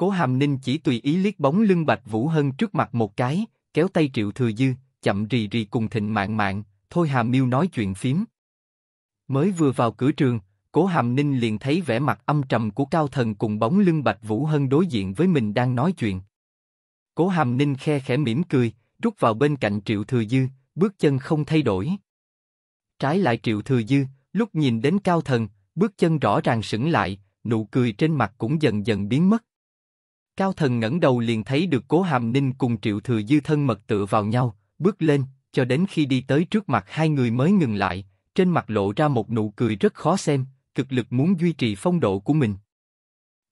Cố Hàm Ninh chỉ tùy ý liếc bóng lưng Bạch Vũ Hân trước mặt một cái, kéo tay Triệu Thừa Dư, chậm rì rì cùng Thịnh Mạn Mạn, Thôi Hàm Miêu nói chuyện phím. Mới vừa vào cửa trường, Cố Hàm Ninh liền thấy vẻ mặt âm trầm của Cao Thần cùng bóng lưng Bạch Vũ Hân đối diện với mình đang nói chuyện. Cố Hàm Ninh khe khẽ mỉm cười, rút vào bên cạnh Triệu Thừa Dư, bước chân không thay đổi. Trái lại Triệu Thừa Dư, lúc nhìn đến Cao Thần, bước chân rõ ràng sững lại, nụ cười trên mặt cũng dần dần biến mất. Cao thần ngẩng đầu liền thấy được Cố Hàm Ninh cùng Triệu Thừa Dư thân mật tựa vào nhau, bước lên, cho đến khi đi tới trước mặt hai người mới ngừng lại, trên mặt lộ ra một nụ cười rất khó xem, cực lực muốn duy trì phong độ của mình.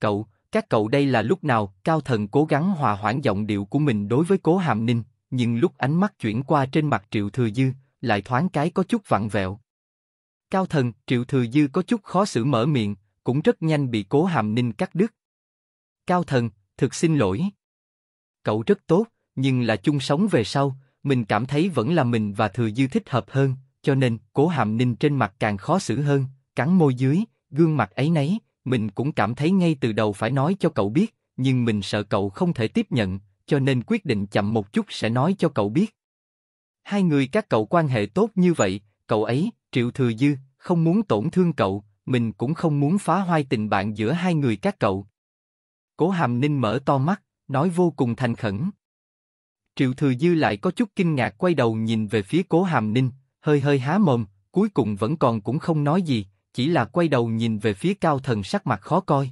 Cậu, các cậu đây là lúc nào? Cao thần cố gắng hòa hoãn giọng điệu của mình đối với Cố Hàm Ninh, nhưng lúc ánh mắt chuyển qua trên mặt Triệu Thừa Dư, lại thoáng cái có chút vặn vẹo. Cao thần, Triệu Thừa Dư có chút khó xử mở miệng, cũng rất nhanh bị Cố Hàm Ninh cắt đứt. Cao thần, thực xin lỗi. Cậu rất tốt, nhưng là chung sống về sau, mình cảm thấy vẫn là mình và Thừa Dư thích hợp hơn, cho nên cố hàm ninh trên mặt càng khó xử hơn, cắn môi dưới, gương mặt ấy nấy, mình cũng cảm thấy ngay từ đầu phải nói cho cậu biết, nhưng mình sợ cậu không thể tiếp nhận, cho nên quyết định chậm một chút sẽ nói cho cậu biết. Hai người các cậu quan hệ tốt như vậy, cậu ấy, Triệu Thừa Dư, không muốn tổn thương cậu, mình cũng không muốn phá hoại tình bạn giữa hai người các cậu, Cố Hàm Ninh mở to mắt, nói vô cùng thành khẩn. Triệu Thừa Dư lại có chút kinh ngạc quay đầu nhìn về phía Cố Hàm Ninh, hơi hơi há mồm, cuối cùng vẫn còn cũng không nói gì, chỉ là quay đầu nhìn về phía Cao Thần sắc mặt khó coi.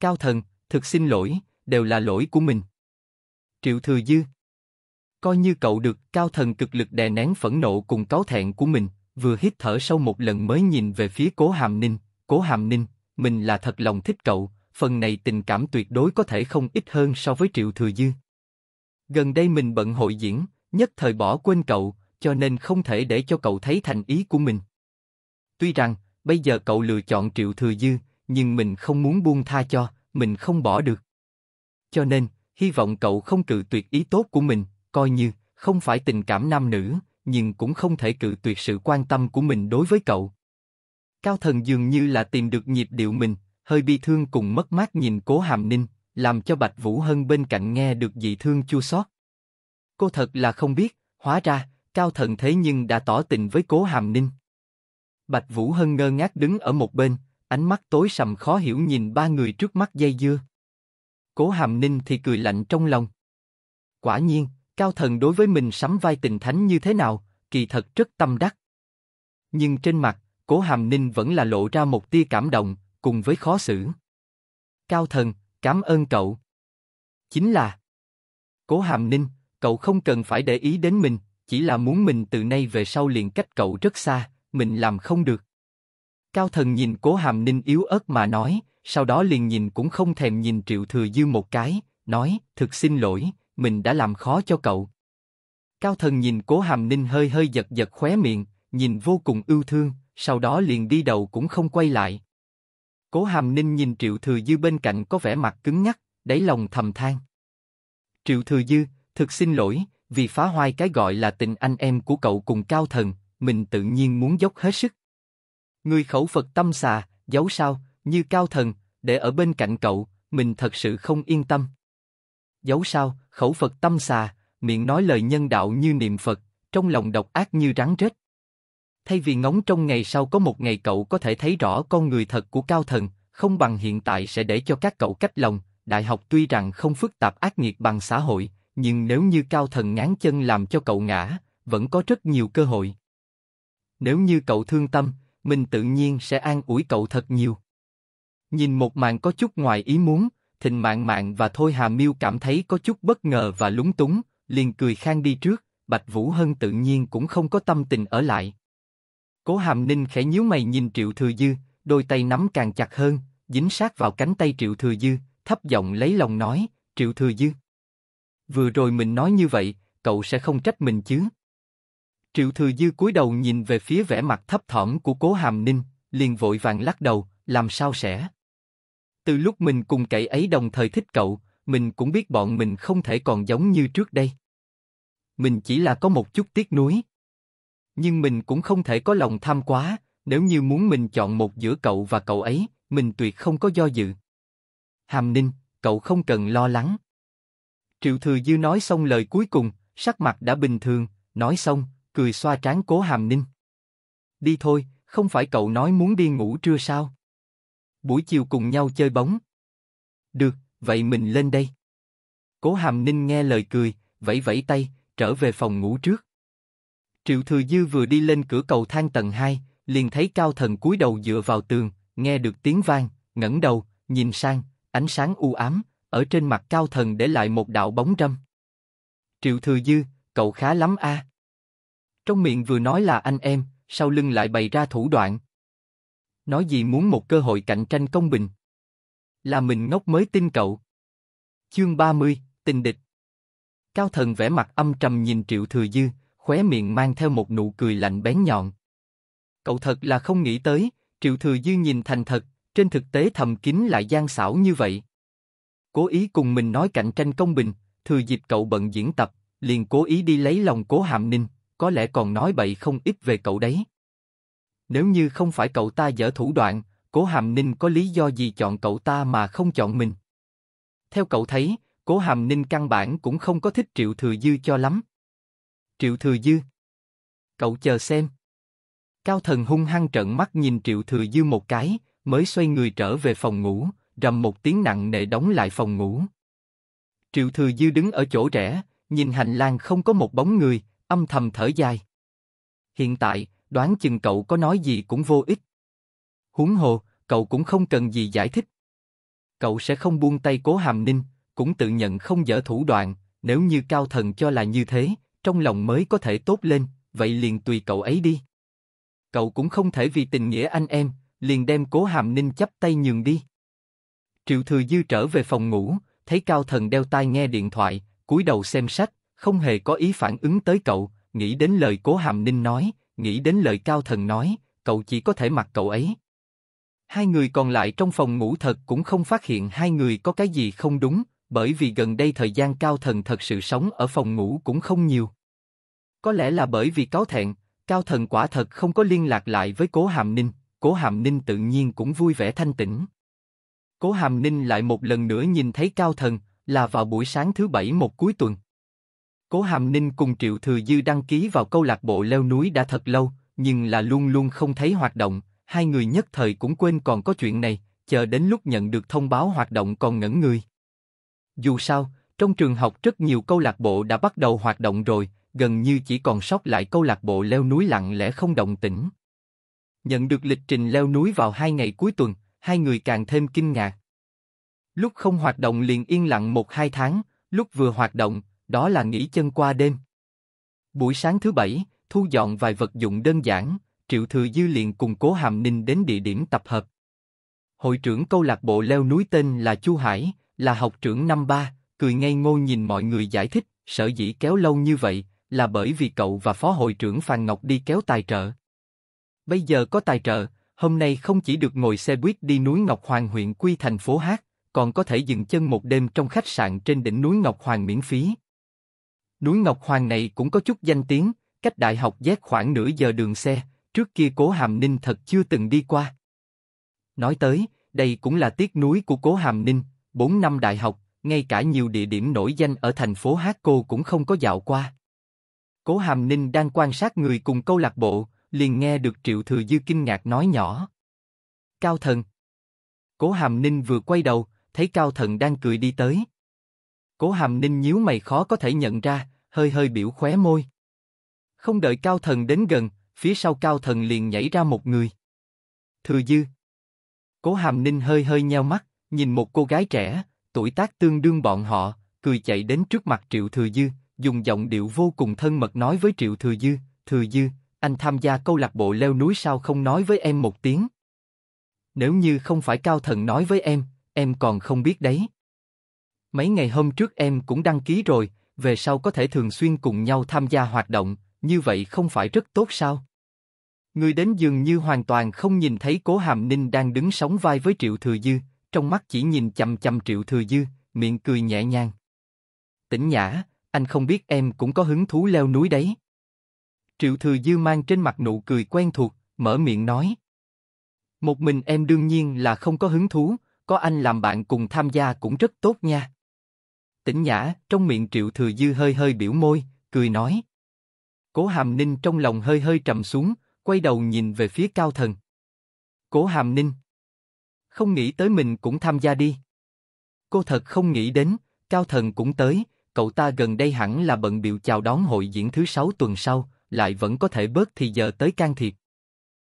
Cao Thần, thực xin lỗi, đều là lỗi của mình. Triệu Thừa Dư Coi như cậu được, Cao Thần cực lực đè nén phẫn nộ cùng cáo thẹn của mình, vừa hít thở sâu một lần mới nhìn về phía Cố Hàm Ninh, Cố Hàm Ninh, mình là thật lòng thích cậu, phần này tình cảm tuyệt đối có thể không ít hơn so với Triệu Thừa dư Gần đây mình bận hội diễn, nhất thời bỏ quên cậu, cho nên không thể để cho cậu thấy thành ý của mình. Tuy rằng, bây giờ cậu lựa chọn Triệu Thừa dư nhưng mình không muốn buông tha cho, mình không bỏ được. Cho nên, hy vọng cậu không cự tuyệt ý tốt của mình, coi như không phải tình cảm nam nữ, nhưng cũng không thể cự tuyệt sự quan tâm của mình đối với cậu. Cao thần dường như là tìm được nhịp điệu mình, hơi bi thương cùng mất mát nhìn cố hàm ninh, làm cho bạch vũ hân bên cạnh nghe được dị thương chua xót. Cô thật là không biết, hóa ra cao thần thế nhưng đã tỏ tình với cố hàm ninh. Bạch vũ hân ngơ ngác đứng ở một bên, ánh mắt tối sầm khó hiểu nhìn ba người trước mắt dây dưa. Cố hàm ninh thì cười lạnh trong lòng. Quả nhiên, cao thần đối với mình sắm vai tình thánh như thế nào, kỳ thật rất tâm đắc. Nhưng trên mặt, cố hàm ninh vẫn là lộ ra một tia cảm động, cùng với khó xử. Cao thần, cảm ơn cậu. Chính là Cố Hàm Ninh, cậu không cần phải để ý đến mình, chỉ là muốn mình từ nay về sau liền cách cậu rất xa, mình làm không được. Cao thần nhìn Cố Hàm Ninh yếu ớt mà nói, sau đó liền nhìn cũng không thèm nhìn Triệu Thừa Dư một cái, nói, thực xin lỗi, mình đã làm khó cho cậu. Cao thần nhìn Cố Hàm Ninh hơi hơi giật giật khóe miệng, nhìn vô cùng ưu thương, sau đó liền đi đầu cũng không quay lại. Cố Hàm Ninh nhìn Triệu Thừa Dư bên cạnh có vẻ mặt cứng nhắc, đáy lòng thầm than. Triệu Thừa Dư, thực xin lỗi, vì phá hoại cái gọi là tình anh em của cậu cùng Cao Thần, mình tự nhiên muốn dốc hết sức. Người khẩu Phật tâm xà, giấu sao, như Cao Thần, để ở bên cạnh cậu, mình thật sự không yên tâm. Giấu sao, khẩu Phật tâm xà, miệng nói lời nhân đạo như niệm Phật, trong lòng độc ác như rắn rết thay vì ngóng trong ngày sau có một ngày cậu có thể thấy rõ con người thật của cao thần, không bằng hiện tại sẽ để cho các cậu cách lòng, đại học tuy rằng không phức tạp ác nghiệt bằng xã hội, nhưng nếu như cao thần ngán chân làm cho cậu ngã, vẫn có rất nhiều cơ hội. Nếu như cậu thương tâm, mình tự nhiên sẽ an ủi cậu thật nhiều. Nhìn một màn có chút ngoài ý muốn, Thịnh mạng mạng và Thôi Hà Miêu cảm thấy có chút bất ngờ và lúng túng, liền cười khang đi trước, Bạch Vũ Hân tự nhiên cũng không có tâm tình ở lại. Cố Hàm Ninh khẽ nhíu mày nhìn Triệu Thừa Dư, đôi tay nắm càng chặt hơn, dính sát vào cánh tay Triệu Thừa Dư, thấp giọng lấy lòng nói, Triệu Thừa Dư. Vừa rồi mình nói như vậy, cậu sẽ không trách mình chứ? Triệu Thừa Dư cúi đầu nhìn về phía vẻ mặt thấp thỏm của Cố Hàm Ninh, liền vội vàng lắc đầu, làm sao sẽ? Từ lúc mình cùng cậy ấy đồng thời thích cậu, mình cũng biết bọn mình không thể còn giống như trước đây. Mình chỉ là có một chút tiếc nuối. Nhưng mình cũng không thể có lòng tham quá, nếu như muốn mình chọn một giữa cậu và cậu ấy, mình tuyệt không có do dự. Hàm Ninh, cậu không cần lo lắng. Triệu Thừa Dư nói xong lời cuối cùng, sắc mặt đã bình thường, nói xong, cười xoa trán cố Hàm Ninh. Đi thôi, không phải cậu nói muốn đi ngủ trưa sao? Buổi chiều cùng nhau chơi bóng. Được, vậy mình lên đây. Cố Hàm Ninh nghe lời cười, vẫy vẫy tay, trở về phòng ngủ trước. Triệu Thừa Dư vừa đi lên cửa cầu thang tầng 2, liền thấy cao thần cúi đầu dựa vào tường, nghe được tiếng vang, ngẩng đầu, nhìn sang, ánh sáng u ám, ở trên mặt cao thần để lại một đạo bóng râm. Triệu Thừa Dư, cậu khá lắm a. À? Trong miệng vừa nói là anh em, sau lưng lại bày ra thủ đoạn. Nói gì muốn một cơ hội cạnh tranh công bình. Là mình ngốc mới tin cậu. Chương 30, tình địch. Cao thần vẻ mặt âm trầm nhìn Triệu Thừa Dư, khóe miệng mang theo một nụ cười lạnh bén nhọn. Cậu thật là không nghĩ tới, Triệu Thừa Dư nhìn thành thật, trên thực tế thầm kín lại gian xảo như vậy. Cố ý cùng mình nói cạnh tranh công bình, thừa dịp cậu bận diễn tập, liền cố ý đi lấy lòng cố hàm ninh, có lẽ còn nói bậy không ít về cậu đấy. Nếu như không phải cậu ta dở thủ đoạn, cố hàm ninh có lý do gì chọn cậu ta mà không chọn mình. Theo cậu thấy, cố hàm ninh căn bản cũng không có thích triệu thừa dư cho lắm. Triệu Thừa Dư. Cậu chờ xem. Cao thần hung hăng trợn mắt nhìn Triệu Thừa Dư một cái, mới xoay người trở về phòng ngủ, rầm một tiếng nặng nề đóng lại phòng ngủ. Triệu Thừa Dư đứng ở chỗ rẽ, nhìn hành lang không có một bóng người, âm thầm thở dài. Hiện tại, đoán chừng cậu có nói gì cũng vô ích. Huống hồ, cậu cũng không cần gì giải thích. Cậu sẽ không buông tay cố hàm ninh, cũng tự nhận không dở thủ đoạn, nếu như cao thần cho là như thế, trong lòng mới có thể tốt lên, vậy liền tùy cậu ấy đi. Cậu cũng không thể vì tình nghĩa anh em, liền đem cố hàm ninh chấp tay nhường đi. Triệu Thừa Dư trở về phòng ngủ, thấy Cao Thần đeo tai nghe điện thoại, cúi đầu xem sách, không hề có ý phản ứng tới cậu, nghĩ đến lời cố hàm ninh nói, nghĩ đến lời Cao Thần nói, cậu chỉ có thể mặc cậu ấy. Hai người còn lại trong phòng ngủ thật cũng không phát hiện hai người có cái gì không đúng, bởi vì gần đây thời gian cao thần thật sự sống ở phòng ngủ cũng không nhiều. Có lẽ là bởi vì cáo thẹn, cao thần quả thật không có liên lạc lại với cố hàm ninh, cố hàm ninh tự nhiên cũng vui vẻ thanh tĩnh. Cố hàm ninh lại một lần nữa nhìn thấy cao thần, là vào buổi sáng thứ bảy một cuối tuần. Cố hàm ninh cùng Triệu Thừa Dư đăng ký vào câu lạc bộ leo núi đã thật lâu, nhưng là luôn luôn không thấy hoạt động, hai người nhất thời cũng quên còn có chuyện này, chờ đến lúc nhận được thông báo hoạt động còn ngẩn người. Dù sao, trong trường học rất nhiều câu lạc bộ đã bắt đầu hoạt động rồi, gần như chỉ còn sót lại câu lạc bộ leo núi lặng lẽ không động tĩnh. Nhận được lịch trình leo núi vào hai ngày cuối tuần, hai người càng thêm kinh ngạc. Lúc không hoạt động liền yên lặng một hai tháng, lúc vừa hoạt động, đó là nghỉ chân qua đêm. Buổi sáng thứ bảy, thu dọn vài vật dụng đơn giản, Triệu Thừa Dư liền cùng Cố Hàm Ninh đến địa điểm tập hợp. Hội trưởng câu lạc bộ leo núi tên là Chu Hải, là học trưởng năm ba, cười ngây ngô nhìn mọi người giải thích, sở dĩ kéo lâu như vậy là bởi vì cậu và phó hội trưởng Phan Ngọc đi kéo tài trợ. Bây giờ có tài trợ, hôm nay không chỉ được ngồi xe buýt đi núi Ngọc Hoàng huyện Quy thành phố Hát, còn có thể dừng chân một đêm trong khách sạn trên đỉnh núi Ngọc Hoàng miễn phí. Núi Ngọc Hoàng này cũng có chút danh tiếng, cách đại học Z khoảng nửa giờ đường xe, trước kia Cố Hàm Ninh thật chưa từng đi qua. Nói tới, đây cũng là tiếc núi của Cố Hàm Ninh, 4 năm đại học, ngay cả nhiều địa điểm nổi danh ở thành phố Hát Cô cũng không có dạo qua. Cố Hàm Ninh đang quan sát người cùng câu lạc bộ, liền nghe được Triệu Thừa Dư kinh ngạc nói nhỏ. Cao Thần Cố Hàm Ninh vừa quay đầu, thấy Cao Thần đang cười đi tới. Cố Hàm Ninh nhíu mày khó có thể nhận ra, hơi hơi biểu khóe môi. Không đợi Cao Thần đến gần, phía sau Cao Thần liền nhảy ra một người. Thừa Dư Cố Hàm Ninh hơi hơi nheo mắt nhìn một cô gái trẻ, tuổi tác tương đương bọn họ, cười chạy đến trước mặt Triệu Thừa Dư, dùng giọng điệu vô cùng thân mật nói với Triệu Thừa Dư, Thừa Dư, anh tham gia câu lạc bộ leo núi sao không nói với em một tiếng? Nếu như không phải Cao Thần nói với em, em còn không biết đấy. Mấy ngày hôm trước em cũng đăng ký rồi, về sau có thể thường xuyên cùng nhau tham gia hoạt động, như vậy không phải rất tốt sao? Người đến dường như hoàn toàn không nhìn thấy Cố Hàm Ninh đang đứng sóng vai với Triệu Thừa Dư, trong mắt chỉ nhìn chầm chầm Triệu Thừa Dư, miệng cười nhẹ nhàng. Tỉnh nhã, anh không biết em cũng có hứng thú leo núi đấy. Triệu Thừa Dư mang trên mặt nụ cười quen thuộc, mở miệng nói. Một mình em đương nhiên là không có hứng thú, có anh làm bạn cùng tham gia cũng rất tốt nha. Tỉnh nhã, trong miệng Triệu Thừa Dư hơi hơi biểu môi, cười nói. Cố Hàm Ninh trong lòng hơi hơi trầm xuống, quay đầu nhìn về phía Cao Thần. Cố Hàm Ninh không nghĩ tới mình cũng tham gia đi. Cô thật không nghĩ đến, cao thần cũng tới, cậu ta gần đây hẳn là bận biểu chào đón hội diễn thứ sáu tuần sau, lại vẫn có thể bớt thì giờ tới can thiệp.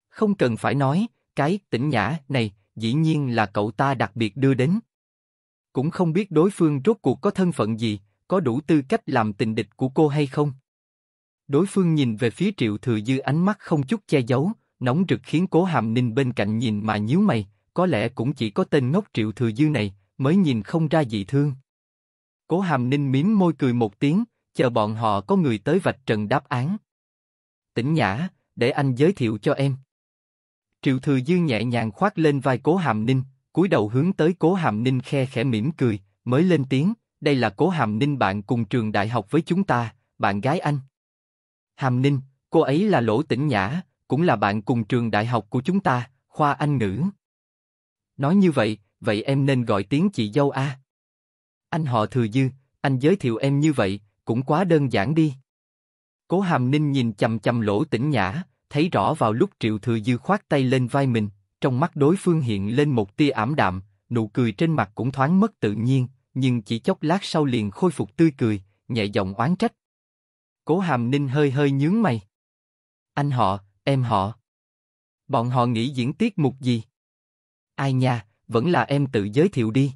Không cần phải nói, cái tỉnh nhã này dĩ nhiên là cậu ta đặc biệt đưa đến. Cũng không biết đối phương rốt cuộc có thân phận gì, có đủ tư cách làm tình địch của cô hay không. Đối phương nhìn về phía Triệu Thừa Dư ánh mắt không chút che giấu, nóng rực khiến Cố Hàm Ninh bên cạnh nhìn mà nhíu mày, có lẽ cũng chỉ có tên ngốc triệu thừa dư này, mới nhìn không ra dị thương. Cố hàm ninh miếm môi cười một tiếng, chờ bọn họ có người tới vạch trần đáp án. Tỉnh nhã, để anh giới thiệu cho em. Triệu thừa dư nhẹ nhàng khoác lên vai cố hàm ninh, cúi đầu hướng tới cố hàm ninh khe khẽ mỉm cười, mới lên tiếng, đây là cố hàm ninh bạn cùng trường đại học với chúng ta, bạn gái anh. Hàm ninh, cô ấy là lỗ tỉnh nhã, cũng là bạn cùng trường đại học của chúng ta, khoa anh ngữ. Nói như vậy, vậy em nên gọi tiếng chị dâu a. Anh họ thừa dư, anh giới thiệu em như vậy, cũng quá đơn giản đi. Cố Hàm Ninh nhìn chầm chầm lỗ tỉnh nhã, thấy rõ vào lúc Triệu Thừa Dư khoát tay lên vai mình, trong mắt đối phương hiện lên một tia ảm đạm, nụ cười trên mặt cũng thoáng mất tự nhiên, nhưng chỉ chốc lát sau liền khôi phục tươi cười, nhẹ giọng oán trách. Cố Hàm Ninh hơi hơi nhướng mày. Anh họ, em họ. Bọn họ nghĩ diễn tiết mục gì? Ai nha, vẫn là em tự giới thiệu đi.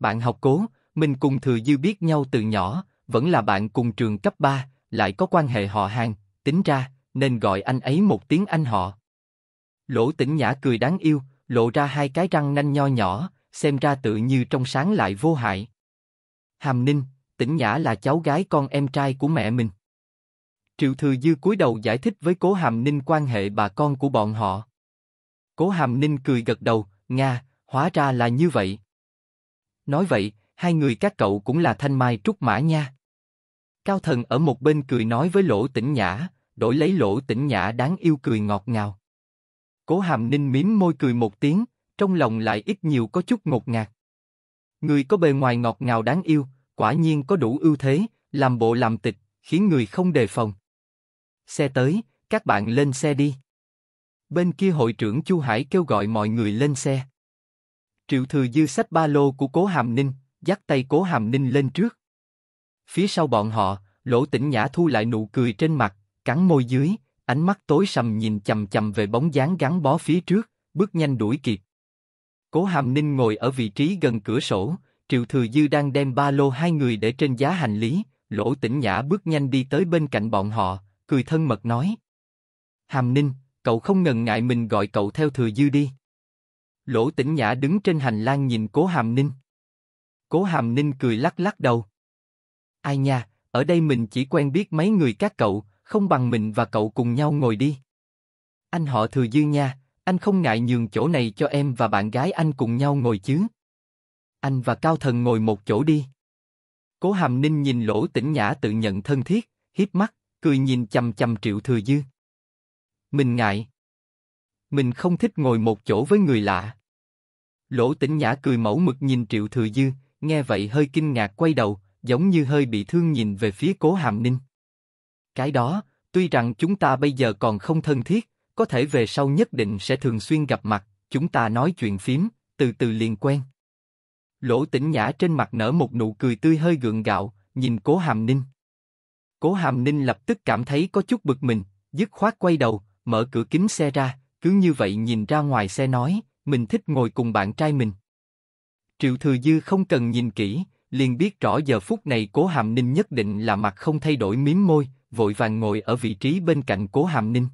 Bạn học cố, mình cùng Thừa Dư biết nhau từ nhỏ, vẫn là bạn cùng trường cấp 3, lại có quan hệ họ hàng, tính ra, nên gọi anh ấy một tiếng anh họ. Lỗ tỉnh nhã cười đáng yêu, lộ ra hai cái răng nanh nho nhỏ, xem ra tự như trong sáng lại vô hại. Hàm Ninh, tỉnh nhã là cháu gái con em trai của mẹ mình. Triệu Thừa Dư cúi đầu giải thích với Cố Hàm Ninh quan hệ bà con của bọn họ. Cố Hàm Ninh cười gật đầu, Nga, hóa ra là như vậy. Nói vậy, hai người các cậu cũng là thanh mai trúc mã nha. Cao Thần ở một bên cười nói với Lỗ Tĩnh Nhã, đổi lấy Lỗ Tĩnh Nhã đáng yêu cười ngọt ngào. Cố Hàm Ninh mím môi cười một tiếng, trong lòng lại ít nhiều có chút ngột ngạt. Người có bề ngoài ngọt ngào đáng yêu, quả nhiên có đủ ưu thế, làm bộ làm tịch, khiến người không đề phòng. Xe tới, các bạn lên xe đi. Bên kia hội trưởng Chu Hải kêu gọi mọi người lên xe. Triệu Thừa Dư xách ba lô của Cố Hàm Ninh, dắt tay Cố Hàm Ninh lên trước. Phía sau bọn họ, Lỗ Tĩnh Nhã thu lại nụ cười trên mặt, cắn môi dưới, ánh mắt tối sầm nhìn chầm chầm về bóng dáng gắn bó phía trước, bước nhanh đuổi kịp. Cố Hàm Ninh ngồi ở vị trí gần cửa sổ, Triệu Thừa Dư đang đem ba lô hai người để trên giá hành lý, Lỗ Tĩnh Nhã bước nhanh đi tới bên cạnh bọn họ, cười thân mật nói. Hàm Ninh, cậu không ngần ngại mình gọi cậu theo thừa dư đi. Lỗ Tĩnh Nhã đứng trên hành lang nhìn Cố Hàm Ninh. Cố Hàm Ninh cười lắc lắc đầu. Ai nha, ở đây mình chỉ quen biết mấy người các cậu, không bằng mình và cậu cùng nhau ngồi đi. Anh họ thừa dư nha, anh không ngại nhường chỗ này cho em và bạn gái anh cùng nhau ngồi chứ. Anh và Cao Thần ngồi một chỗ đi. Cố Hàm Ninh nhìn lỗ tĩnh nhã tự nhận thân thiết, hiếp mắt, cười nhìn chầm chầm triệu thừa dư. Mình ngại. Mình không thích ngồi một chỗ với người lạ. Lỗ Tĩnh Nhã cười mẫu mực nhìn Triệu Thừa Dư, nghe vậy hơi kinh ngạc quay đầu, giống như hơi bị thương nhìn về phía Cố Hàm Ninh. Cái đó, tuy rằng chúng ta bây giờ còn không thân thiết, có thể về sau nhất định sẽ thường xuyên gặp mặt, chúng ta nói chuyện phím, từ từ liền quen. Lỗ Tĩnh Nhã trên mặt nở một nụ cười tươi hơi gượng gạo, nhìn Cố Hàm Ninh. Cố Hàm Ninh lập tức cảm thấy có chút bực mình, dứt khoát quay đầu, mở cửa kính xe ra, cứ như vậy nhìn ra ngoài xe nói, mình thích ngồi cùng bạn trai mình. Triệu Thừa Dư không cần nhìn kỹ, liền biết rõ giờ phút này Cố Hàm Ninh nhất định là mặt không thay đổi miếm môi, vội vàng ngồi ở vị trí bên cạnh Cố Hàm Ninh.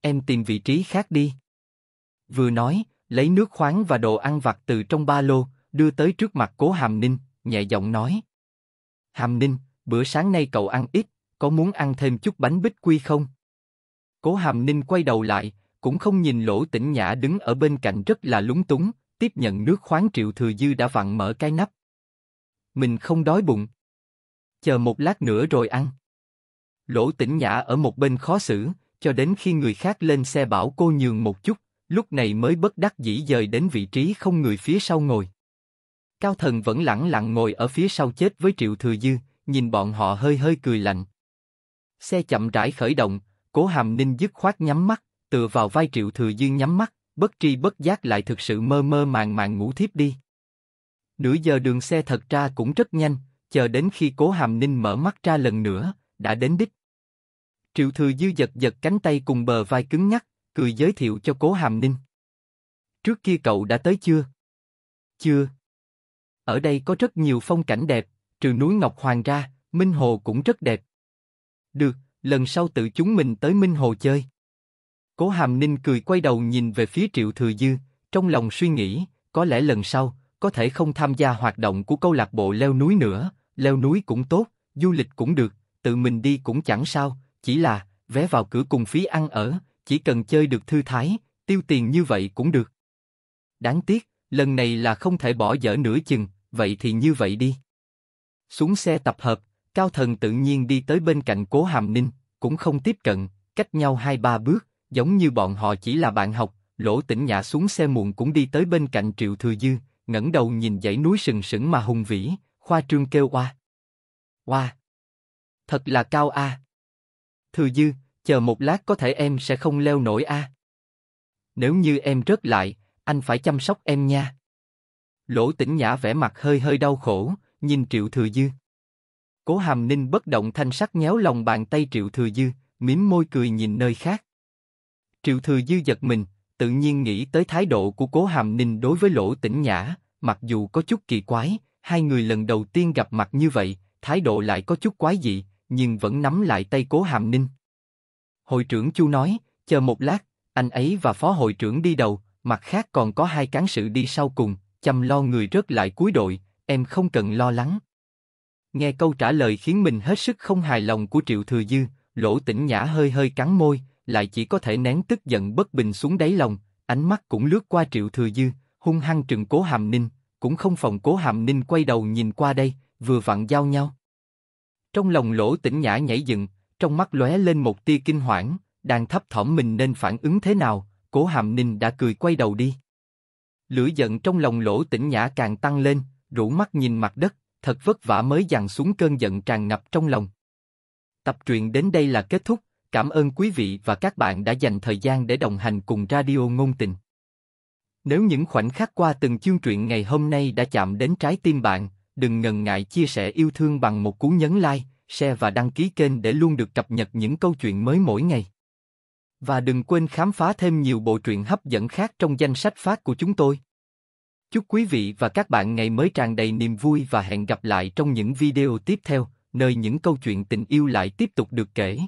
Em tìm vị trí khác đi. Vừa nói, lấy nước khoáng và đồ ăn vặt từ trong ba lô, đưa tới trước mặt Cố Hàm Ninh, nhẹ giọng nói. Hàm Ninh, bữa sáng nay cậu ăn ít, có muốn ăn thêm chút bánh bích quy không? Cố Hàm Ninh quay đầu lại, cũng không nhìn Lỗ Tĩnh Nhã đứng ở bên cạnh rất là lúng túng, tiếp nhận nước khoáng Triệu Thừa Dư đã vặn mở cái nắp. Mình không đói bụng. Chờ một lát nữa rồi ăn. Lỗ Tĩnh Nhã ở một bên khó xử, cho đến khi người khác lên xe bảo cô nhường một chút, lúc này mới bất đắc dĩ dời đến vị trí không người phía sau ngồi. Cao Thần vẫn lẳng lặng ngồi ở phía sau chết với Triệu Thừa Dư, nhìn bọn họ hơi hơi cười lạnh. Xe chậm rãi khởi động, Cố Hàm Ninh dứt khoát nhắm mắt, tựa vào vai Triệu Thừa Dương nhắm mắt, bất tri bất giác lại thực sự mơ mơ màng màng ngủ thiếp đi. Nửa giờ đường xe thật ra cũng rất nhanh, chờ đến khi Cố Hàm Ninh mở mắt ra lần nữa, đã đến đích. Triệu Thừa Dư giật giật cánh tay cùng bờ vai cứng nhắc, cười giới thiệu cho Cố Hàm Ninh. Trước kia cậu đã tới chưa? Chưa. Ở đây có rất nhiều phong cảnh đẹp, trừ núi Ngọc Hoàng ra, Minh Hồ cũng rất đẹp. Được, lần sau tự chúng mình tới Minh Hồ chơi. Cố Hàm Ninh cười quay đầu nhìn về phía Triệu Thừa Dư, trong lòng suy nghĩ, có lẽ lần sau, có thể không tham gia hoạt động của câu lạc bộ leo núi nữa, leo núi cũng tốt, du lịch cũng được, tự mình đi cũng chẳng sao, chỉ là, vé vào cửa cùng phí ăn ở, chỉ cần chơi được thư thái, tiêu tiền như vậy cũng được. Đáng tiếc, lần này là không thể bỏ dở nửa chừng, vậy thì như vậy đi. Xuống xe tập hợp, Cao Thần tự nhiên đi tới bên cạnh Cố Hàm Ninh, cũng không tiếp cận, cách nhau hai ba bước, giống như bọn họ chỉ là bạn học. Lỗ Tĩnh Nhã xuống xe muộn cũng đi tới bên cạnh Triệu Thừa Dư, ngẩng đầu nhìn dãy núi sừng sững mà hùng vĩ, khoa trương kêu oa. Oa! Thật là cao a. Thừa Dư, chờ một lát có thể em sẽ không leo nổi a. Nếu như em rớt lại, anh phải chăm sóc em nha. Lỗ Tĩnh Nhã vẻ mặt hơi hơi đau khổ, nhìn Triệu Thừa Dư. Cố Hàm Ninh bất động thanh sắc nhéo lòng bàn tay Triệu Thừa Dư, mím môi cười nhìn nơi khác. Triệu Thừa Dư giật mình, tự nhiên nghĩ tới thái độ của Cố Hàm Ninh đối với Lỗ Tĩnh Nhã, mặc dù có chút kỳ quái, hai người lần đầu tiên gặp mặt như vậy, thái độ lại có chút quái dị, nhưng vẫn nắm lại tay Cố Hàm Ninh. Hội trưởng Chu nói, chờ một lát, anh ấy và phó hội trưởng đi đầu, mặt khác còn có hai cán sự đi sau cùng, chăm lo người rớt lại cuối đội, em không cần lo lắng. Nghe câu trả lời khiến mình hết sức không hài lòng của Triệu Thừa Dư, lỗ tỉnh nhã hơi hơi cắn môi, lại chỉ có thể nén tức giận bất bình xuống đáy lòng, ánh mắt cũng lướt qua Triệu Thừa Dư, hung hăng trừng cố hàm ninh, cũng không phòng cố hàm ninh quay đầu nhìn qua đây, vừa vặn giao nhau. Trong lòng lỗ tỉnh nhã nhảy dựng, trong mắt lóe lên một tia kinh hoảng, đang thấp thỏm mình nên phản ứng thế nào, cố hàm ninh đã cười quay đầu đi. Lửa giận trong lòng lỗ tỉnh nhã càng tăng lên, rũ mắt nhìn mặt đất, thật vất vả mới dằn xuống cơn giận tràn ngập trong lòng. Tập truyện đến đây là kết thúc, cảm ơn quý vị và các bạn đã dành thời gian để đồng hành cùng Radio Ngôn Tình. Nếu những khoảnh khắc qua từng chương truyện ngày hôm nay đã chạm đến trái tim bạn, đừng ngần ngại chia sẻ yêu thương bằng một cú nhấn like, share và đăng ký kênh để luôn được cập nhật những câu chuyện mới mỗi ngày. Và đừng quên khám phá thêm nhiều bộ truyện hấp dẫn khác trong danh sách phát của chúng tôi. Chúc quý vị và các bạn ngày mới tràn đầy niềm vui và hẹn gặp lại trong những video tiếp theo, nơi những câu chuyện tình yêu lại tiếp tục được kể.